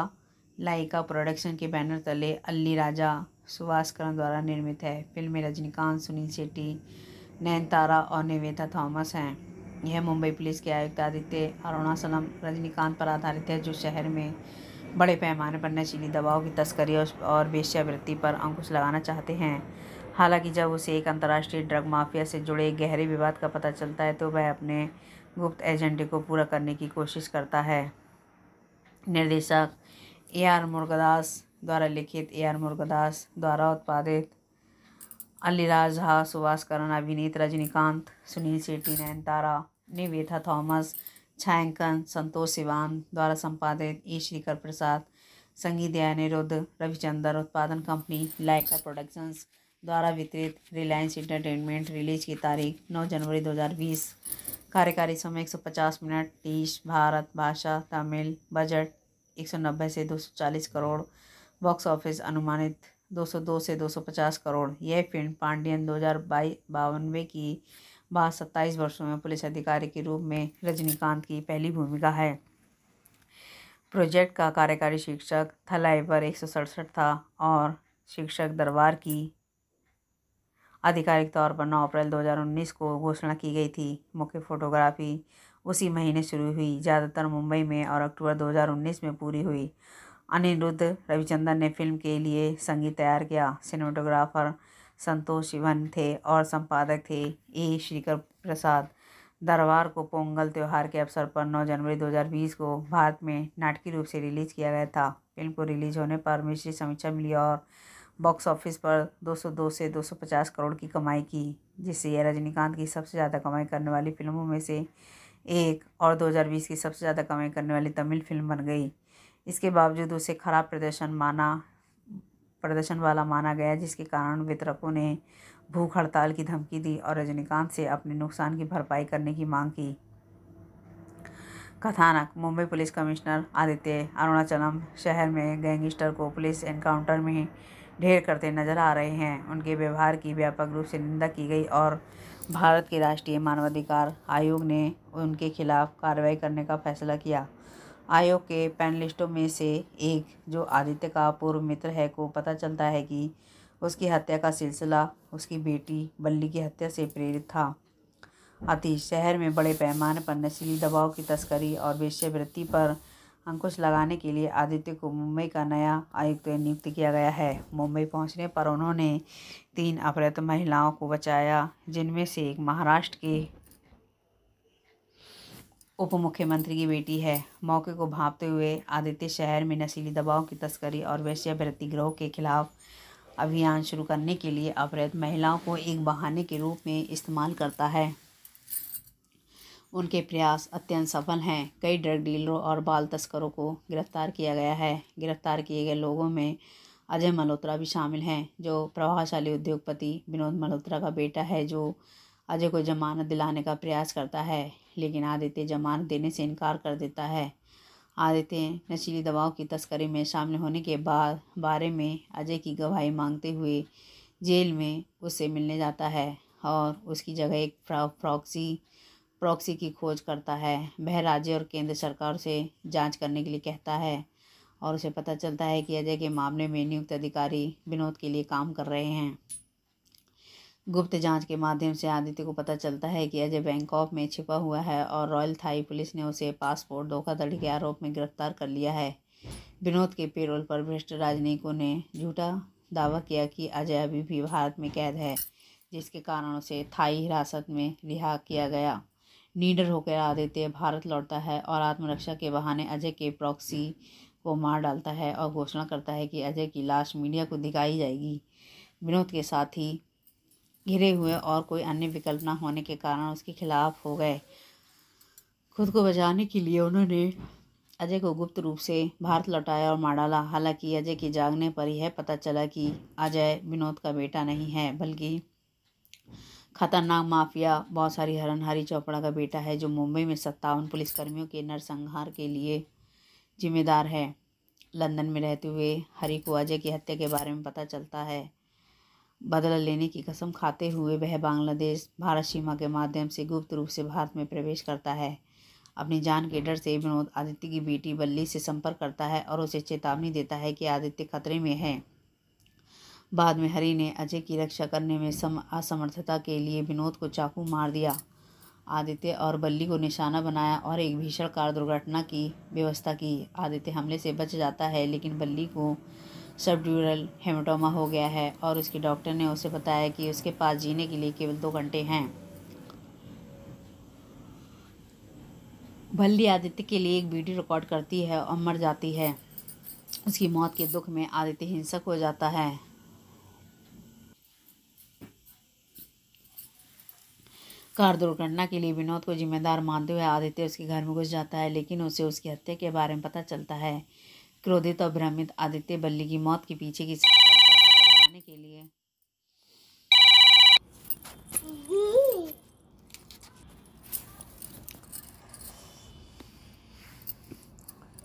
लाइका प्रोडक्शन के बैनर तले अल्ली राजा सुभाषकरण द्वारा निर्मित है फिल्म में रजनीकांत सुनील शेट्टी नैन तारा और निवेदा थॉमस हैं यह मुंबई पुलिस के आयुक्त आदित्य अरुणा सलम रजनीकांत पर आधारित है जो शहर में बड़े पैमाने पर नशीली दवाओं की तस्करी और वेश्यावृत्ति पर अंकुश लगाना चाहते हैं हालांकि जब उसे एक अंतर्राष्ट्रीय ड्रग माफिया से जुड़े गहरे विवाद का पता चलता है तो वह अपने गुप्त एजेंडे को पूरा करने की कोशिश करता है निर्देशक ए आर मुर्गदास द्वारा लिखित ए आर मुर्गदास द्वारा उत्पादित अलीराज झा सुभाष करण अभिनीत रजनीकांत सुनील शेट्टी नयनतारा निवेथा थॉमस छायांकन संतोष सिवान द्वारा संपादित ई श्रीकर प्रसाद संगीत दया अनिरुद्ध उत्पादन कंपनी लाइका प्रोडक्शंस द्वारा वितरित रिलायंस इंटरटेनमेंट रिलीज की तारीख 9 जनवरी 2020 कार्यकारी समय एक सौ पचास मिनट तीस भारत भाषा तमिल बजट एक सौ नब्बे से दो सौ चालीस करोड़ बॉक्स ऑफिस अनुमानित दो सौ दो से दो सौ पचास करोड़ यह फिल्म पांडियन दो हज़ार बावनवे की बाद सत्ताईस वर्षों में पुलिस अधिकारी के रूप में रजनीकांत की पहली भूमिका है प्रोजेक्ट का कार्यकारी शिक्षक थलाइवर एक सौ सड़सठ था और शिक्षक दरबार की आधिकारिक तौर पर 9 अप्रैल 2019 को घोषणा की गई थी मुख्य फोटोग्राफी उसी महीने शुरू हुई ज़्यादातर मुंबई में और अक्टूबर 2019 में पूरी हुई अनिरुद्ध रविचंदन ने फिल्म के लिए संगीत तैयार किया सिनेमाटोग्राफर संतोष शिवन थे और संपादक थे ए श्रीकर प्रसाद दरबार को पोंगल त्यौहार के अवसर पर 9 जनवरी 2020 को भारत में नाटकीय रूप से रिलीज किया गया था फिल्म को रिलीज होने पर मिश्री समीक्षा मिली और बॉक्स ऑफिस पर 202 से 250 करोड़ की कमाई की जिससे यह रजनीकांत की सबसे ज़्यादा कमाई करने वाली फिल्मों में से एक और 2020 की सबसे ज़्यादा कमाई करने वाली तमिल फिल्म बन गई इसके बावजूद उसे खराब प्रदर्शन माना प्रदर्शन वाला माना गया जिसके कारण वितरकों ने भूख हड़ताल की धमकी दी और रजनीकांत से अपने नुकसान की भरपाई करने की मांग की कथानक मुंबई पुलिस कमिश्नर आदित्य अरुणाचलम शहर में गैंगस्टर को पुलिस एनकाउंटर में ढेर करते नजर आ रहे हैं उनके व्यवहार की व्यापक रूप से निंदा की गई और भारत के राष्ट्रीय मानवाधिकार आयोग ने उनके खिलाफ कार्रवाई करने का फैसला किया आयोग के पैनलिस्टों में से एक जो आदित्य का पूर्व मित्र है को पता चलता है कि उसकी हत्या का सिलसिला उसकी बेटी बल्ली की हत्या से प्रेरित था अति शहर में बड़े पैमाने पर नशीली दबाव की तस्करी और वेश्यावृत्ति पर अंकुश लगाने के लिए आदित्य को मुंबई का नया आयुक्त नियुक्त किया गया है मुंबई पहुंचने पर उन्होंने तीन अपहृत महिलाओं को बचाया जिनमें से एक महाराष्ट्र के उप मुख्यमंत्री की बेटी है मौके को भांपते हुए आदित्य शहर में नशीली दवाओं की तस्करी और वैश्यावृत्ति ग्रोह के खिलाफ अभियान शुरू करने के लिए अपराध महिलाओं को एक बहाने के रूप में इस्तेमाल करता है उनके प्रयास अत्यंत सफल हैं कई ड्रग डीलरों और बाल तस्करों को गिरफ्तार किया गया है गिरफ्तार किए गए लोगों में अजय मल्होत्रा भी शामिल हैं जो प्रभावशाली उद्योगपति विनोद मल्होत्रा का बेटा है जो अजय को जमानत दिलाने का प्रयास करता है लेकिन आदित्य जमानत देने से इनकार कर देता है आदित्य नशीली दवाओं की तस्करी में शामिल होने के बाद बारे में अजय की गवाही मांगते हुए जेल में उससे मिलने जाता है और उसकी जगह एक प्रॉक्सी प्रॉक्सी की खोज करता है वह राज्य और केंद्र सरकार से जांच करने के लिए कहता है और उसे पता चलता है कि अजय के मामले में नियुक्त अधिकारी विनोद के लिए काम कर रहे हैं गुप्त जांच के माध्यम से आदित्य को पता चलता है कि अजय बैंकॉक में छिपा हुआ है और रॉयल थाई पुलिस ने उसे पासपोर्ट धोखाधड़ी के आरोप में गिरफ्तार कर लिया है विनोद के पेरोल पर भ्रष्ट राजनयिकों ने झूठा दावा किया कि अजय अभी भी भारत में कैद है जिसके कारण उसे थाई हिरासत में रिहा किया गया नीडर होकर आदित्य भारत लौटता है और आत्मरक्षा के बहाने अजय के प्रॉक्सी को मार डालता है और घोषणा करता है कि अजय की लाश मीडिया को दिखाई जाएगी विनोद के साथ ही घिरे हुए और कोई अन्य विकल्प न होने के कारण उसके खिलाफ हो गए खुद को बचाने के लिए उन्होंने अजय को गुप्त रूप से भारत लौटाया और मार डाला हालांकि अजय के जागने पर यह पता चला कि अजय विनोद का बेटा नहीं है बल्कि खतरनाक माफिया बहुत सारी हरनहारी चोपड़ा का बेटा है जो मुंबई में सत्तावन पुलिसकर्मियों के नरसंहार के लिए जिम्मेदार है लंदन में रहते हुए हरी को अजय की हत्या के बारे में पता चलता है बदला लेने की कसम खाते हुए वह बांग्लादेश भारत सीमा के माध्यम से गुप्त रूप से भारत में प्रवेश करता है अपनी जान के डर से विनोद आदित्य की बेटी बल्ली से संपर्क करता है और उसे चेतावनी देता है कि आदित्य खतरे में है बाद में हरि ने अजय की रक्षा करने में सम असमर्थता के लिए विनोद को चाकू मार दिया आदित्य और बल्ली को निशाना बनाया और एक भीषण कार दुर्घटना की व्यवस्था की आदित्य हमले से बच जाता है लेकिन बल्ली को सबड्यूरल हेमाटोमा हो गया है और उसके डॉक्टर ने उसे बताया कि उसके पास जीने के लिए केवल दो घंटे हैं भल्ली आदित्य के लिए एक वीडियो रिकॉर्ड करती है और मर जाती है उसकी मौत के दुख में आदित्य हिंसक हो जाता है कार दुर्घटना के लिए विनोद को जिम्मेदार मानते हुए आदित्य उसके घर में घुस जाता है लेकिन उसे उसकी हत्या के बारे में पता चलता है क्रोधित और भ्रमित आदित्य बल्ली की मौत के पीछे की सच्चाई का पता लगाने के लिए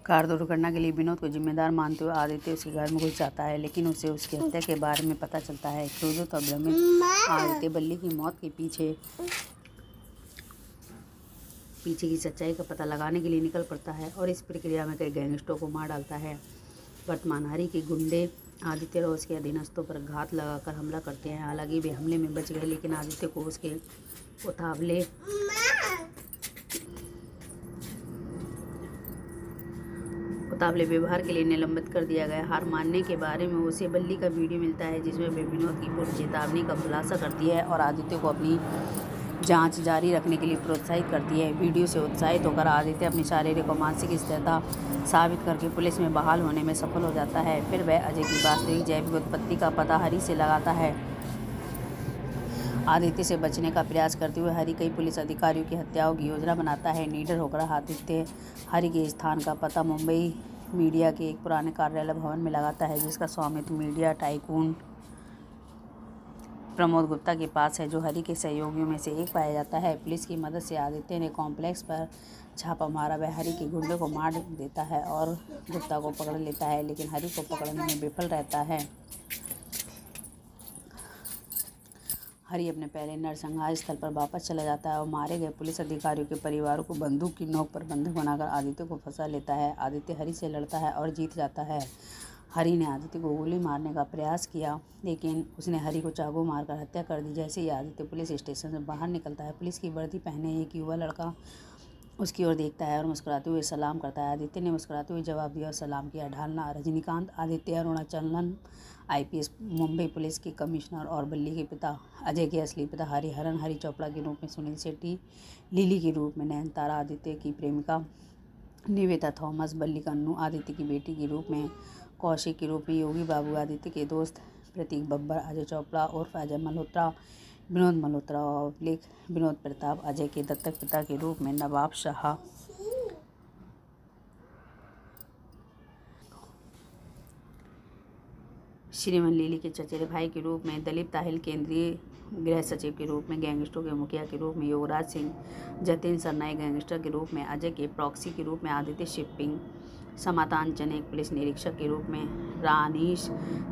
कार दुर्घटना के लिए विनोद को जिम्मेदार मानते हुए आदित्य उसके घर में घुस जाता है लेकिन उसे उसकी हत्या के बारे में पता चलता है क्रोधित और भ्रमित आदित्य बल्ली की मौत के पीछे पीछे की सच्चाई का पता लगाने के लिए निकल पड़ता है और इस प्रक्रिया में कई गैंगस्टरों को मार डालता है वर्तमान वर्तमानहारी के गुंडे आदित्य और उसके अधीनस्थों पर घात लगाकर हमला करते हैं हालांकि वे हमले में बच गए लेकिन आदित्य को उसके उतावले उतावले व्यवहार के लिए निलंबित कर दिया गया हार मानने के बारे में उसे बल्ली का वीडियो मिलता है जिसमें वे विनोद की पूर्व चेतावनी का खुलासा करती है और आदित्य को अपनी जांच जारी रखने के लिए प्रोत्साहित करती है वीडियो से उत्साहित होकर आदित्य अपनी शारीरिक और मानसिक स्थिरता साबित करके पुलिस में बहाल होने में सफल हो जाता है फिर वह अजय की वास्तविक जैविक उत्पत्ति का पता हरी से लगाता है आदित्य से बचने का प्रयास करते हुए हरि कई पुलिस अधिकारियों की हत्याओं की योजना बनाता है नीडर होकर आदित्य हरि के स्थान का पता मुंबई मीडिया के एक पुराने कार्यालय भवन में लगाता है जिसका स्वामित्व मीडिया टाइकून प्रमोद गुप्ता के पास है जो हरी के सहयोगियों में से एक पाया जाता है पुलिस की मदद से आदित्य ने कॉम्प्लेक्स पर छापा मारा वह हरी के गुंडे को मार देता है और गुप्ता को पकड़ लेता है लेकिन हरी को पकड़ने में विफल रहता है हरि अपने पहले नरसंहार स्थल पर वापस चला जाता है और मारे गए पुलिस अधिकारियों के परिवारों को बंदूक की नोक पर बंदूक बनाकर आदित्य को फंसा लेता है आदित्य हरी से लड़ता है और जीत जाता है हरी ने आदित्य को गोली मारने का प्रयास किया लेकिन उसने हरी को चाकू मारकर हत्या कर दी जैसे ही आदित्य पुलिस स्टेशन से बाहर निकलता है पुलिस की वर्दी पहने एक युवा लड़का उसकी ओर देखता है और मुस्कुराते हुए सलाम करता है आदित्य ने मुस्कुराते हुए जवाब दिया और सलाम किया ढालना रजनीकांत आदित्य अरुणाचलन आईपीएस मुंबई पुलिस के कमिश्नर और बल्ली के पिता अजय के असली पिता हरन हरि चोपड़ा के रूप में सुनील शेट्टी लीली के रूप में तारा आदित्य की प्रेमिका निवेदा थॉमस बल्ली कन्नू आदित्य की बेटी के रूप में कौशिक के रूप में योगी बाबू आदित्य के दोस्त प्रतीक बब्बर अजय चोपड़ा और अजय मल्होत्रा विनोद मल्होत्रा और लेख विनोद प्रताप अजय के दत्तक पिता के रूप में नवाब शाह श्रीमन लीली के चचेरे भाई के रूप में दलीप ताहिल केंद्रीय गृह सचिव के रूप में गैंगस्टरों के मुखिया के रूप में योगराज सिंह जतिन सरनाई गैंगस्टर के रूप में अजय के प्रॉक्सी के रूप में आदित्य शिपिंग समातांचन एक पुलिस निरीक्षक के रूप में रानीश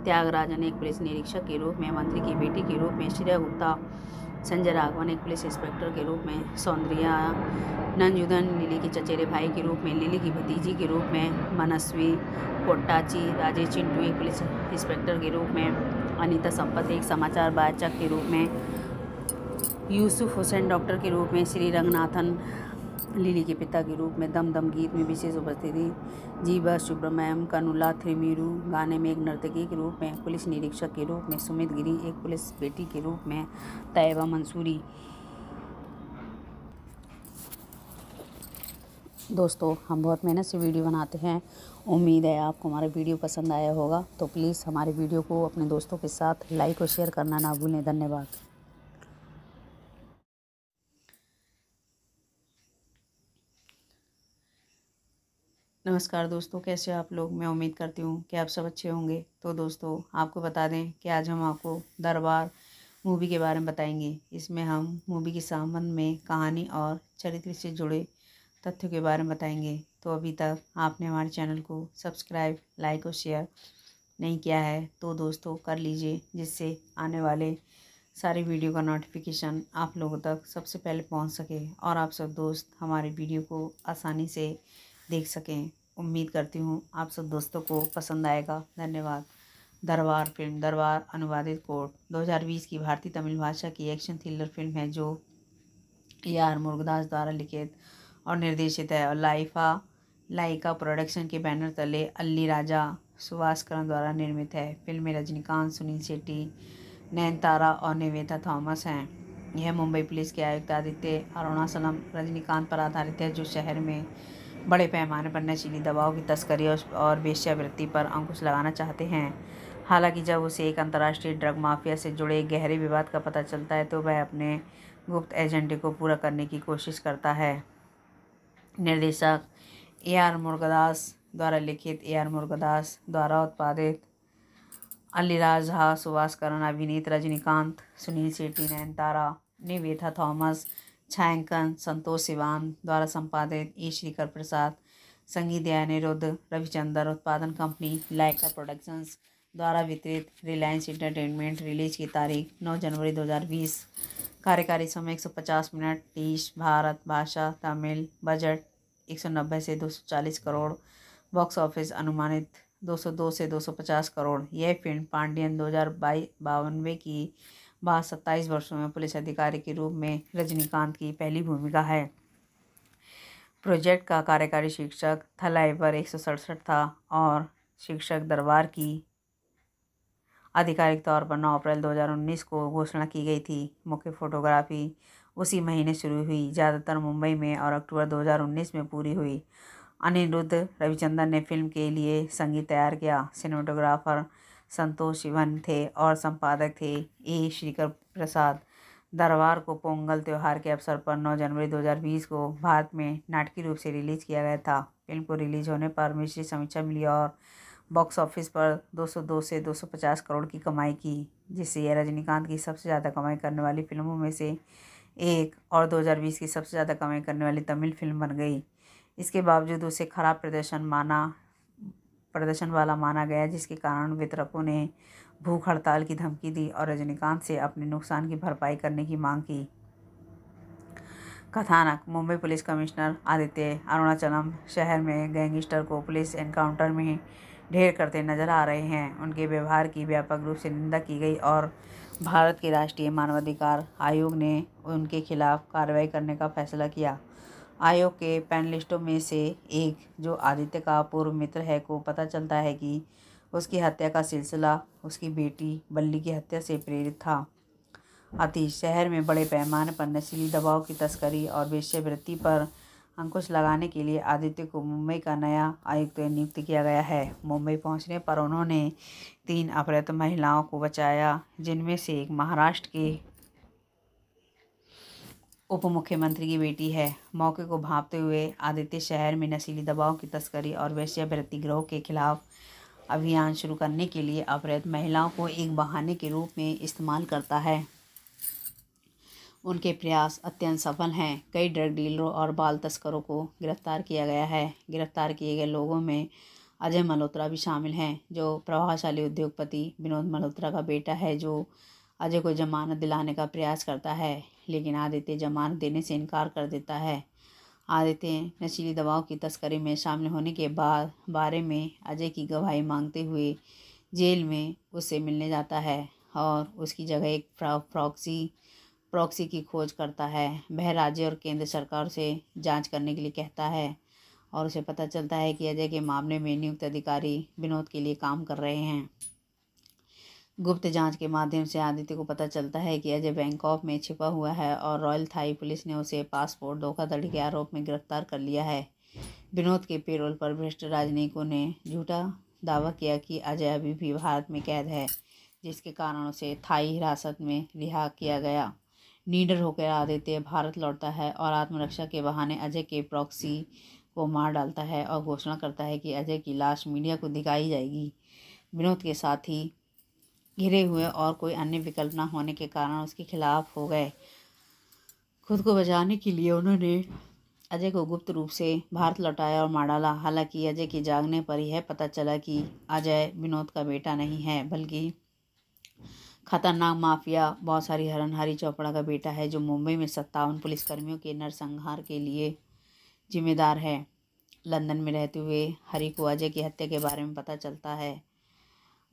त्यागराजन एक पुलिस निरीक्षक के रूप में मंत्री की बेटी के रूप में श्रेया गुप्ता संजय राघवन एक पुलिस इंस्पेक्टर के रूप में सौंदर्या नंजुदन लिली के चचेरे भाई के रूप में लिली की भतीजी के रूप में मनस्वी कोट्टाची राजेश चिंटू एक पुलिस इंस्पेक्टर के रूप में अनिता संपत एक समाचार वाचक के रूप में यूसुफ हुसैन डॉक्टर के रूप में श्री रंगनाथन लिली के पिता के रूप में दम दम गीत में विशेष उपस्थित थी जीवा सुब्रमण्यम कनुला थ्रेमीरू गाने में एक नर्तकी के रूप में पुलिस निरीक्षक के रूप में सुमित गिरी एक पुलिस बेटी के रूप में तयबा मंसूरी दोस्तों हम बहुत मेहनत से वीडियो बनाते हैं उम्मीद है आपको हमारा वीडियो पसंद आया होगा तो प्लीज़ हमारे वीडियो को अपने दोस्तों के साथ लाइक और शेयर करना ना भूलें धन्यवाद नमस्कार दोस्तों कैसे आप लोग मैं उम्मीद करती हूँ कि आप सब अच्छे होंगे तो दोस्तों आपको बता दें कि आज हम आपको दरबार मूवी के बारे में बताएंगे इसमें हम मूवी के संबंध में कहानी और चरित्र से जुड़े तथ्यों के बारे में बताएंगे तो अभी तक आपने हमारे चैनल को सब्सक्राइब लाइक और शेयर नहीं किया है तो दोस्तों कर लीजिए जिससे आने वाले सारे वीडियो का नोटिफिकेशन आप लोगों तक सबसे पहले पहुंच सके और आप सब दोस्त हमारे वीडियो को आसानी से देख सकें उम्मीद करती हूँ आप सब दोस्तों को पसंद आएगा धन्यवाद दरबार फिल्म दरबार अनुवादित कोर्ट 2020 की भारतीय तमिल भाषा की एक्शन थ्रिलर फिल्म है जो ए आर मुर्गदास द्वारा लिखित और निर्देशित है और लाइफा लाइका प्रोडक्शन के बैनर तले अली राजा सुभाष करण द्वारा निर्मित है फिल्म में रजनीकांत सुनील शेट्टी नयनतारा और निवेदा थॉमस हैं यह मुंबई पुलिस के आयुक्त आदित्य अरुणा सलम रजनीकांत पर आधारित है जो शहर में बड़े पैमाने पर नशीली दवाओं की तस्करी और वेश्यावृत्ति पर अंकुश लगाना चाहते हैं हालांकि जब उसे एक अंतर्राष्ट्रीय ड्रग माफिया से जुड़े गहरे विवाद का पता चलता है तो वह अपने गुप्त एजेंडे को पूरा करने की कोशिश करता है निर्देशक ए आर मुर्गदास द्वारा लिखित ए आर मुर्गदास द्वारा उत्पादित अलीराज झा सुभाष करण अभिनीत रजनीकांत सुनील शेट्टी नयनतारा निवेथा थॉमस छायांकन संतोष सिवान द्वारा संपादित ई श्रीकर प्रसाद संगीत दया निरुद्ध रविचंद्र उत्पादन कंपनी लाइका प्रोडक्शंस द्वारा वितरित रिलायंस इंटरटेनमेंट रिलीज की तारीख 9 जनवरी 2020 कार्यकारी समय 150 मिनट देश भारत भाषा तमिल बजट 190 से 240 करोड़ बॉक्स ऑफिस अनुमानित 202 से 250 करोड़ यह फिल्म पांडियन दो हज़ार बावनवे की बाद सत्ताईस वर्षों में पुलिस अधिकारी के रूप में रजनीकांत की पहली भूमिका है प्रोजेक्ट का कार्यकारी शिक्षक थलाइवर एक सौ सड़सठ था और शिक्षक दरबार की आधिकारिक तौर पर 9 अप्रैल 2019 को घोषणा की गई थी मुख्य फोटोग्राफी उसी महीने शुरू हुई ज़्यादातर मुंबई में और अक्टूबर 2019 में पूरी हुई अनिरुद्ध रविचंदन ने फिल्म के लिए संगीत तैयार किया सिनेमाटोग्राफर संतोष शिवन थे और संपादक थे ए श्रीकर प्रसाद दरबार को पोंगल त्यौहार के अवसर पर 9 जनवरी 2020 को भारत में नाटकीय रूप से रिलीज किया गया था फिल्म को रिलीज होने पर मिश्री समीक्षा मिली और बॉक्स ऑफिस पर 202 से 250 करोड़ की कमाई की जिससे यह रजनीकांत की सबसे ज़्यादा कमाई करने वाली फिल्मों में से एक और 2020 की सबसे ज़्यादा कमाई करने वाली तमिल फिल्म बन गई इसके बावजूद उसे खराब प्रदर्शन माना प्रदर्शन वाला माना गया जिसके कारण वितरकों ने भूख हड़ताल की धमकी दी और रजनीकांत से अपने नुकसान की भरपाई करने की मांग की कथानक मुंबई पुलिस कमिश्नर आदित्य अरुणाचलम शहर में गैंगस्टर को पुलिस एनकाउंटर में ढेर करते नजर आ रहे हैं उनके व्यवहार की व्यापक रूप से निंदा की गई और भारत के राष्ट्रीय मानवाधिकार आयोग ने उनके खिलाफ कार्रवाई करने का फैसला किया आयोग के पैनलिस्टों में से एक जो आदित्य का पूर्व मित्र है को पता चलता है कि उसकी हत्या का सिलसिला उसकी बेटी बल्ली की हत्या से प्रेरित था अति शहर में बड़े पैमाने पर नशीली दबाव की तस्करी और वेश्यावृत्ति पर अंकुश लगाने के लिए आदित्य को मुंबई का नया आयुक्त नियुक्त किया गया है मुंबई पहुंचने पर उन्होंने तीन अपहृत महिलाओं को बचाया जिनमें से एक महाराष्ट्र के उप मुख्यमंत्री की बेटी है मौके को भांपते हुए आदित्य शहर में नशीली दवाओं की तस्करी और वैश्यावृत्ति ग्रोह के खिलाफ अभियान शुरू करने के लिए अपहृत महिलाओं को एक बहाने के रूप में इस्तेमाल करता है उनके प्रयास अत्यंत सफल हैं कई ड्रग डीलरों और बाल तस्करों को गिरफ्तार किया गया है गिरफ्तार किए गए लोगों में अजय मल्होत्रा भी शामिल हैं जो प्रभावशाली उद्योगपति विनोद मल्होत्रा का बेटा है जो अजय को जमानत दिलाने का प्रयास करता है लेकिन आदित्य जमानत देने से इनकार कर देता है आदित्य नशीली दवाओं की तस्करी में शामिल होने के बाद बारे में अजय की गवाही मांगते हुए जेल में उससे मिलने जाता है और उसकी जगह एक प्रॉक्सी प्रॉक्सी की खोज करता है वह राज्य और केंद्र सरकार से जांच करने के लिए कहता है और उसे पता चलता है कि अजय के मामले में नियुक्त अधिकारी विनोद के लिए काम कर रहे हैं गुप्त जांच के माध्यम से आदित्य को पता चलता है कि अजय बैंकॉक में छिपा हुआ है और रॉयल थाई पुलिस ने उसे पासपोर्ट धोखाधड़ी के आरोप में गिरफ्तार कर लिया है विनोद के पेरोल पर भ्रष्ट राजनयिकों ने झूठा दावा किया कि अजय अभी भी भारत में कैद है जिसके कारण उसे थाई हिरासत में रिहा किया गया नीडर होकर आदित्य भारत लौटता है और आत्मरक्षा के बहाने अजय के प्रॉक्सी को मार डालता है और घोषणा करता है कि अजय की लाश मीडिया को दिखाई जाएगी विनोद के साथ ही घिरे हुए और कोई अन्य विकल्प न होने के कारण उसके खिलाफ हो गए खुद को बचाने के लिए उन्होंने अजय को गुप्त रूप से भारत लौटाया और मार डाला हालांकि अजय के जागने पर यह पता चला कि अजय विनोद का बेटा नहीं है बल्कि खतरनाक माफिया बहुत सारी हरनहारी चौपड़ा का बेटा है जो मुंबई में सत्तावन पुलिसकर्मियों के नरसंहार के लिए जिम्मेदार है लंदन में रहते हुए हरी को अजय की हत्या के बारे में पता चलता है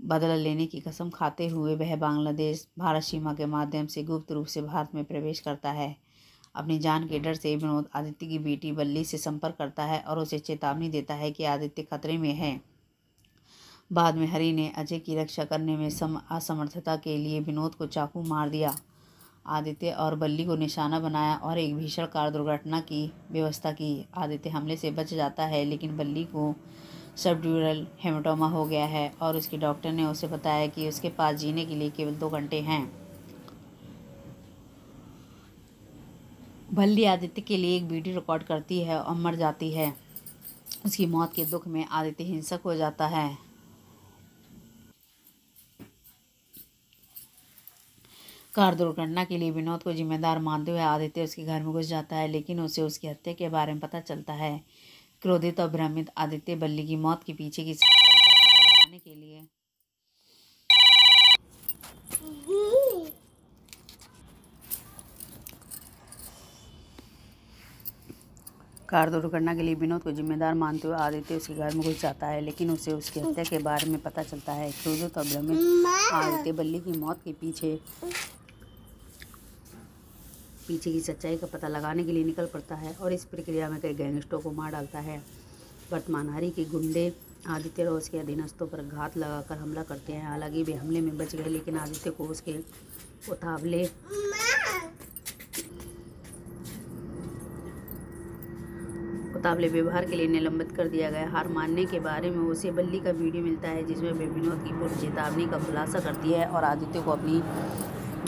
बदला लेने की कसम खाते हुए वह बांग्लादेश भारत सीमा के माध्यम से गुप्त रूप से भारत में प्रवेश करता है अपनी जान के डर से विनोद आदित्य की बेटी बल्ली से संपर्क करता है और उसे चेतावनी देता है कि आदित्य खतरे में है बाद में हरि ने अजय की रक्षा करने में सम असमर्थता के लिए विनोद को चाकू मार दिया आदित्य और बल्ली को निशाना बनाया और एक भीषण कार दुर्घटना की व्यवस्था की आदित्य हमले से बच जाता है लेकिन बल्ली को सबड्यूरल हेमाटोमा हो गया है और उसके डॉक्टर ने उसे बताया कि उसके पास जीने के लिए केवल दो घंटे हैं भल्ली आदित्य के लिए एक वीडियो रिकॉर्ड करती है और मर जाती है उसकी मौत के दुख में आदित्य हिंसक हो जाता है कार दुर्घटना के लिए विनोद को जिम्मेदार मानते हुए आदित्य उसके घर में घुस जाता है लेकिन उसे उसकी हत्या के बारे में पता चलता है क्रोधित और भ्रमित आदित्य बल्ली की मौत के पीछे की सच्चाई का पता लगाने के लिए कार दुर्घटना के लिए विनोद को जिम्मेदार मानते हुए आदित्य उसके घर में घुस जाता है लेकिन उसे उसकी हत्या के बारे में पता चलता है क्रोधित और भ्रमित आदित्य बल्ली की मौत के पीछे पीछे की सच्चाई का पता लगाने के लिए निकल पड़ता है और इस प्रक्रिया में कई गैंगस्टरों को मार डालता है वर्तमानहारी के गुंडे आदित्य और उसके अधीनस्थों पर घात लगाकर हमला करते हैं हालांकि वे हमले में बच गए लेकिन आदित्य को उसके उतावले उतावले व्यवहार के लिए निलंबित कर दिया गया हार मानने के बारे में उसे बल्ली का वीडियो मिलता है जिसमें वे विनोद की पूर्व चेतावनी का खुलासा करती है और आदित्य को अपनी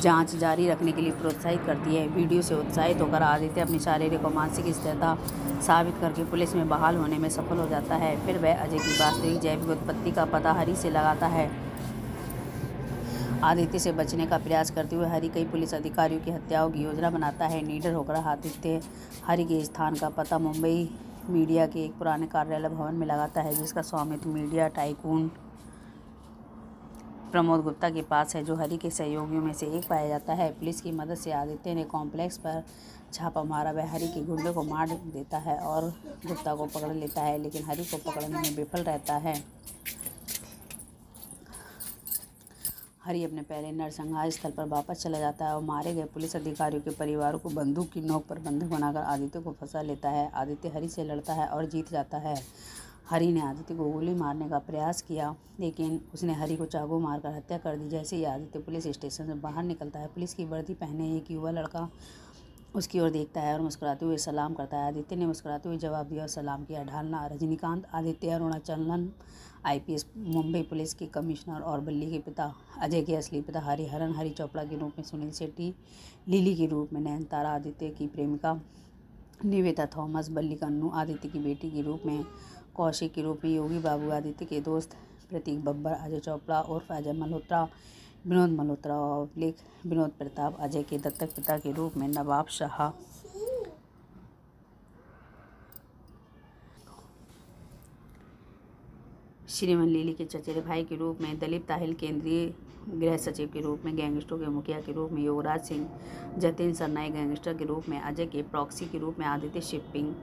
जांच जारी रखने के लिए प्रोत्साहित करती है वीडियो से उत्साहित होकर आदित्य अपनी शारीरिक और मानसिक स्थिरता साबित करके पुलिस में बहाल होने में सफल हो जाता है फिर वह अजय की वास्तविक जैविक उत्पत्ति का पता हरी से लगाता है आदित्य से बचने का प्रयास करते हुए हरि कई पुलिस अधिकारियों की हत्याओं की योजना बनाता है नीडर होकर आदित्य हरि के स्थान का पता मुंबई मीडिया के एक पुराने कार्यालय भवन में लगाता है जिसका स्वामित्व मीडिया टाइकून प्रमोद गुप्ता के पास है जो हरि के सहयोगियों में से एक पाया जाता है पुलिस की मदद से आदित्य ने कॉम्प्लेक्स पर छापा मारा वह हरि के गुंडे को मार देता है और गुप्ता को पकड़ लेता है लेकिन हरि को पकड़ने में विफल रहता है हरि अपने पहले नरसंहार स्थल पर वापस चला जाता है और मारे गए पुलिस अधिकारियों के परिवारों को बंदूक की नोक पर बंधक बनाकर आदित्य को फंसा लेता है आदित्य हरि से लड़ता है और जीत जाता है हरी ने आदित्य को गोली मारने का प्रयास किया लेकिन उसने हरी को चाकू मारकर हत्या कर दी जैसे ही आदित्य पुलिस स्टेशन से बाहर निकलता है पुलिस की वर्दी पहने एक युवा लड़का उसकी ओर देखता है और मुस्कुराते हुए सलाम करता है आदित्य ने मुस्कुराते हुए जवाब दिया और सलाम किया ढालना रजनीकांत आदित्य अरुणाचलन आईपीएस मुंबई पुलिस के कमिश्नर और बल्ली के पिता अजय के असली पिता हरिहरन हरी चोपड़ा के रूप में सुनील शेट्टी लीली के रूप में नयन आदित्य की प्रेमिका निवेदा थॉमस बल्ली कन्नू आदित्य की बेटी के रूप में कौशिक के रूप में योगी बाबू आदित्य के दोस्त प्रतीक बब्बर अजय चोपड़ा और अजय मल्होत्रा विनोद मल्होत्रा और लेख विनोद प्रताप अजय के दत्तक पिता के रूप में नवाब शाह श्रीमन लीली के चचेरे भाई के रूप में दलीप ताहिल केंद्रीय गृह सचिव के रूप में गैंगस्टरों के मुखिया के रूप में योगराज सिंह जतिन सरनाई गैंगस्टर के रूप में अजय के प्रॉक्सी के रूप में आदित्य शिपिंग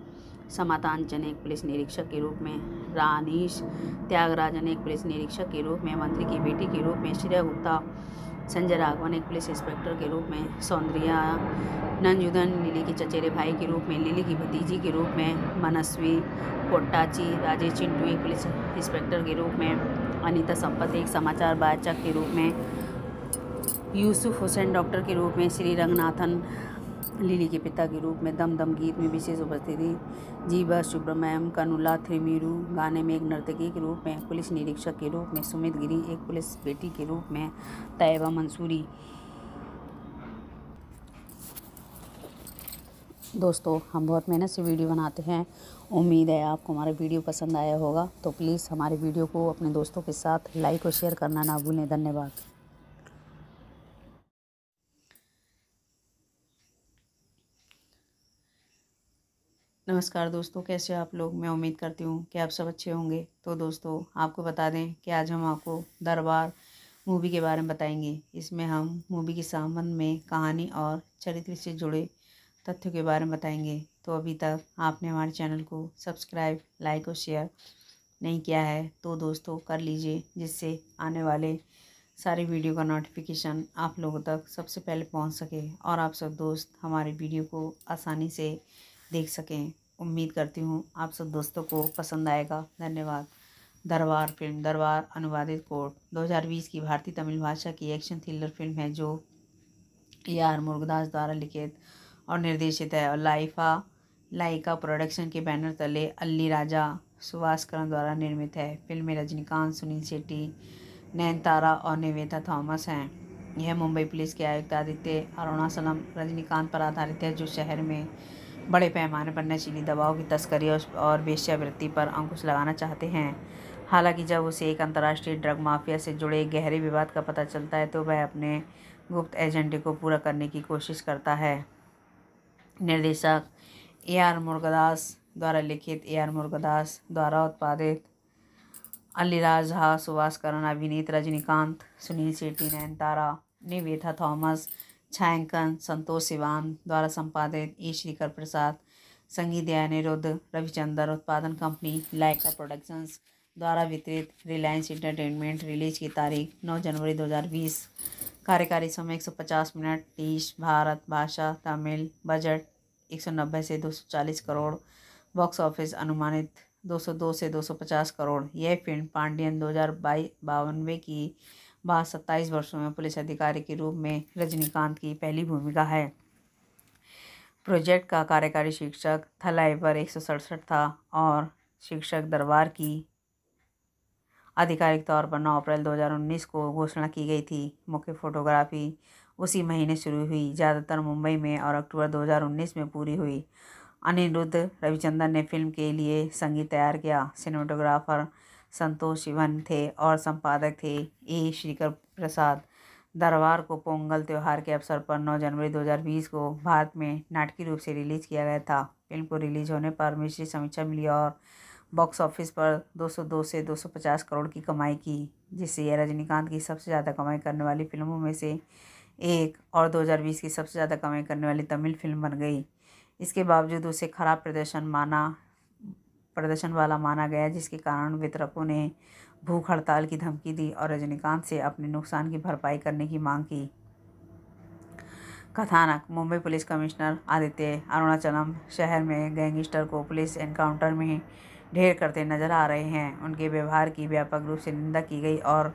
समातान एक पुलिस निरीक्षक के रूप में रानीश त्यागराज अनेक पुलिस निरीक्षक के रूप में मंत्री की बेटी के रूप में श्रेय गुप्ता संजय राघवन एक पुलिस इंस्पेक्टर के रूप में सौंदर्या नंजुदन लिली के चचेरे भाई के रूप में लिली की भतीजी के रूप में मनस्वी कोट्टाची राजेश चिंटू एक पुलिस इंस्पेक्टर के रूप में अनिता संपत एक समाचार वाचक के रूप में यूसुफ हुसैन डॉक्टर के रूप में श्री रंगनाथन लिली के पिता के रूप में दम दम गीत में विशेष उपस्थित थी जीवा सुब्रमण्यम कनुला थ्रिमीरू गाने में एक नर्तकी के रूप में पुलिस निरीक्षक के रूप में सुमित गिरी एक पुलिस बेटी के रूप में तयबा मंसूरी दोस्तों हम बहुत मेहनत से वीडियो बनाते हैं उम्मीद है आपको हमारा वीडियो पसंद आया होगा तो प्लीज़ हमारे वीडियो को अपने दोस्तों के साथ लाइक और शेयर करना ना भूलें धन्यवाद नमस्कार दोस्तों कैसे आप लोग मैं उम्मीद करती हूँ कि आप सब अच्छे होंगे तो दोस्तों आपको बता दें कि आज हम आपको दरबार मूवी के बारे में बताएंगे इसमें हम मूवी के संबंध में कहानी और चरित्र से जुड़े तथ्यों के बारे में बताएंगे तो अभी तक आपने हमारे चैनल को सब्सक्राइब लाइक और शेयर नहीं किया है तो दोस्तों कर लीजिए जिससे आने वाले सारे वीडियो का नोटिफिकेशन आप लोगों तक सबसे पहले पहुंच सके और आप सब दोस्त हमारे वीडियो को आसानी से देख सकें उम्मीद करती हूँ आप सब दोस्तों को पसंद आएगा धन्यवाद दरबार फिल्म दरबार अनुवादित कोर्ट 2020 की भारतीय तमिल भाषा की एक्शन थ्रिलर फिल्म है जो ए आर मुर्गदास द्वारा लिखित और निर्देशित है और लाइफा लाइका प्रोडक्शन के बैनर तले अल्ली राजा सुभाष करण द्वारा निर्मित है फिल्म में रजनीकांत सुनील शेट्टी नैन तारा और निवेदा थॉमस हैं यह मुंबई पुलिस के आयुक्त आदित्य अरुणासलम रजनीकांत पर आधारित है जो शहर में बड़े पैमाने पर नशीली दवाओं की तस्करी और वेश्यावृत्ति पर अंकुश लगाना चाहते हैं हालांकि जब उसे एक अंतर्राष्ट्रीय ड्रग माफिया से जुड़े गहरे विवाद का पता चलता है तो वह अपने गुप्त एजेंडे को पूरा करने की कोशिश करता है निर्देशक ए आर मुर्गदास द्वारा लिखित ए आर मुर्गदास द्वारा उत्पादित अलीराज झा सुभाष करण अभिनीत रजनीकांत सुनील शेट्टी नयनतारा निवेथा थॉमस छायांकन संतोष सिवान द्वारा संपादित ई श्रीकर प्रसाद संगीत दया निरुद्ध रविचंदर उत्पादन कंपनी लाइका प्रोडक्शंस द्वारा वितरित रिलायंस इंटरटेनमेंट रिलीज की तारीख 9 जनवरी 2020 कार्यकारी समय 150 मिनट देश भारत भाषा तमिल बजट 190 से 240 करोड़ बॉक्स ऑफिस अनुमानित 202 से 250 करोड़ यह फिल्म पांडियन दो हज़ार की बाद सत्ताईस वर्षों में पुलिस अधिकारी के रूप में रजनीकांत की पहली भूमिका है प्रोजेक्ट का कार्यकारी शिक्षक थलाइवर एक सौ सड़सठ था और शिक्षक दरबार की आधिकारिक तौर पर 9 अप्रैल 2019 को घोषणा की गई थी मुख्य फोटोग्राफी उसी महीने शुरू हुई ज़्यादातर मुंबई में और अक्टूबर 2019 में पूरी हुई अनिरुद्ध रविचंदन ने फिल्म के लिए संगीत तैयार किया सिनेमाटोग्राफर संतोष शिवन थे और संपादक थे ए श्रीकर प्रसाद दरबार को पोंगल त्यौहार के अवसर पर 9 जनवरी 2020 को भारत में नाटकीय रूप से रिलीज किया गया था फिल्म को रिलीज होने पर मिश्री समीक्षा मिली और बॉक्स ऑफिस पर 202 से 250 करोड़ की कमाई की जिससे यह रजनीकांत की सबसे ज़्यादा कमाई करने वाली फिल्मों में से एक और 2020 की सबसे ज़्यादा कमाई करने वाली तमिल फिल्म बन गई इसके बावजूद उसे खराब प्रदर्शन माना प्रदर्शन वाला माना गया जिसके कारण वितरकों ने भूख हड़ताल की धमकी दी और रजनीकांत से अपने नुकसान की भरपाई करने की मांग की कथानक मुंबई पुलिस कमिश्नर आदित्य अरुणाचलम शहर में गैंगस्टर को पुलिस एनकाउंटर में ढेर करते नजर आ रहे हैं उनके व्यवहार की व्यापक रूप से निंदा की गई और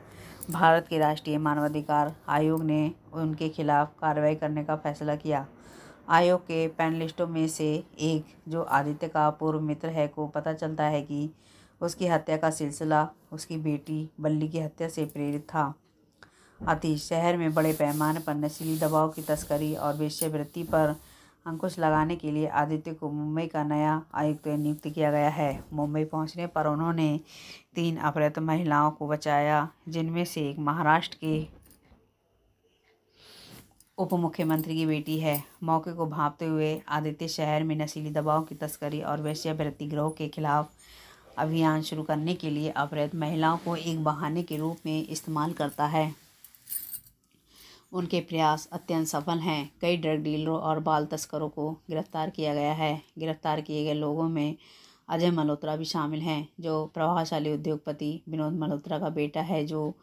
भारत के राष्ट्रीय मानवाधिकार आयोग ने उनके खिलाफ कार्रवाई करने का फैसला किया आयोग के पैनलिस्टों में से एक जो आदित्य का पूर्व मित्र है को पता चलता है कि उसकी हत्या का सिलसिला उसकी बेटी बल्ली की हत्या से प्रेरित था अति शहर में बड़े पैमाने पर नशीली दबाव की तस्करी और वेश्यवृत्ति पर अंकुश लगाने के लिए आदित्य को मुंबई का नया आयुक्त नियुक्त किया गया है मुंबई पहुंचने पर उन्होंने तीन अपहृत महिलाओं को बचाया जिनमें से एक महाराष्ट्र के उप मुख्यमंत्री की बेटी है मौके को भांपते हुए आदित्य शहर में नशीली दवाओं की तस्करी और वैश्यावृत्ति ग्रोह के खिलाफ अभियान शुरू करने के लिए अपहृत महिलाओं को एक बहाने के रूप में इस्तेमाल करता है उनके प्रयास अत्यंत सफल हैं कई ड्रग डीलरों और बाल तस्करों को गिरफ्तार किया गया है गिरफ्तार किए गए लोगों में अजय मल्होत्रा भी शामिल हैं जो प्रभावशाली उद्योगपति विनोद मल्होत्रा का बेटा है जो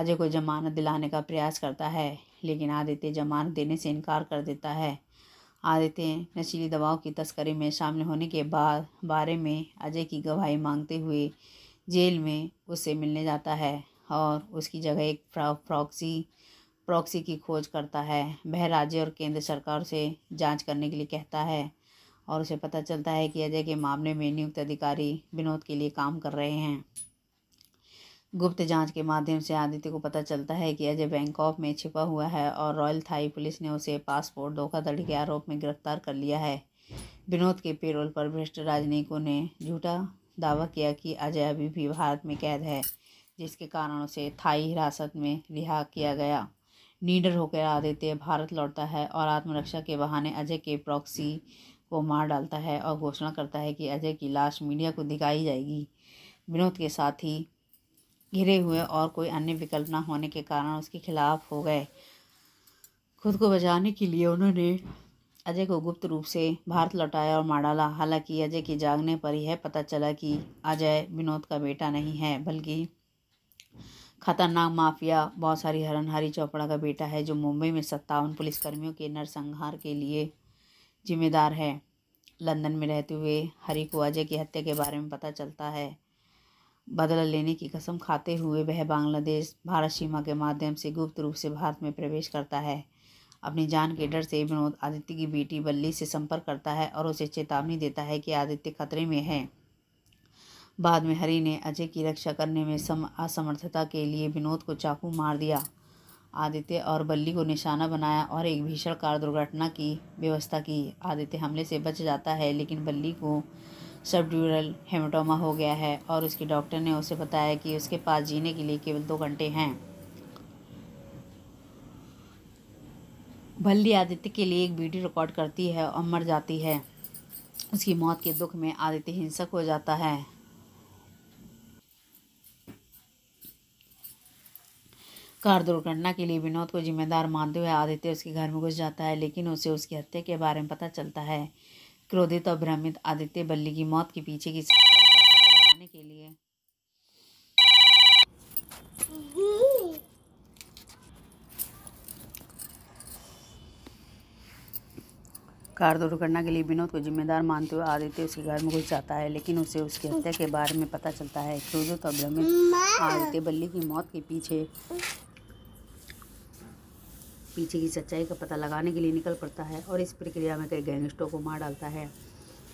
अजय को जमानत दिलाने का प्रयास करता है लेकिन आदित्य जमानत देने से इनकार कर देता है आदित्य नशीली दवाओं की तस्करी में शामिल होने के बाद बारे में अजय की गवाही मांगते हुए जेल में उससे मिलने जाता है और उसकी जगह एक प्रॉक्सी प्रॉक्सी की खोज करता है वह राज्य और केंद्र सरकार से जांच करने के लिए कहता है और उसे पता चलता है कि अजय के मामले में नियुक्त अधिकारी विनोद के लिए काम कर रहे हैं गुप्त जांच के माध्यम से आदित्य को पता चलता है कि अजय बैंकॉक में छिपा हुआ है और रॉयल थाई पुलिस ने उसे पासपोर्ट धोखाधड़ी के आरोप में गिरफ्तार कर लिया है विनोद के पेरोल पर भ्रष्ट राजनयिकों ने झूठा दावा किया कि अजय अभी भी भारत में कैद है जिसके कारण उसे थाई हिरासत में रिहा किया गया नीडर होकर आदित्य भारत लौटता है और आत्मरक्षा के बहाने अजय के प्रॉक्सी को मार डालता है और घोषणा करता है कि अजय की लाश मीडिया को दिखाई जाएगी विनोद के साथ ही घिरे हुए और कोई अन्य विकल्प ना होने के कारण उसके खिलाफ हो गए खुद को बचाने के लिए उन्होंने अजय को गुप्त रूप से भारत लौटाया और मार हालांकि अजय के जागने पर यह पता चला कि अजय विनोद का बेटा नहीं है बल्कि खतरनाक माफिया बहुत हरन हरनहारी चोपड़ा का बेटा है जो मुंबई में सत्तावन पुलिसकर्मियों के नरसंहार के लिए जिम्मेदार है लंदन में रहते हुए हरी को अजय की हत्या के बारे में पता चलता है बदला लेने की कसम खाते हुए वह बांग्लादेश भारत सीमा के माध्यम से गुप्त रूप से भारत में प्रवेश करता है अपनी जान के डर से विनोद आदित्य की बेटी बल्ली से संपर्क करता है और उसे चेतावनी देता है कि आदित्य खतरे में है बाद में हरि ने अजय की रक्षा करने में सम असमर्थता के लिए विनोद को चाकू मार दिया आदित्य और बल्ली को निशाना बनाया और एक भीषण कार दुर्घटना की व्यवस्था की आदित्य हमले से बच जाता है लेकिन बल्ली को सबड्यूरल हेमाटोमा हो गया है और उसके डॉक्टर ने उसे बताया कि उसके पास जीने के लिए केवल दो घंटे हैं भल्ली आदित्य के लिए एक वीडियो रिकॉर्ड करती है और मर जाती है उसकी मौत के दुख में आदित्य हिंसक हो जाता है कार दुर्घटना के लिए विनोद को जिम्मेदार मानते हुए आदित्य उसके घर में घुस जाता है लेकिन उसे उसकी हत्या के बारे में पता चलता है क्रोधित और भ्रमित आदित्य बल्ली की मौत के पीछे की सच्चाई का पता लगाने के लिए कार दुर्घटना के लिए विनोद को जिम्मेदार मानते हुए आदित्य उसके घर में घुस जाता है लेकिन उसे उसकी हत्या के बारे में पता चलता है क्रोधित और भ्रमित आदित्य बल्ली की मौत के पीछे पीछे की सच्चाई का पता लगाने के लिए निकल पड़ता है और इस प्रक्रिया में कई गैंगस्टरों को मार डालता है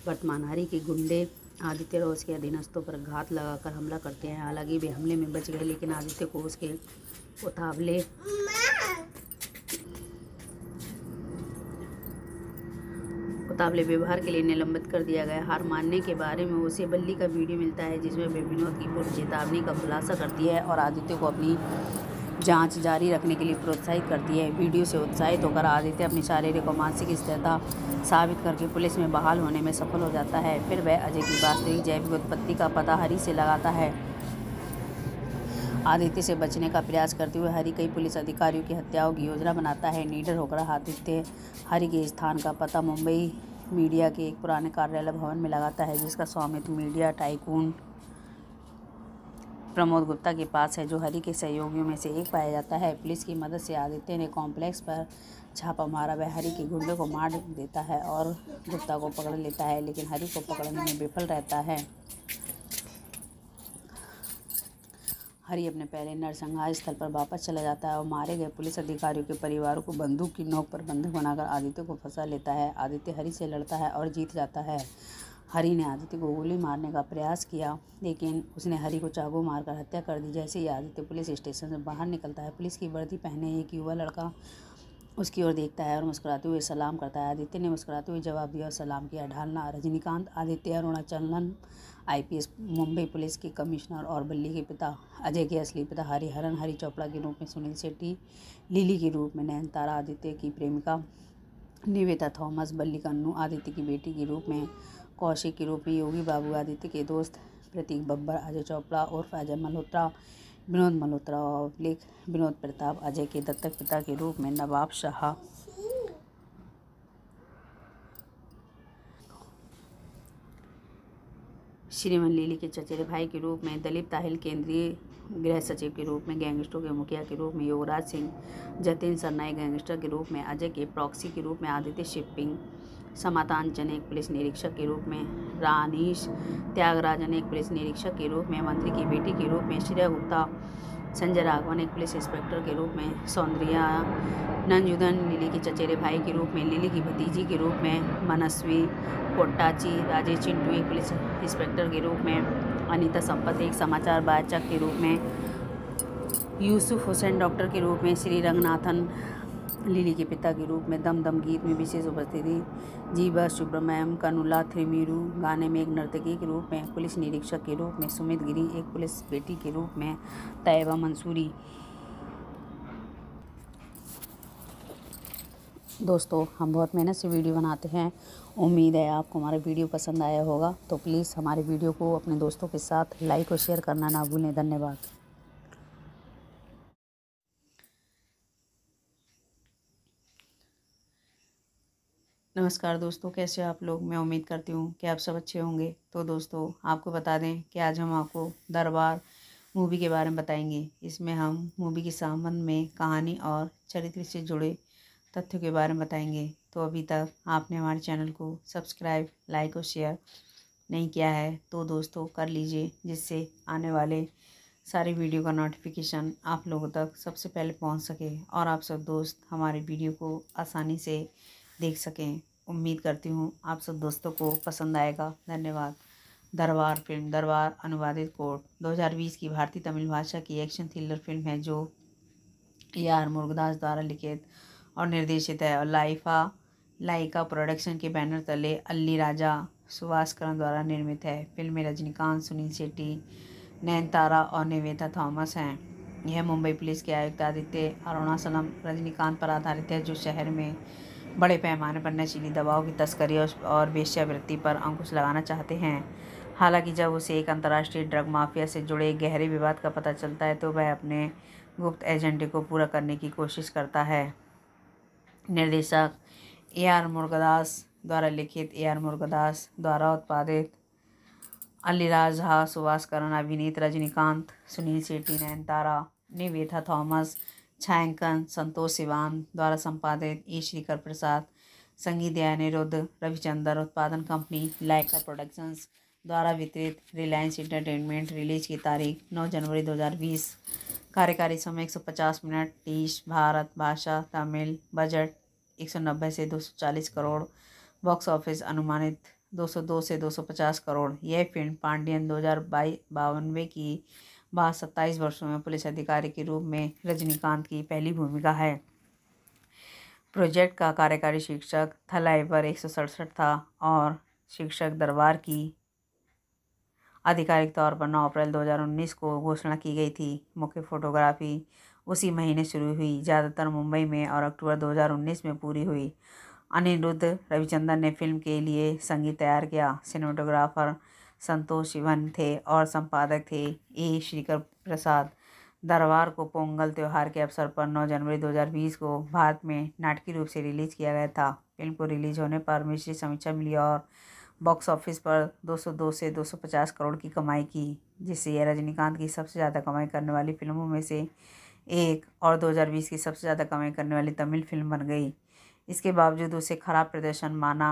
वर्तमानहारी के गुंडे आदित्य और उसके अधीनस्थों पर घात लगाकर हमला करते हैं हालांकि वे हमले में बच गए लेकिन आदित्य को उसके उतावले उतावले व्यवहार के लिए निलंबित कर दिया गया हार मानने के बारे में उसे बल्ली का वीडियो मिलता है जिसमें वे विनोद की पूर्व चेतावनी का खुलासा करती है और आदित्य को अपनी जांच जारी रखने के लिए प्रोत्साहित करती है वीडियो से उत्साहित होकर आदित्य अपनी शारीरिक और मानसिक स्थिरता साबित करके पुलिस में बहाल होने में सफल हो जाता है फिर वह अजय की वास्तविक जैविक उत्पत्ति का पता हरी से लगाता है आदित्य से बचने का प्रयास करते हुए हरि कई पुलिस अधिकारियों की हत्याओं की योजना बनाता है नीडर होकर आदित्य हरि के स्थान का पता मुंबई मीडिया के एक पुराने कार्यालय भवन में लगाता है जिसका स्वामित्व मीडिया टाइकून प्रमोद गुप्ता के पास है जो हरि के सहयोगियों में से एक पाया जाता है पुलिस की मदद से आदित्य ने कॉम्प्लेक्स पर छापा मारा वह हरि के गुंडों को मार देता है और गुप्ता को पकड़ लेता है लेकिन हरि को पकड़ने में विफल रहता है हरी अपने पहले नरसंहार स्थल पर वापस चला जाता है और मारे गए पुलिस अधिकारियों के परिवारों को बंदूक की नोक पर बंधक बनाकर आदित्य को फंसा लेता है आदित्य हरी से लड़ता है और जीत जाता है हरि ने आदित्य को गोली मारने का प्रयास किया लेकिन उसने हरि को चाकू मारकर हत्या कर दी जैसे ही आदित्य पुलिस स्टेशन से बाहर निकलता है पुलिस की वर्दी पहने एक युवा लड़का उसकी ओर देखता है और मुस्कुराते हुए सलाम करता है आदित्य ने मुस्कुराते हुए जवाब दिया और सलाम किया ढालना रजनीकांत आदित्य अरुणाचलन आईपीएस मुंबई पुलिस के कमिश्नर और बल्ली के पिता अजय के असली पिता हरिहरन हरी चोपड़ा के रूप में सुनील शेट्टी लिली के रूप में नयनतारा आदित्य की प्रेमिका निवेदा थॉमस बल्ली कन्नू आदित्य की बेटी के रूप में कौशिक के में योगी बाबू आदित्य के दोस्त प्रतीक बब्बर अजय चोपड़ा और अजय मल्होत्रा विनोद मल्होत्रा और लेख विनोद प्रताप अजय के दत्तक पिता के रूप में नवाब शाह श्रीमन लीली के चचेरे भाई के रूप में दलीप ताहिल केंद्रीय गृह सचिव के रूप में गैंगस्टरों के मुखिया के रूप में योगराज सिंह जतिन सरनाई गैंगस्टर के रूप में अजय के प्रॉक्सी के रूप में आदित्य शिपिंग समातांचन एक पुलिस निरीक्षक के रूप में रानीश त्यागराजन एक पुलिस निरीक्षक के रूप में मंत्री की बेटी के रूप में श्रेय गुप्ता संजय राघवन एक पुलिस इंस्पेक्टर के रूप में सौंदर्या नंजुदन लिली के चचेरे भाई के रूप में लिली की भतीजी के रूप में मनस्वी कोट्टाची राजेश चिंटू एक पुलिस इंस्पेक्टर के रूप में अनीता संपत एक समाचार वाचक के रूप में यूसुफ हुसैन डॉक्टर के रूप में श्री रंगनाथन लिली के पिता के रूप में दम दम गीत में विशेष उपस्थिति जीवा सुब्रमण्यम कनुला थिरुमिरू गाने में एक नर्तकी के रूप में पुलिस निरीक्षक के रूप में सुमित गिरी एक पुलिस बेटी के रूप में तयबा मंसूरी दोस्तों हम बहुत मेहनत से वीडियो बनाते हैं उम्मीद है आपको हमारा वीडियो पसंद आया होगा तो प्लीज़ हमारे वीडियो को अपने दोस्तों के साथ लाइक और शेयर करना ना भूलें धन्यवाद नमस्कार दोस्तों कैसे आप लोग मैं उम्मीद करती हूँ कि आप सब अच्छे होंगे तो दोस्तों आपको बता दें कि आज हम आपको दरबार मूवी के बारे में बताएंगे इसमें हम मूवी के संबंध में कहानी और चरित्र से जुड़े तथ्यों के बारे में बताएंगे तो अभी तक आपने हमारे चैनल को सब्सक्राइब लाइक और शेयर नहीं किया है तो दोस्तों कर लीजिए जिससे आने वाले सारे वीडियो का नोटिफिकेशन आप लोगों तक सबसे पहले पहुंच सके और आप सब दोस्त हमारे वीडियो को आसानी से देख सकें उम्मीद करती हूँ आप सब दोस्तों को पसंद आएगा धन्यवाद दरबार फिल्म दरबार अनुवादित कोर्ट 2020 की भारतीय तमिल भाषा की एक्शन थ्रिलर फिल्म है जो ए आर मुर्गदास द्वारा लिखित और निर्देशित है और लाइफा लाइका प्रोडक्शन के बैनर तले अल्ली राजा सुभाषकरण द्वारा निर्मित है फिल्म में रजनीकांत सुनील शेट्टी नैन तारा और निवेदा थॉमस हैं यह मुंबई पुलिस के आयुक्त आदित्य अरुणासलम रजनीकांत पर आधारित है जो शहर में बड़े पैमाने पर नशीली दवाओं की तस्करी और वेश्यावृत्ति पर अंकुश लगाना चाहते हैं हालांकि जब उसे एक अंतर्राष्ट्रीय ड्रग माफिया से जुड़े गहरे विवाद का पता चलता है तो वह अपने गुप्त एजेंडे को पूरा करने की कोशिश करता है निर्देशक ए आर मुर्गदास द्वारा लिखित ए आर मुर्गदास द्वारा उत्पादित अलीराज झा सुभाष करण अभिनीत रजनीकांत सुनील शेट्टी नयनतारा निवेथा थॉमस छायांकन संतोष सिवान द्वारा संपादित ई श्रीकर प्रसाद संगीत दया निरुद्ध रविचंदर उत्पादन कंपनी लाइका प्रोडक्शंस द्वारा वितरित रिलायंस इंटरटेनमेंट रिलीज की तारीख 9 जनवरी 2020 कार्यकारी समय 150 मिनट टीश भारत भाषा तमिल बजट 190 से 240 करोड़ बॉक्स ऑफिस अनुमानित 202 से 250 करोड़ यह फिल्म पांडियन दो हज़ार की बाद सत्ताईस वर्षों में पुलिस अधिकारी के रूप में रजनीकांत की पहली भूमिका है प्रोजेक्ट का कार्यकारी शिक्षक थलाई पर एक था और शिक्षक दरबार की आधिकारिक तौर पर 9 अप्रैल 2019 को घोषणा की गई थी मुख्य फोटोग्राफी उसी महीने शुरू हुई ज़्यादातर मुंबई में और अक्टूबर 2019 में पूरी हुई अनिरुद्ध रविचंदन ने फिल्म के लिए संगीत तैयार किया सिनेमाटोग्राफर संतोष शिवन थे और संपादक थे ए श्रीकर प्रसाद दरबार को पोंगल त्यौहार के अवसर पर 9 जनवरी 2020 को भारत में नाटकीय रूप से रिलीज किया गया था फिल्म को रिलीज होने पर मिश्री समीक्षा मिली और बॉक्स ऑफिस पर 202 से 250 करोड़ की कमाई की जिससे यह रजनीकांत की सबसे ज़्यादा कमाई करने वाली फिल्मों में से एक और 2020 की सबसे ज़्यादा कमाई करने वाली तमिल फिल्म बन गई इसके बावजूद उसे खराब प्रदर्शन माना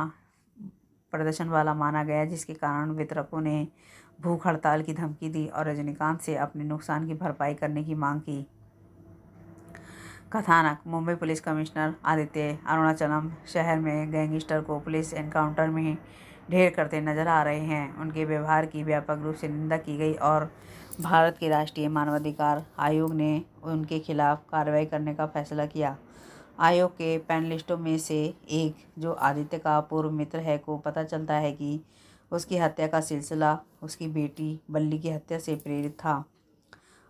प्रदर्शन वाला माना गया जिसके कारण वितरकों ने भूख हड़ताल की धमकी दी और रजनीकांत से अपने नुकसान की भरपाई करने की मांग की कथानक मुंबई पुलिस कमिश्नर आदित्य अरुणाचलम शहर में गैंगस्टर को पुलिस एनकाउंटर में ढेर करते नजर आ रहे हैं उनके व्यवहार की व्यापक रूप से निंदा की गई और भारत के राष्ट्रीय मानवाधिकार आयोग ने उनके खिलाफ कार्रवाई करने का फैसला किया आयोग के पैनलिस्टों में से एक जो आदित्य का पूर्व मित्र है को पता चलता है कि उसकी हत्या का सिलसिला उसकी बेटी बल्ली की हत्या से प्रेरित था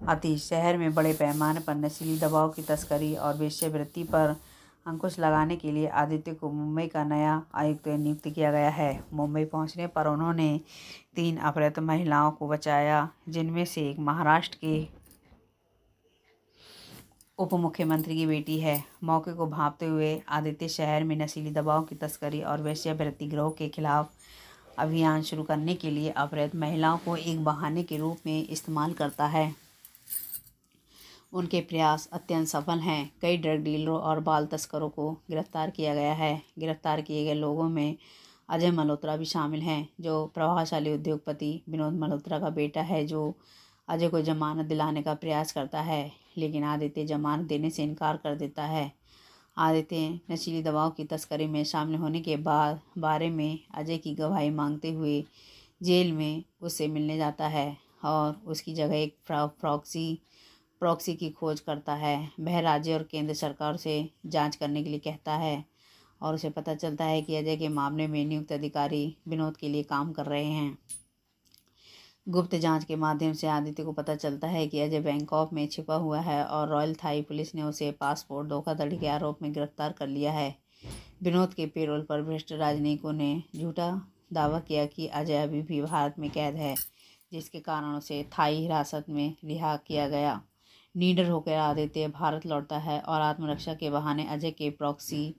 अतीश शहर में बड़े पैमाने पर नशीली दबाव की तस्करी और वेश्यावृत्ति पर अंकुश लगाने के लिए आदित्य को मुंबई का नया आयुक्त तो नियुक्त किया गया है मुंबई पहुंचने पर उन्होंने तीन अपहृत महिलाओं को बचाया जिनमें से एक महाराष्ट्र के उप मुख्यमंत्री की बेटी है मौके को भांपते हुए आदित्य शहर में नशीली दवाओं की तस्करी और वैश्यावृत्ति ग्रोह के खिलाफ अभियान शुरू करने के लिए अपहृत महिलाओं को एक बहाने के रूप में इस्तेमाल करता है उनके प्रयास अत्यंत सफल हैं कई ड्रग डीलरों और बाल तस्करों को गिरफ्तार किया गया है गिरफ्तार किए गए लोगों में अजय मल्होत्रा भी शामिल हैं जो प्रभावशाली उद्योगपति विनोद मल्होत्रा का बेटा है जो अजय को जमानत दिलाने का प्रयास करता है लेकिन आदित्य जमानत देने से इनकार कर देता है आदित्य नशीली दवाओं की तस्करी में शामिल होने के बाद बारे में अजय की गवाही मांगते हुए जेल में उससे मिलने जाता है और उसकी जगह एक प्रॉक्सी प्रॉक्सी की खोज करता है वह राज्य और केंद्र सरकार से जांच करने के लिए कहता है और उसे पता चलता है कि अजय के मामले में नियुक्त अधिकारी विनोद के लिए काम कर रहे हैं गुप्त जांच के माध्यम से आदित्य को पता चलता है कि अजय बैंकॉक में छिपा हुआ है और रॉयल थाई पुलिस ने उसे पासपोर्ट धोखाधड़ी के आरोप में गिरफ्तार कर लिया है विनोद के पेरोल पर भ्रष्ट राजनयिकों ने झूठा दावा किया कि अजय अभी भी भारत में कैद है जिसके कारण उसे थाई हिरासत में रिहा किया गया नीडर होकर आदित्य भारत लौटता है और आत्मरक्षा के बहाने अजय के प्रॉक्सी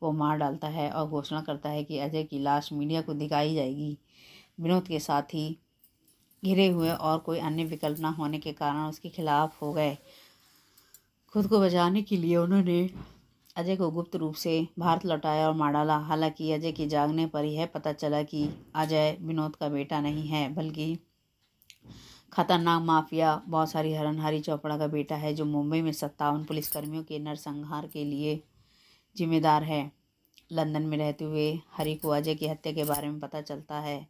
को मार डालता है और घोषणा करता है कि अजय की लाश मीडिया को दिखाई जाएगी विनोद के साथ ही घिरे हुए और कोई अन्य विकल्प न होने के कारण उसके खिलाफ हो गए खुद को बचाने के लिए उन्होंने अजय को गुप्त रूप से भारत लौटाया और मार डाला हालांकि अजय के जागने पर यह पता चला कि अजय विनोद का बेटा नहीं है बल्कि खतरनाक माफिया बहुत सारी हरन हरी चोपड़ा का बेटा है जो मुंबई में सत्तावन पुलिसकर्मियों के नरसंहार के लिए जिम्मेदार है लंदन में रहते हुए हरी को अजय की हत्या के बारे में पता चलता है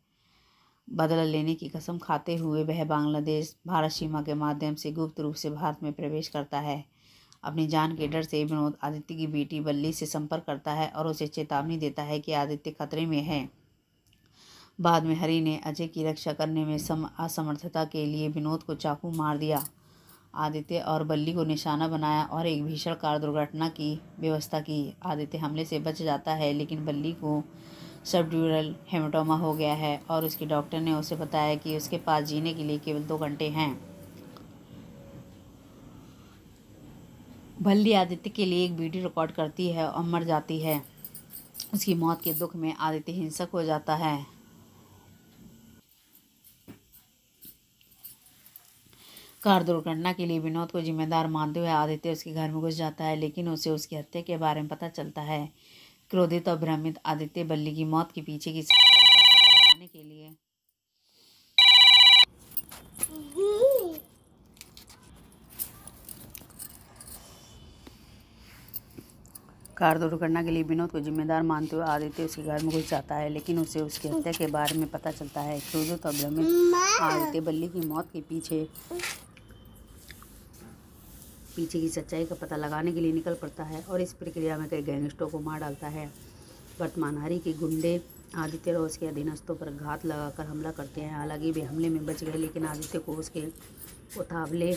बदला लेने की कसम खाते हुए वह बांग्लादेश भारत सीमा के माध्यम से गुप्त रूप से भारत में प्रवेश करता है अपनी जान के डर से विनोद आदित्य की बेटी बल्ली से संपर्क करता है और उसे चेतावनी देता है कि आदित्य खतरे में है बाद में हरि ने अजय की रक्षा करने में सम असमर्थता के लिए विनोद को चाकू मार दिया आदित्य और बल्ली को निशाना बनाया और एक भीषण कार दुर्घटना की व्यवस्था की आदित्य हमले से बच जाता है लेकिन बल्ली को सबड्यूरल हेमाटोमा हो गया है और उसके डॉक्टर ने उसे बताया कि उसके पास जीने के लिए केवल दो घंटे हैं भल्ली आदित्य के लिए एक वीडियो रिकॉर्ड करती है और मर जाती है उसकी मौत के दुख में आदित्य हिंसक हो जाता है कार दुर्घटना के लिए विनोद को जिम्मेदार मानते हुए आदित्य उसके घर में घुस जाता है लेकिन उसे उसकी हत्या के बारे में पता चलता है क्रोधित और भ्रमित आदित्य बल्ली की मौत के पीछे की सच्चाई का पता लगाने के लिए कार दुर्घटना के लिए विनोद को जिम्मेदार मानते हुए आदित्य उसके घर में घुस जाता है लेकिन उसे उसकी हत्या के बारे में पता चलता है क्रोधित और भ्रमित आदित्य बल्ली की मौत के पीछे पीछे की सच्चाई का पता लगाने के लिए निकल पड़ता है और इस प्रक्रिया में कई गैंगस्टरों को मार डालता है वर्तमानहारी के गुंडे आदित्य और उसके अधीनस्थों पर घात लगाकर हमला करते हैं हालांकि वे हमले में बच गए लेकिन आदित्य को उसके उतावले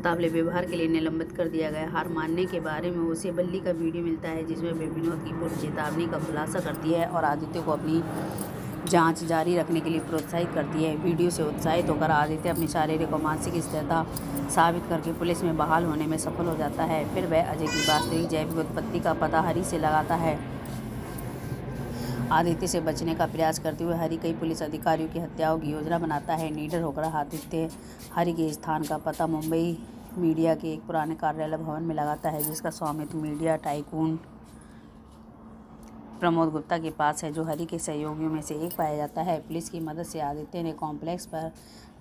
उतावले व्यवहार के लिए निलंबित कर दिया गया हार मानने के बारे में उसे बल्ली का वीडियो मिलता है जिसमें वे विनोद की पूर्व चेतावनी का खुलासा करती है और आदित्य को अपनी जांच जारी रखने के लिए प्रोत्साहित करती है वीडियो से उत्साहित होकर आदित्य अपनी शारीरिक और मानसिक स्थिरता साबित करके पुलिस में बहाल होने में सफल हो जाता है फिर वह अजय की वास्तविक जैविक उत्पत्ति का पता हरी से लगाता है आदित्य से बचने का प्रयास करते हुए हरि कई पुलिस अधिकारियों की हत्याओं की योजना बनाता है नीडर होकर आदित्य हरि के स्थान का पता मुंबई मीडिया के एक पुराने कार्यालय भवन में लगाता है जिसका स्वामित्व मीडिया टाइकून प्रमोद गुप्ता के पास है जो हरी के सहयोगियों में से एक पाया जाता है पुलिस की मदद से आदित्य ने कॉम्प्लेक्स पर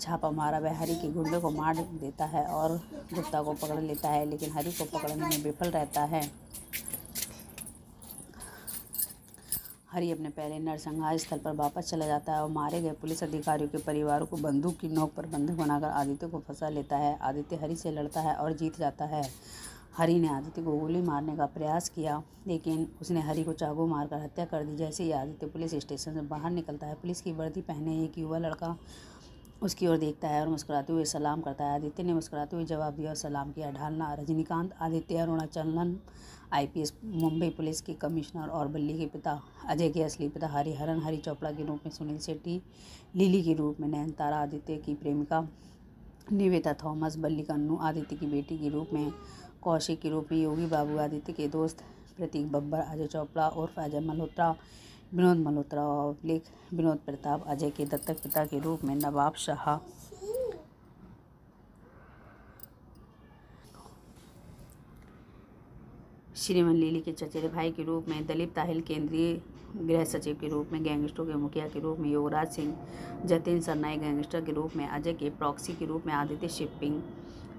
छापा मारा वह हरी के गुंडे को मार देता है और गुप्ता को पकड़ लेता है लेकिन हरी को पकड़ने में विफल रहता है हरी अपने पहले नरसंहार स्थल पर वापस चला जाता है और मारे गए पुलिस अधिकारियों के परिवारों को बंदूक की नोक पर बंधक बनाकर आदित्य को फंसा लेता है आदित्य हरी से लड़ता है और जीत जाता है हरी ने आदित्य को गोली मारने का प्रयास किया लेकिन उसने हरी को चाकू मारकर हत्या कर दी जैसे ही आदित्य पुलिस स्टेशन से बाहर निकलता है पुलिस की वर्दी पहने एक युवा लड़का उसकी ओर देखता है और मुस्कुराते हुए सलाम करता है आदित्य ने मुस्कुराते हुए जवाब दिया और सलाम किया ढालना रजनीकांत आदित्य अरुणाचलन आईपीएस मुंबई पुलिस के कमिश्नर और बल्ली के पिता अजय के असली पिता हरिहरन हरि चोपड़ा के रूप में सुनील शेट्टी लिली के रूप में तारा आदित्य की प्रेमिका निवेदा थॉमस बल्ली कन्नू आदित्य की बेटी के रूप में कौशिक के रूप में योगी बाबू आदित्य के दोस्त प्रतीक बब्बर अजय चोपड़ा और फैजा मल्होत्रा विनोद मल्होत्रा और लेख विनोद प्रताप अजय के दत्तक पिता के रूप में नवाब शाह श्रीमन लीली के चचेरे भाई के रूप में दलीप ताहिल केंद्रीय गृह सचिव के रूप में गैंगस्टरों के मुखिया के रूप में योगराज सिंह जतिन सरनाई गैंगस्टर के रूप में अजय के प्रॉक्सी के रूप में आदित्य शिपिंग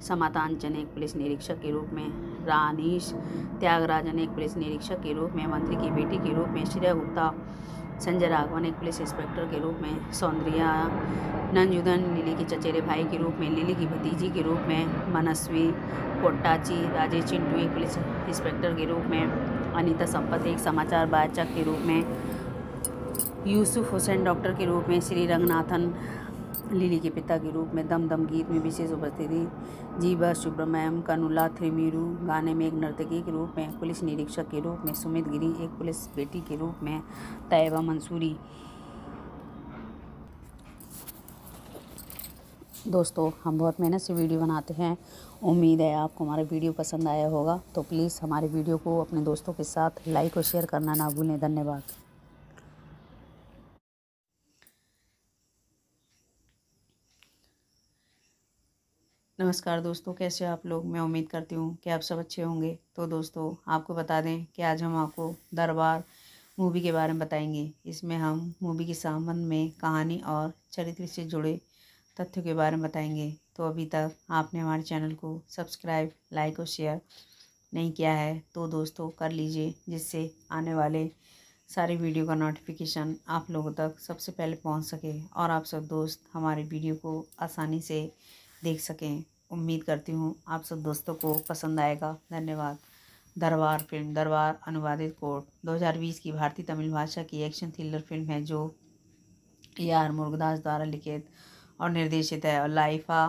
समातांचन एक पुलिस निरीक्षक के रूप में रानीश त्यागराजन एक पुलिस निरीक्षक के रूप में मंत्री की बेटी के रूप में श्रेय गुप्ता संजय राघवन एक पुलिस इंस्पेक्टर के रूप में सौंदर्या नंजुदन लिली के चचेरे भाई के रूप में लिली की भतीजी के रूप में मनस्वी कोट्टाची राजेश चिंटू एक पुलिस इंस्पेक्टर के रूप में अनीता संपत एक समाचार वाचक के रूप में यूसुफ हुसैन डॉक्टर के रूप में श्री रंगनाथन लिली के पिता के रूप में दम दम गीत में विशेष उपस्थिति जीवा सुब्रमण्यम कनुला थिरुमिरू गाने में एक नर्तकी के रूप में पुलिस निरीक्षक के रूप में सुमित गिरी एक पुलिस बेटी के रूप में तयबा मंसूरी दोस्तों हम बहुत मेहनत से वीडियो बनाते हैं उम्मीद है आपको हमारा वीडियो पसंद आया होगा तो प्लीज़ हमारे वीडियो को अपने दोस्तों के साथ लाइक और शेयर करना ना भूलें धन्यवाद नमस्कार दोस्तों कैसे आप लोग मैं उम्मीद करती हूँ कि आप सब अच्छे होंगे तो दोस्तों आपको बता दें कि आज हम आपको दरबार मूवी के बारे में बताएंगे इसमें हम मूवी के संबंध में कहानी और चरित्र से जुड़े तथ्यों के बारे में बताएंगे तो अभी तक आपने हमारे चैनल को सब्सक्राइब लाइक और शेयर नहीं किया है तो दोस्तों कर लीजिए जिससे आने वाले सारे वीडियो का नोटिफिकेशन आप लोगों तक सबसे पहले पहुंच सके और आप सब दोस्त हमारे वीडियो को आसानी से देख सकें उम्मीद करती हूँ आप सब दोस्तों को पसंद आएगा धन्यवाद दरबार फिल्म दरबार अनुवादित कोर्ट 2020 की भारतीय तमिल भाषा की एक्शन थ्रिलर फिल्म है जो ए आर मुर्गदास द्वारा लिखित और निर्देशित है और लाइफा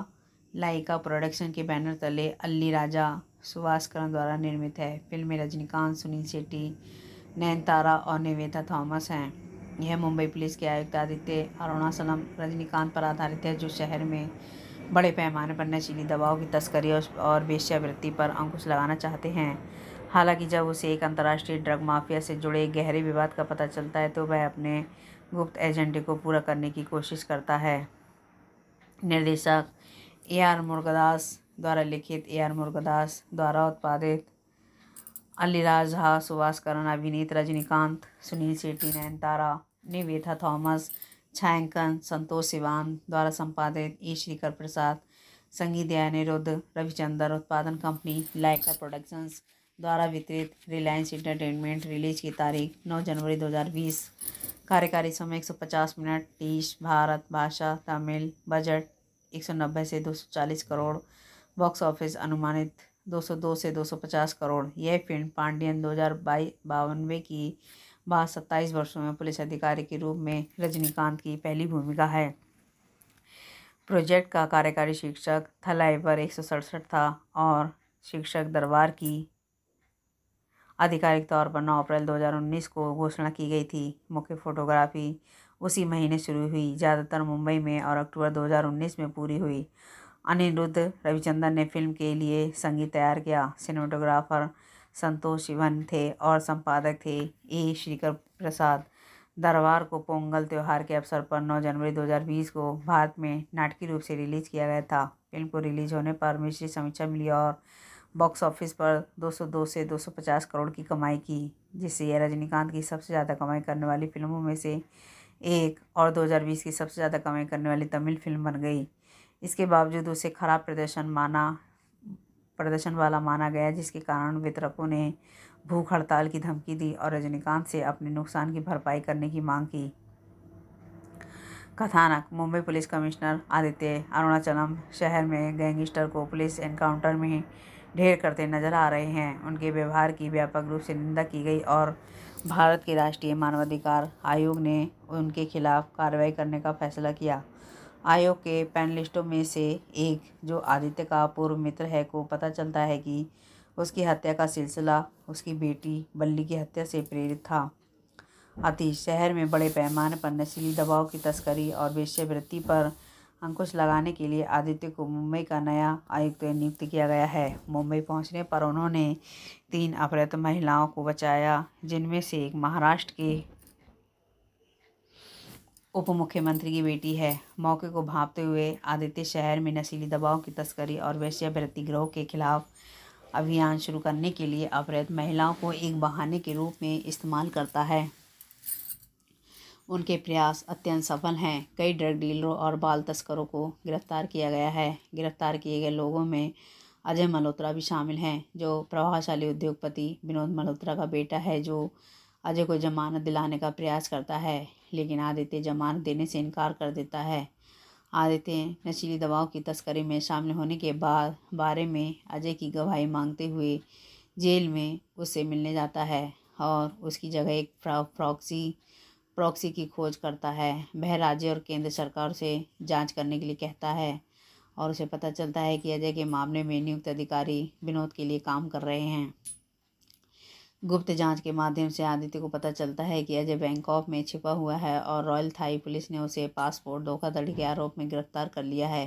लाइका प्रोडक्शन के बैनर तले अली राजा सुभाष करण द्वारा निर्मित है फिल्म में रजनीकांत सुनील शेट्टी तारा और निवेदा थॉमस हैं यह मुंबई पुलिस के आयुक्त आदित्य अरुणा सलम रजनीकांत पर आधारित है जो शहर में बड़े पैमाने पर नशीली दवाओं की तस्करी और वेश्यावृत्ति पर अंकुश लगाना चाहते हैं हालांकि जब उसे एक अंतर्राष्ट्रीय ड्रग माफिया से जुड़े गहरे विवाद का पता चलता है तो वह अपने गुप्त एजेंडे को पूरा करने की कोशिश करता है निर्देशक ए आर मुर्गदास द्वारा लिखित ए आर मुर्गदास द्वारा उत्पादित अलीराज झा सुभाष करण अभिनीत रजनीकांत सुनील शेट्टी नयनतारा निवेथा थॉमस छायांकन संतोष सिवान द्वारा संपादित ई श्रीकर प्रसाद संगीत दया निरुद्ध रविचंद्र उत्पादन कंपनी लाइका प्रोडक्शंस द्वारा वितरित रिलायंस इंटरटेनमेंट रिलीज की तारीख 9 जनवरी 2020 कार्यकारी समय 150 मिनट तीस भारत भाषा तमिल बजट 190 से 240 करोड़ बॉक्स ऑफिस अनुमानित 202 से 250 करोड़ यह फिल्म पांडियन दो हज़ार बावनवे की बाद सत्ताईस वर्षों में पुलिस अधिकारी के रूप में रजनीकांत की पहली भूमिका है प्रोजेक्ट का कार्यकारी शिक्षक थलाई पर एक सौ सड़सठ था और शिक्षक दरबार की आधिकारिक तौर पर 9 अप्रैल 2019 को घोषणा की गई थी मुख्य फोटोग्राफी उसी महीने शुरू हुई ज़्यादातर मुंबई में और अक्टूबर 2019 में पूरी हुई अनिरुद्ध रविचंद्रन ने फिल्म के लिए संगीत तैयार किया सिनेमाटोग्राफर संतोष शिवन थे और संपादक थे ए श्रीकर प्रसाद दरबार को पोंगल त्यौहार के अवसर पर 9 जनवरी 2020 को भारत में नाटकीय रूप से रिलीज किया गया था फिल्म को रिलीज होने पर मिश्रित समीक्षा मिली और बॉक्स ऑफिस पर 202 से 250 करोड़ की कमाई की जिससे यह रजनीकांत की सबसे ज़्यादा कमाई करने वाली फिल्मों में से एक और 2020 की सबसे ज़्यादा कमाई करने वाली तमिल फिल्म बन गई इसके बावजूद उसे खराब प्रदर्शन माना प्रदर्शन वाला माना गया जिसके कारण वितरकों ने भूख हड़ताल की धमकी दी और रजनीकांत से अपने नुकसान की भरपाई करने की मांग की कथानक मुंबई पुलिस कमिश्नर आदित्य अरुणाचलम शहर में गैंगस्टर को पुलिस एनकाउंटर में ढेर करते नजर आ रहे हैं उनके व्यवहार की व्यापक रूप से निंदा की गई और भारत के राष्ट्रीय मानवाधिकार आयोग ने उनके खिलाफ कार्रवाई करने का फैसला किया आयोग के पैनलिस्टों में से एक जो आदित्य का पूर्व मित्र है को पता चलता है कि उसकी हत्या का सिलसिला उसकी बेटी बल्ली की हत्या से प्रेरित था अति शहर में बड़े पैमाने पर नशीली दबाव की तस्करी और वेश्यावृत्ति पर अंकुश लगाने के लिए आदित्य को मुंबई का नया आयुक्त नियुक्त किया गया है मुंबई पहुंचने पर उन्होंने तीन अपहृत महिलाओं को बचाया जिनमें से एक महाराष्ट्र के उप मुख्यमंत्री की बेटी है मौके को भांपते हुए आदित्य शहर में नशीली दवाओं की तस्करी और वैश्यावृत्ति ग्रोह के खिलाफ अभियान शुरू करने के लिए अपहृत महिलाओं को एक बहाने के रूप में इस्तेमाल करता है उनके प्रयास अत्यंत सफल हैं कई ड्रग डीलरों और बाल तस्करों को गिरफ्तार किया गया है गिरफ्तार किए गए लोगों में अजय मल्होत्रा भी शामिल हैं जो प्रभावशाली उद्योगपति विनोद मल्होत्रा का बेटा है जो अजय को जमानत दिलाने का प्रयास करता है लेकिन आदित्य जमानत देने से इनकार कर देता है आदित्य नशीली दवाओं की तस्करी में शामिल होने के बाद बारे में अजय की गवाही मांगते हुए जेल में उससे मिलने जाता है और उसकी जगह एक प्रॉक्सी प्रॉक्सी की खोज करता है वह राज्य और केंद्र सरकार से जांच करने के लिए कहता है और उसे पता चलता है कि अजय के मामले में नियुक्त अधिकारी विनोद के लिए काम कर रहे हैं गुप्त जांच के माध्यम से आदित्य को पता चलता है कि अजय बैंकॉक में छिपा हुआ है और रॉयल थाई पुलिस ने उसे पासपोर्ट धोखाधड़ी के आरोप में गिरफ्तार कर लिया है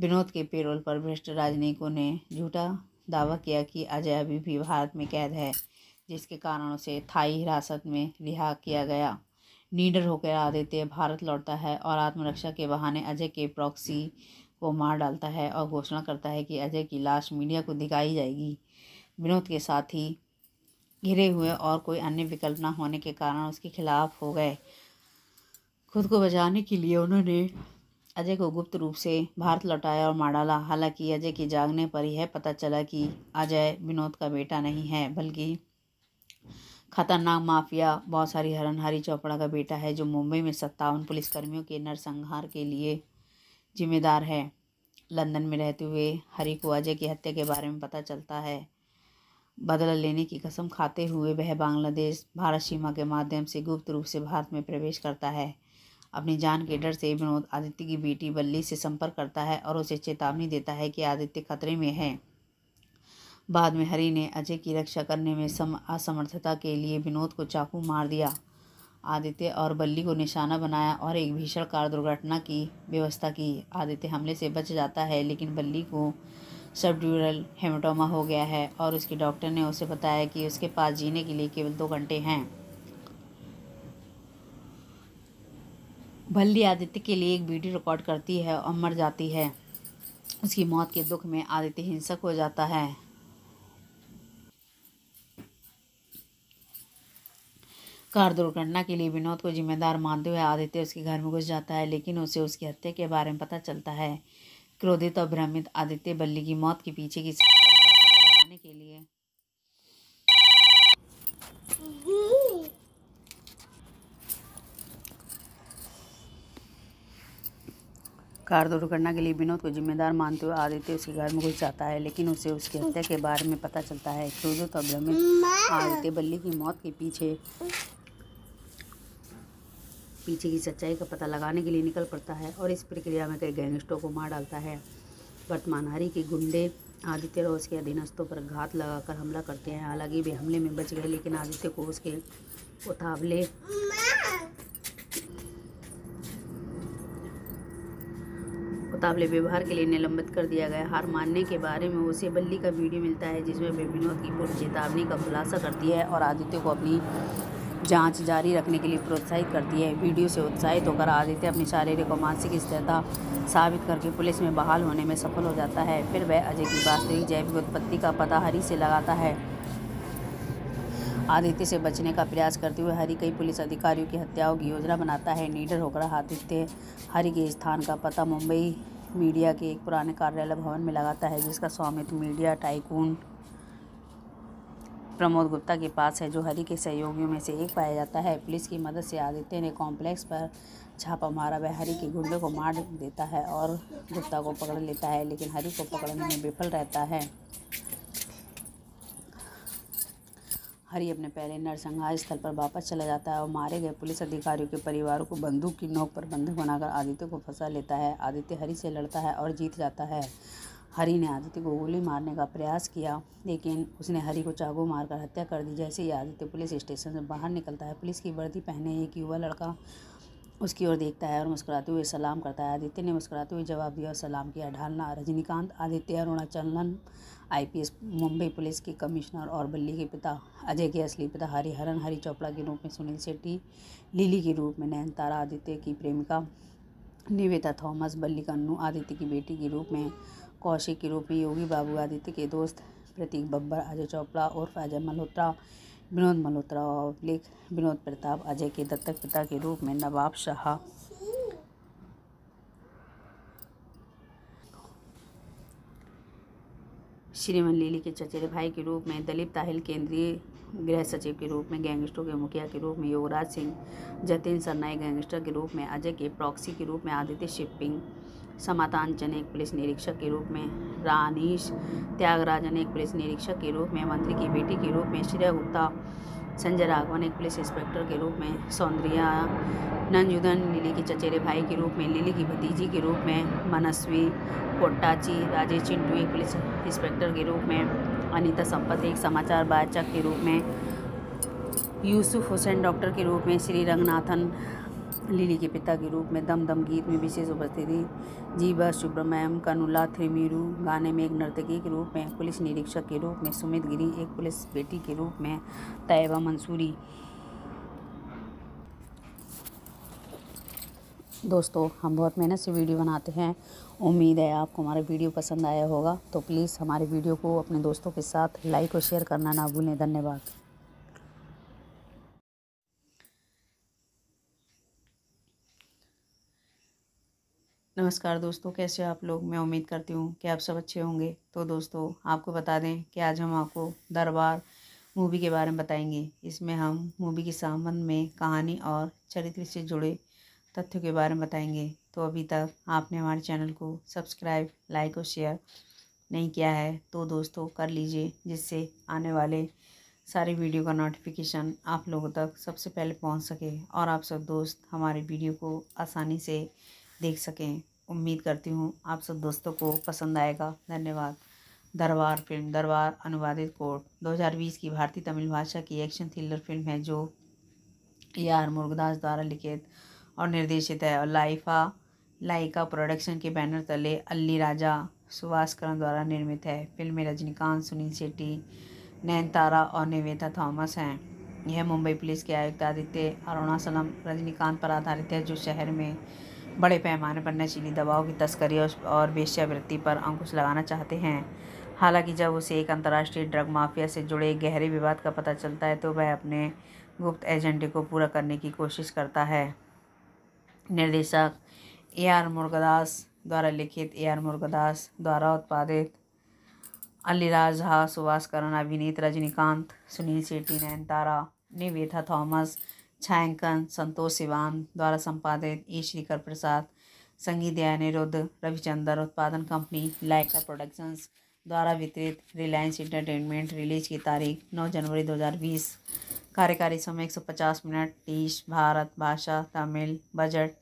विनोद के पेरोल पर भ्रष्ट राजनयिकों ने झूठा दावा किया कि अजय अभी भी भारत में कैद है जिसके कारण उसे थाई हिरासत में रिहा किया गया नीडर होकर आदित्य भारत लौटता है और आत्मरक्षा के बहाने अजय के प्रॉक्सी को मार डालता है और घोषणा करता है कि अजय की लाश मीडिया को दिखाई जाएगी विनोद के साथ ही घिरे हुए और कोई अन्य विकल्प न होने के कारण उसके खिलाफ हो गए खुद को बचाने के लिए उन्होंने अजय को गुप्त रूप से भारत लौटाया और मार डाला हालांकि अजय के जागने पर यह पता चला कि अजय विनोद का बेटा नहीं है बल्कि खतरनाक माफिया बहुत सारी हरनहारी चौपड़ा का बेटा है जो मुंबई में सत्तावन पुलिसकर्मियों के नरसंहार के लिए जिम्मेदार है लंदन में रहते हुए हरी को अजय की हत्या के बारे में पता चलता है बदला लेने की कसम खाते हुए वह बांग्लादेश भारत सीमा के माध्यम से गुप्त रूप से भारत में प्रवेश करता है अपनी जान के डर से विनोद आदित्य की बेटी बल्ली से संपर्क करता है और उसे चेतावनी देता है कि आदित्य खतरे में है बाद में हरि ने अजय की रक्षा करने में सम असमर्थता के लिए विनोद को चाकू मार दिया आदित्य और बल्ली को निशाना बनाया और एक भीषण कार दुर्घटना की व्यवस्था की आदित्य हमले से बच जाता है लेकिन बल्ली को सबड्यूरल हेमाटोमा हो गया है और उसके डॉक्टर ने उसे बताया कि उसके पास जीने के लिए केवल दो घंटे हैं भल्ली आदित्य के लिए एक वीडियो रिकॉर्ड करती है और मर जाती है उसकी मौत के दुख में आदित्य हिंसक हो जाता है कार दुर्घटना के लिए विनोद को जिम्मेदार मानते हुए आदित्य उसके घर में घुस जाता है लेकिन उसे उसकी हत्या के बारे में पता चलता है क्रोधित और भ्रमित आदित्य बल्ली की मौत के पीछे की सच्चाई का पता लगाने के लिए कार दुर्घटना के लिए विनोद को जिम्मेदार मानते हुए आदित्य उसके घर में घुस जाता है लेकिन उसे उसकी हत्या के बारे में पता चलता है क्रोधित और भ्रमित आदित्य बल्ली की मौत के पीछे पीछे की सच्चाई का पता लगाने के लिए निकल पड़ता है और इस प्रक्रिया में कई गैंगस्टरों को मार डालता है वर्तमानहारी के गुंडे आदित्य और उसके अधीनस्थों पर घात लगाकर हमला करते हैं हालांकि वे हमले में बच गए लेकिन आदित्य को उसके उतावले उतावले व्यवहार के लिए निलंबित कर दिया गया हार मानने के बारे में उसे बल्ली का वीडियो मिलता है जिसमें वे विनोद की पूर्व चेतावनी का खुलासा करती है और आदित्य को अपनी जांच जारी रखने के लिए प्रोत्साहित करती है वीडियो से उत्साहित होकर आदित्य अपनी शारीरिक और मानसिक स्थिरता साबित करके पुलिस में बहाल होने में सफल हो जाता है फिर वह अजय की वास्तविक जैविक उत्पत्ति का पता हरी से लगाता है आदित्य से बचने का प्रयास करते हुए हरि कई पुलिस अधिकारियों की हत्याओं की योजना बनाता है नीडर होकर आदित्य हरि के स्थान का पता मुंबई मीडिया के एक पुराने कार्यालय भवन में लगाता है जिसका स्वामित्व मीडिया टाइकून प्रमोद गुप्ता के पास है जो हरि के सहयोगियों में से एक पाया जाता है पुलिस की मदद से आदित्य ने कॉम्प्लेक्स पर छापा मारा वह हरि के गुंडे को मार देता है और गुप्ता को पकड़ लेता है लेकिन हरि को पकड़ने में विफल रहता है हरि अपने पहले नरसंहार स्थल पर वापस चला जाता है और मारे गए पुलिस अधिकारियों के परिवारों को बंदूक की नोक पर बंधक बनाकर आदित्य को फंसा लेता है आदित्य हरि से लड़ता है और जीत जाता है हरी ने आदित्य को गोली मारने का प्रयास किया लेकिन उसने हरी को चाकू मारकर हत्या कर दी जैसे ही आदित्य पुलिस स्टेशन से बाहर निकलता है पुलिस की वर्दी पहने एक युवा लड़का उसकी ओर देखता है और मुस्कुराते हुए सलाम करता है आदित्य ने मुस्कुराते हुए जवाब दिया और सलाम किया ढालना रजनीकांत आदित्य अरुणाचलन आईपीएस मुंबई पुलिस के कमिश्नर और बल्ली के पिता अजय के असली पिता हरिहरन हरी चोपड़ा के रूप में सुनील शेट्टी लीली के रूप में नयन आदित्य की प्रेमिका निवेदा थॉमस बल्ली कन्नू आदित्य की बेटी के रूप में कौशिक के रूप में योगी बाबू आदित्य के दोस्त प्रतीक बब्बर अजय चोपड़ा और अजय मल्होत्रा विनोद मल्होत्रा और लेख विनोद प्रताप अजय के दत्तक पिता के रूप में नवाब शाह श्रीमन लीली के चचेरे भाई के रूप में दलीप ताहिल केंद्रीय गृह सचिव के रूप में गैंगस्टरों के मुखिया के रूप में योगराज सिंह जतिन सरनाई गैंगस्टर के रूप में अजय के प्रॉक्सी के रूप में आदित्य शिपिंग समाधान जन एक पुलिस निरीक्षक के रूप में रानीश त्यागराजन एक पुलिस निरीक्षक के रूप में मंत्री की बेटी के रूप में श्रेय गुप्ता संजय राघवन एक पुलिस इंस्पेक्टर के रूप में सौंदर्या नंजुदन लिली के चचेरे भाई के रूप में लिली की भतीजी के रूप में मनस्वी कोट्टाची राजेश चिंटू एक पुलिस इंस्पेक्टर के रूप में अनिता संपत एक समाचार वाचक के रूप में यूसुफ हुसैन डॉक्टर के रूप में श्री रंगनाथन लिली के पिता के रूप में दम दम गीत में विशेष उपस्थित थी जीवा सुब्रमण्यम कनुला थ्रिमीरू गाने में एक नर्तकी के रूप में पुलिस निरीक्षक के रूप में सुमित गिरी एक पुलिस बेटी के रूप में तयबा मंसूरी दोस्तों हम बहुत मेहनत से वीडियो बनाते हैं उम्मीद है आपको हमारा वीडियो पसंद आया होगा तो प्लीज़ हमारे वीडियो को अपने दोस्तों के साथ लाइक और शेयर करना ना भूलें धन्यवाद नमस्कार दोस्तों कैसे आप लोग मैं उम्मीद करती हूँ कि आप सब अच्छे होंगे तो दोस्तों आपको बता दें कि आज हम आपको दरबार मूवी के बारे में बताएंगे इसमें हम मूवी के संबंध में कहानी और चरित्र से जुड़े तथ्यों के बारे में बताएंगे तो अभी तक आपने हमारे चैनल को सब्सक्राइब लाइक और शेयर नहीं किया है तो दोस्तों कर लीजिए जिससे आने वाले सारे वीडियो का नोटिफिकेशन आप लोगों तक सबसे पहले पहुंच सके और आप सब दोस्त हमारे वीडियो को आसानी से देख सकें उम्मीद करती हूँ आप सब दोस्तों को पसंद आएगा धन्यवाद दरबार फिल्म दरबार अनुवादित कोर्ट 2020 की भारतीय तमिल भाषा की एक्शन थ्रिलर फिल्म है जो ए आर मुर्गदास द्वारा लिखित और निर्देशित है और लाइफा लाइका प्रोडक्शन के बैनर तले अल्ली राजा सुभाष करण द्वारा निर्मित है फिल्म में रजनीकांत सुनील शेट्टी तारा और निवेदा थॉमस हैं यह मुंबई पुलिस के आयुक्त आदित्य अरुणासलम रजनीकांत पर आधारित है जो शहर में बड़े पैमाने पर नशीली दवाओं की तस्करी और वेश्यावृत्ति पर अंकुश लगाना चाहते हैं हालांकि जब उसे एक अंतर्राष्ट्रीय ड्रग माफिया से जुड़े गहरे विवाद का पता चलता है तो वह अपने गुप्त एजेंडे को पूरा करने की कोशिश करता है निर्देशक ए आर मुर्गदास द्वारा लिखित ए आर मुर्गदास द्वारा उत्पादित अलीराज झा सुभाष करण अभिनीत रजनीकांत सुनील शेट्टी नयनतारा निवेथा थॉमस छायांकन संतोष सिवान द्वारा संपादित ई श्रीकर प्रसाद संगीत दया निरुद्ध रविचंद्र उत्पादन कंपनी लाइका प्रोडक्शंस द्वारा वितरित रिलायंस इंटरटेनमेंट रिलीज की तारीख 9 जनवरी 2020 कार्यकारी समय 150 मिनट टीश भारत भाषा तमिल बजट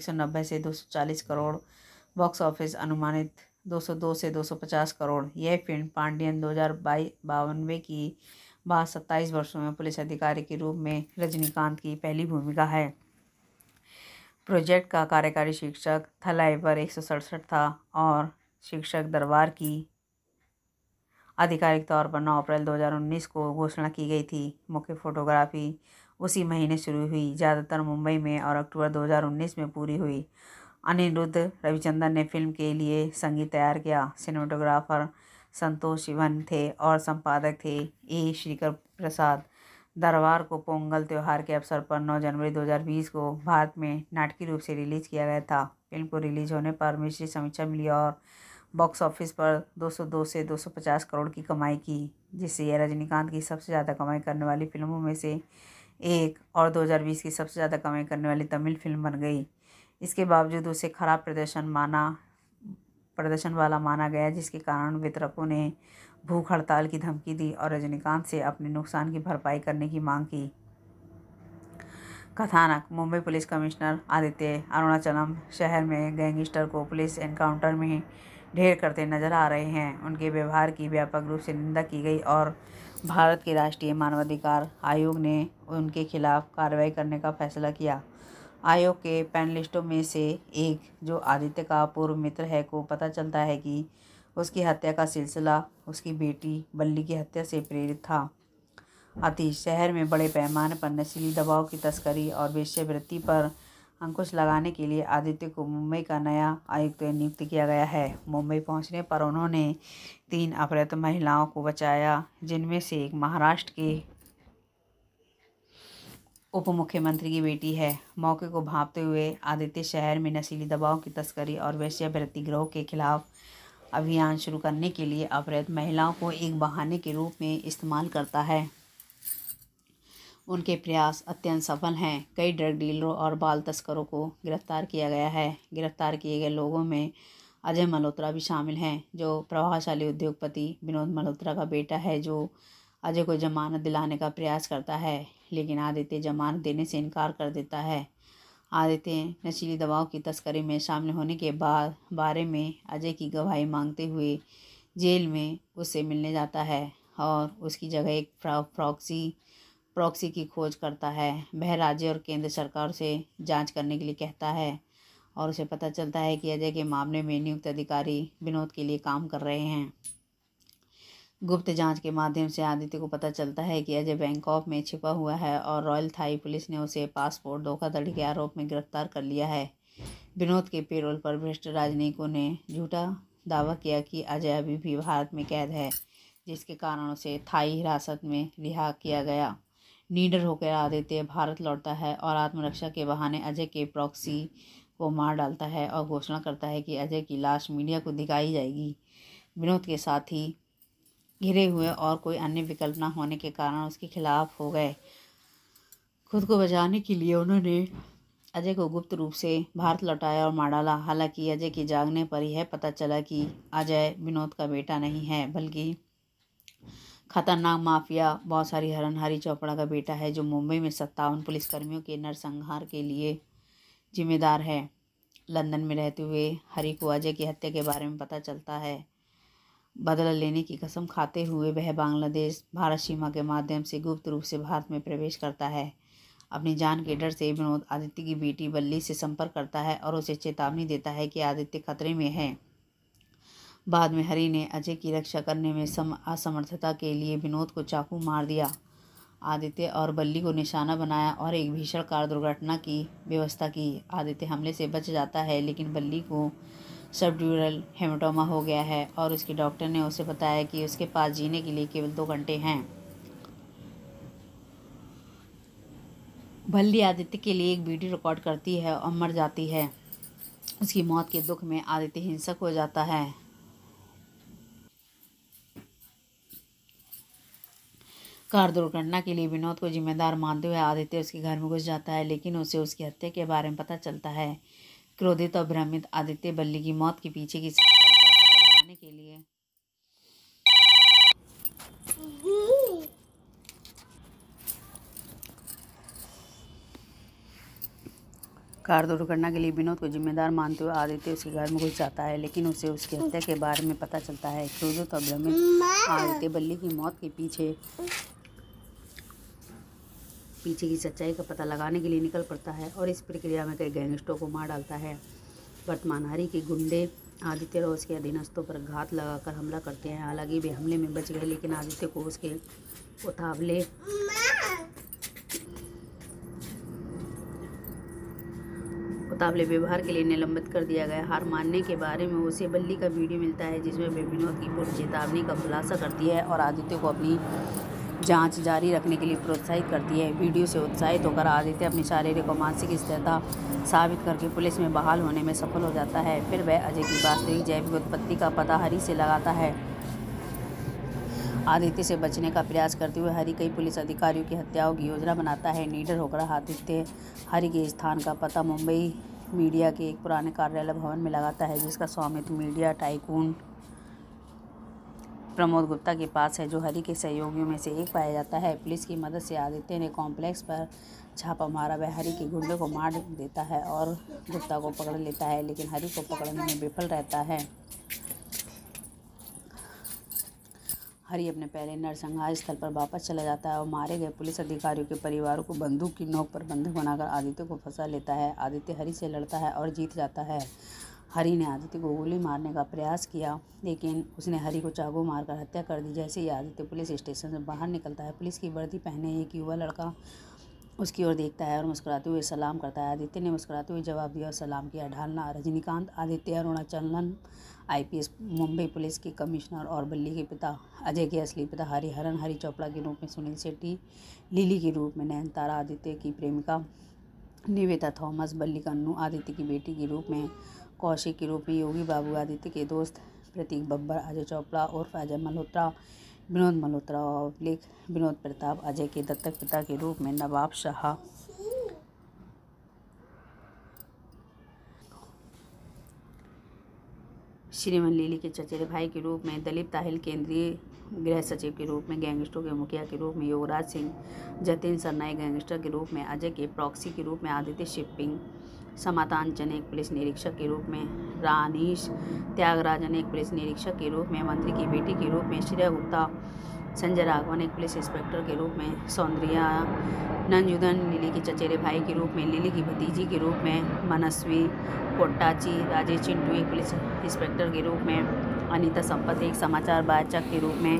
190 से 240 करोड़ बॉक्स ऑफिस अनुमानित 202 से 250 करोड़ यह फिल्म पांडियन दो हज़ार की बाद सत्ताईस वर्षों में पुलिस अधिकारी के रूप में रजनीकांत की पहली भूमिका है प्रोजेक्ट का कार्यकारी शिक्षक थलाइवर एक सौ सड़सठ था और शिक्षक दरबार की आधिकारिक तौर पर नौ अप्रैल 2019 को घोषणा की गई थी मुख्य फोटोग्राफी उसी महीने शुरू हुई ज़्यादातर मुंबई में और अक्टूबर 2019 में पूरी हुई अनिरुद्ध रविचंदन ने फिल्म के लिए संगीत तैयार किया सिनेमाटोग्राफर संतोष शिवन थे और संपादक थे ए श्रीकर प्रसाद दरबार को पोंगल त्यौहार के अवसर पर 9 जनवरी 2020 को भारत में नाटकीय रूप से रिलीज किया गया था फिल्म को रिलीज होने पर मिश्री समीक्षा मिली और बॉक्स ऑफिस पर 202 से 250 करोड़ की कमाई की जिससे यह रजनीकांत की सबसे ज़्यादा कमाई करने वाली फिल्मों में से एक और 2020 की सबसे ज़्यादा कमाई करने वाली तमिल फिल्म बन गई इसके बावजूद उसे खराब प्रदर्शन माना प्रदर्शन वाला माना गया जिसके कारण वितरकों ने भूख हड़ताल की धमकी दी और रजनीकांत से अपने नुकसान की भरपाई करने की मांग की कथानक मुंबई पुलिस कमिश्नर आदित्य अरुणाचलम शहर में गैंगस्टर को पुलिस एनकाउंटर में ढेर करते नजर आ रहे हैं उनके व्यवहार की व्यापक रूप से निंदा की गई और भारत के राष्ट्रीय मानवाधिकार आयोग ने उनके खिलाफ कार्रवाई करने का फैसला किया आयोग के पैनलिस्टों में से एक जो आदित्य का पूर्व मित्र है को पता चलता है कि उसकी हत्या का सिलसिला उसकी बेटी बल्ली की हत्या से प्रेरित था अति शहर में बड़े पैमाने पर नशीली दबाव की तस्करी और वेश्यावृत्ति पर अंकुश लगाने के लिए आदित्य को मुंबई का नया आयुक्त नियुक्त किया गया है मुंबई पहुंचने पर उन्होंने तीन अपहृत महिलाओं को बचाया जिनमें से एक महाराष्ट्र के उप मुख्यमंत्री की बेटी है मौके को भांपते हुए आदित्य शहर में नशीली दवाओं की तस्करी और वेश्यावृत्ति ग्रोह के खिलाफ अभियान शुरू करने के लिए अपहृत महिलाओं को एक बहाने के रूप में इस्तेमाल करता है उनके प्रयास अत्यंत सफल हैं कई ड्रग डीलरों और बाल तस्करों को गिरफ्तार किया गया है गिरफ्तार किए गए लोगों में अजय मल्होत्रा भी शामिल हैं जो प्रभावशाली उद्योगपति विनोद मल्होत्रा का बेटा है जो अजय को जमानत दिलाने का प्रयास करता है लेकिन आदित्य जमानत देने से इनकार कर देता है आदित्य नशीली दवाओं की तस्करी में शामिल होने के बाद बारे में अजय की गवाही मांगते हुए जेल में उससे मिलने जाता है और उसकी जगह एक प्रॉक्सी प्रॉक्सी की खोज करता है वह राज्य और केंद्र सरकार से जांच करने के लिए कहता है और उसे पता चलता है कि अजय के मामले में नियुक्त अधिकारी विनोद के लिए काम कर रहे हैं गुप्त जांच के माध्यम से आदित्य को पता चलता है कि अजय बैंकॉक में छिपा हुआ है और रॉयल थाई पुलिस ने उसे पासपोर्ट धोखाधड़ी के आरोप में गिरफ्तार कर लिया है विनोद के पेरोल पर भ्रष्ट राजनयिकों ने झूठा दावा किया कि अजय अभी भी भारत में कैद है जिसके कारण उसे थाई हिरासत में रिहा किया गया नीडर होकर आदित्य भारत लौटता है और आत्मरक्षा के बहाने अजय के प्रॉक्सी को मार डालता है और घोषणा करता है कि अजय की लाश मीडिया को दिखाई जाएगी विनोद के साथ ही घिरे हुए और कोई अन्य विकल्प ना होने के कारण उसके खिलाफ हो गए खुद को बचाने के लिए उन्होंने अजय को गुप्त रूप से भारत लौटाया और मार डाला हालांकि अजय के जागने पर यह पता चला कि अजय विनोद का बेटा नहीं है बल्कि खतरनाक माफिया बहुत सारी हरनहारी चोपड़ा का बेटा है जो मुंबई में सत्तावन पुलिसकर्मियों के नरसंहार के लिए जिम्मेदार है लंदन में रहते हुए हरी को अजय की हत्या के बारे में पता चलता है बदला लेने की कसम खाते हुए वह बांग्लादेश भारत सीमा के माध्यम से गुप्त रूप से भारत में प्रवेश करता है अपनी जान के डर से विनोद आदित्य की बेटी बल्ली से संपर्क करता है और उसे चेतावनी देता है कि आदित्य खतरे में है बाद में हरि ने अजय की रक्षा करने में सम असमर्थता के लिए विनोद को चाकू मार दिया आदित्य और बल्ली को निशाना बनाया और एक भीषण कार दुर्घटना की व्यवस्था की आदित्य हमले से बच जाता है लेकिन बल्ली को सबड्यूरल हेमाटोमा हो गया है और उसके डॉक्टर ने उसे बताया कि उसके पास जीने के लिए केवल दो घंटे हैं भल्ली आदित्य के लिए एक वीडियो रिकॉर्ड करती है और मर जाती है उसकी मौत के दुख में आदित्य हिंसक हो जाता है कार दुर्घटना के लिए विनोद को जिम्मेदार मानते हुए आदित्य उसके घर में घुस जाता है लेकिन उसे उसकी हत्या के बारे में पता चलता है क्रोधित और भ्रमित आदित्य बल्ली की मौत के पीछे की सच्चाई का पता लगाने के लिए कार दुर्घटना के लिए विनोद को जिम्मेदार मानते हुए आदित्य उसके घर में घुस जाता है लेकिन उसे उसकी हत्या के बारे में पता चलता है क्रोधित और भ्रमित आदित्य बल्ली की मौत के पीछे पीछे की सच्चाई का पता लगाने के लिए निकल पड़ता है और इस प्रक्रिया में कई गैंगस्टरों को मार डालता है वर्तमानहारी के गुंडे आदित्य और उसके अधीनस्थों पर घात लगाकर हमला करते हैं हालांकि वे हमले में बच गए लेकिन आदित्य को उसके उतावले उतावले व्यवहार के लिए निलंबित कर दिया गया हार मानने के बारे में उसे बल्ली का वीडियो मिलता है जिसमें वे विनोद की पूर्व चेतावनी का खुलासा करती है और आदित्य को अपनी जांच जारी रखने के लिए प्रोत्साहित करती है वीडियो से उत्साहित होकर आदित्य अपनी शारीरिक और मानसिक स्थिरता साबित करके पुलिस में बहाल होने में सफल हो जाता है फिर वह अजय की वास्तविक जैविक उत्पत्ति का पता हरी से लगाता है आदित्य से बचने का प्रयास करते हुए हरि कई पुलिस अधिकारियों की हत्याओं की योजना बनाता है नीडर होकर आदित्य हरि के स्थान का पता मुंबई मीडिया के एक पुराने कार्यालय भवन में लगाता है जिसका स्वामित्व मीडिया टाइकून प्रमोद गुप्ता के पास है जो हरि के सहयोगियों में से एक पाया जाता है पुलिस की मदद से आदित्य ने कॉम्प्लेक्स पर छापा मारा वह हरि के गुंडे को मार देता है और गुप्ता को पकड़ लेता है लेकिन हरि को पकड़ने में विफल रहता है हरी अपने पहले नरसंहार स्थल पर वापस चला जाता है और मारे गए पुलिस अधिकारियों के परिवारों को बंदूक की नोक पर बंधक बनाकर आदित्य को फंसा लेता है आदित्य हरी से लड़ता है और जीत जाता है हरि ने आदित्य को गोली मारने का प्रयास किया लेकिन उसने हरि को चाकू मारकर हत्या कर दी जैसे ही आदित्य पुलिस स्टेशन से बाहर निकलता है पुलिस की वर्दी पहने एक युवा लड़का उसकी ओर देखता है और मुस्कुराते हुए सलाम करता है आदित्य ने मुस्कुराते हुए जवाब दिया और सलाम किया ढालना रजनीकांत आदित्य अरुणाचलन आईपीएस मुंबई पुलिस के कमिश्नर और बल्ली के पिता अजय के असली पिता हरिहरन हरि चोपड़ा के रूप में सुनील सेट्टी लिली के रूप में नयनतारा आदित्य की प्रेमिका निवेदा थॉमस बल्ली कन्नू आदित्य की बेटी के रूप में कौशिक के में योगी बाबू आदित्य के दोस्त प्रतीक बब्बर अजय चोपड़ा और अजय मल्होत्रा विनोद मल्होत्रा और लेख विनोद प्रताप अजय के दत्तक पिता के रूप में नवाब शाह श्रीमन लीली के चचेरे भाई के रूप में दलीप ताहिल केंद्रीय गृह सचिव के रूप में गैंगस्टरों के मुखिया के रूप में योगराज सिंह जतिन सरनाई गैंगस्टर के रूप में अजय के प्रॉक्सी के रूप में आदित्य शिपिंग समातांचन एक पुलिस निरीक्षक के रूप में रानीश त्यागराजन एक पुलिस निरीक्षक के रूप में मंत्री की बेटी के रूप में श्रेय गुप्ता संजय राघवन एक पुलिस इंस्पेक्टर के रूप में सौंदर्या नंजुदन लिली के चचेरे भाई के रूप में लिली की भतीजी के रूप में मनस्वी कोट्टाची राजेश चिंटू एक पुलिस इंस्पेक्टर के रूप में अनीता संपत एक समाचार वाचक के रूप में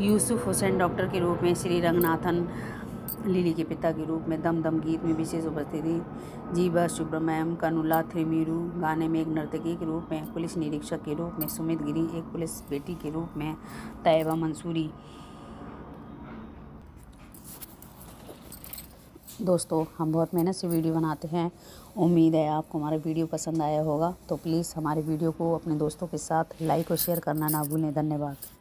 यूसुफ हुसैन डॉक्टर के रूप में श्री रंगनाथन लिली के पिता के रूप में दम दम गीत में विशेष उपस्थिति जीवा सुब्रमण्यम कनुला थ्रिमिरू गाने में एक नर्तकी के रूप में पुलिस निरीक्षक के रूप में सुमित गिरी एक पुलिस बेटी के रूप में तयबा मंसूरी दोस्तों हम बहुत मेहनत से वीडियो बनाते हैं उम्मीद है आपको हमारा वीडियो पसंद आया होगा तो प्लीज़ हमारे वीडियो को अपने दोस्तों के साथ लाइक और शेयर करना ना भूलें धन्यवाद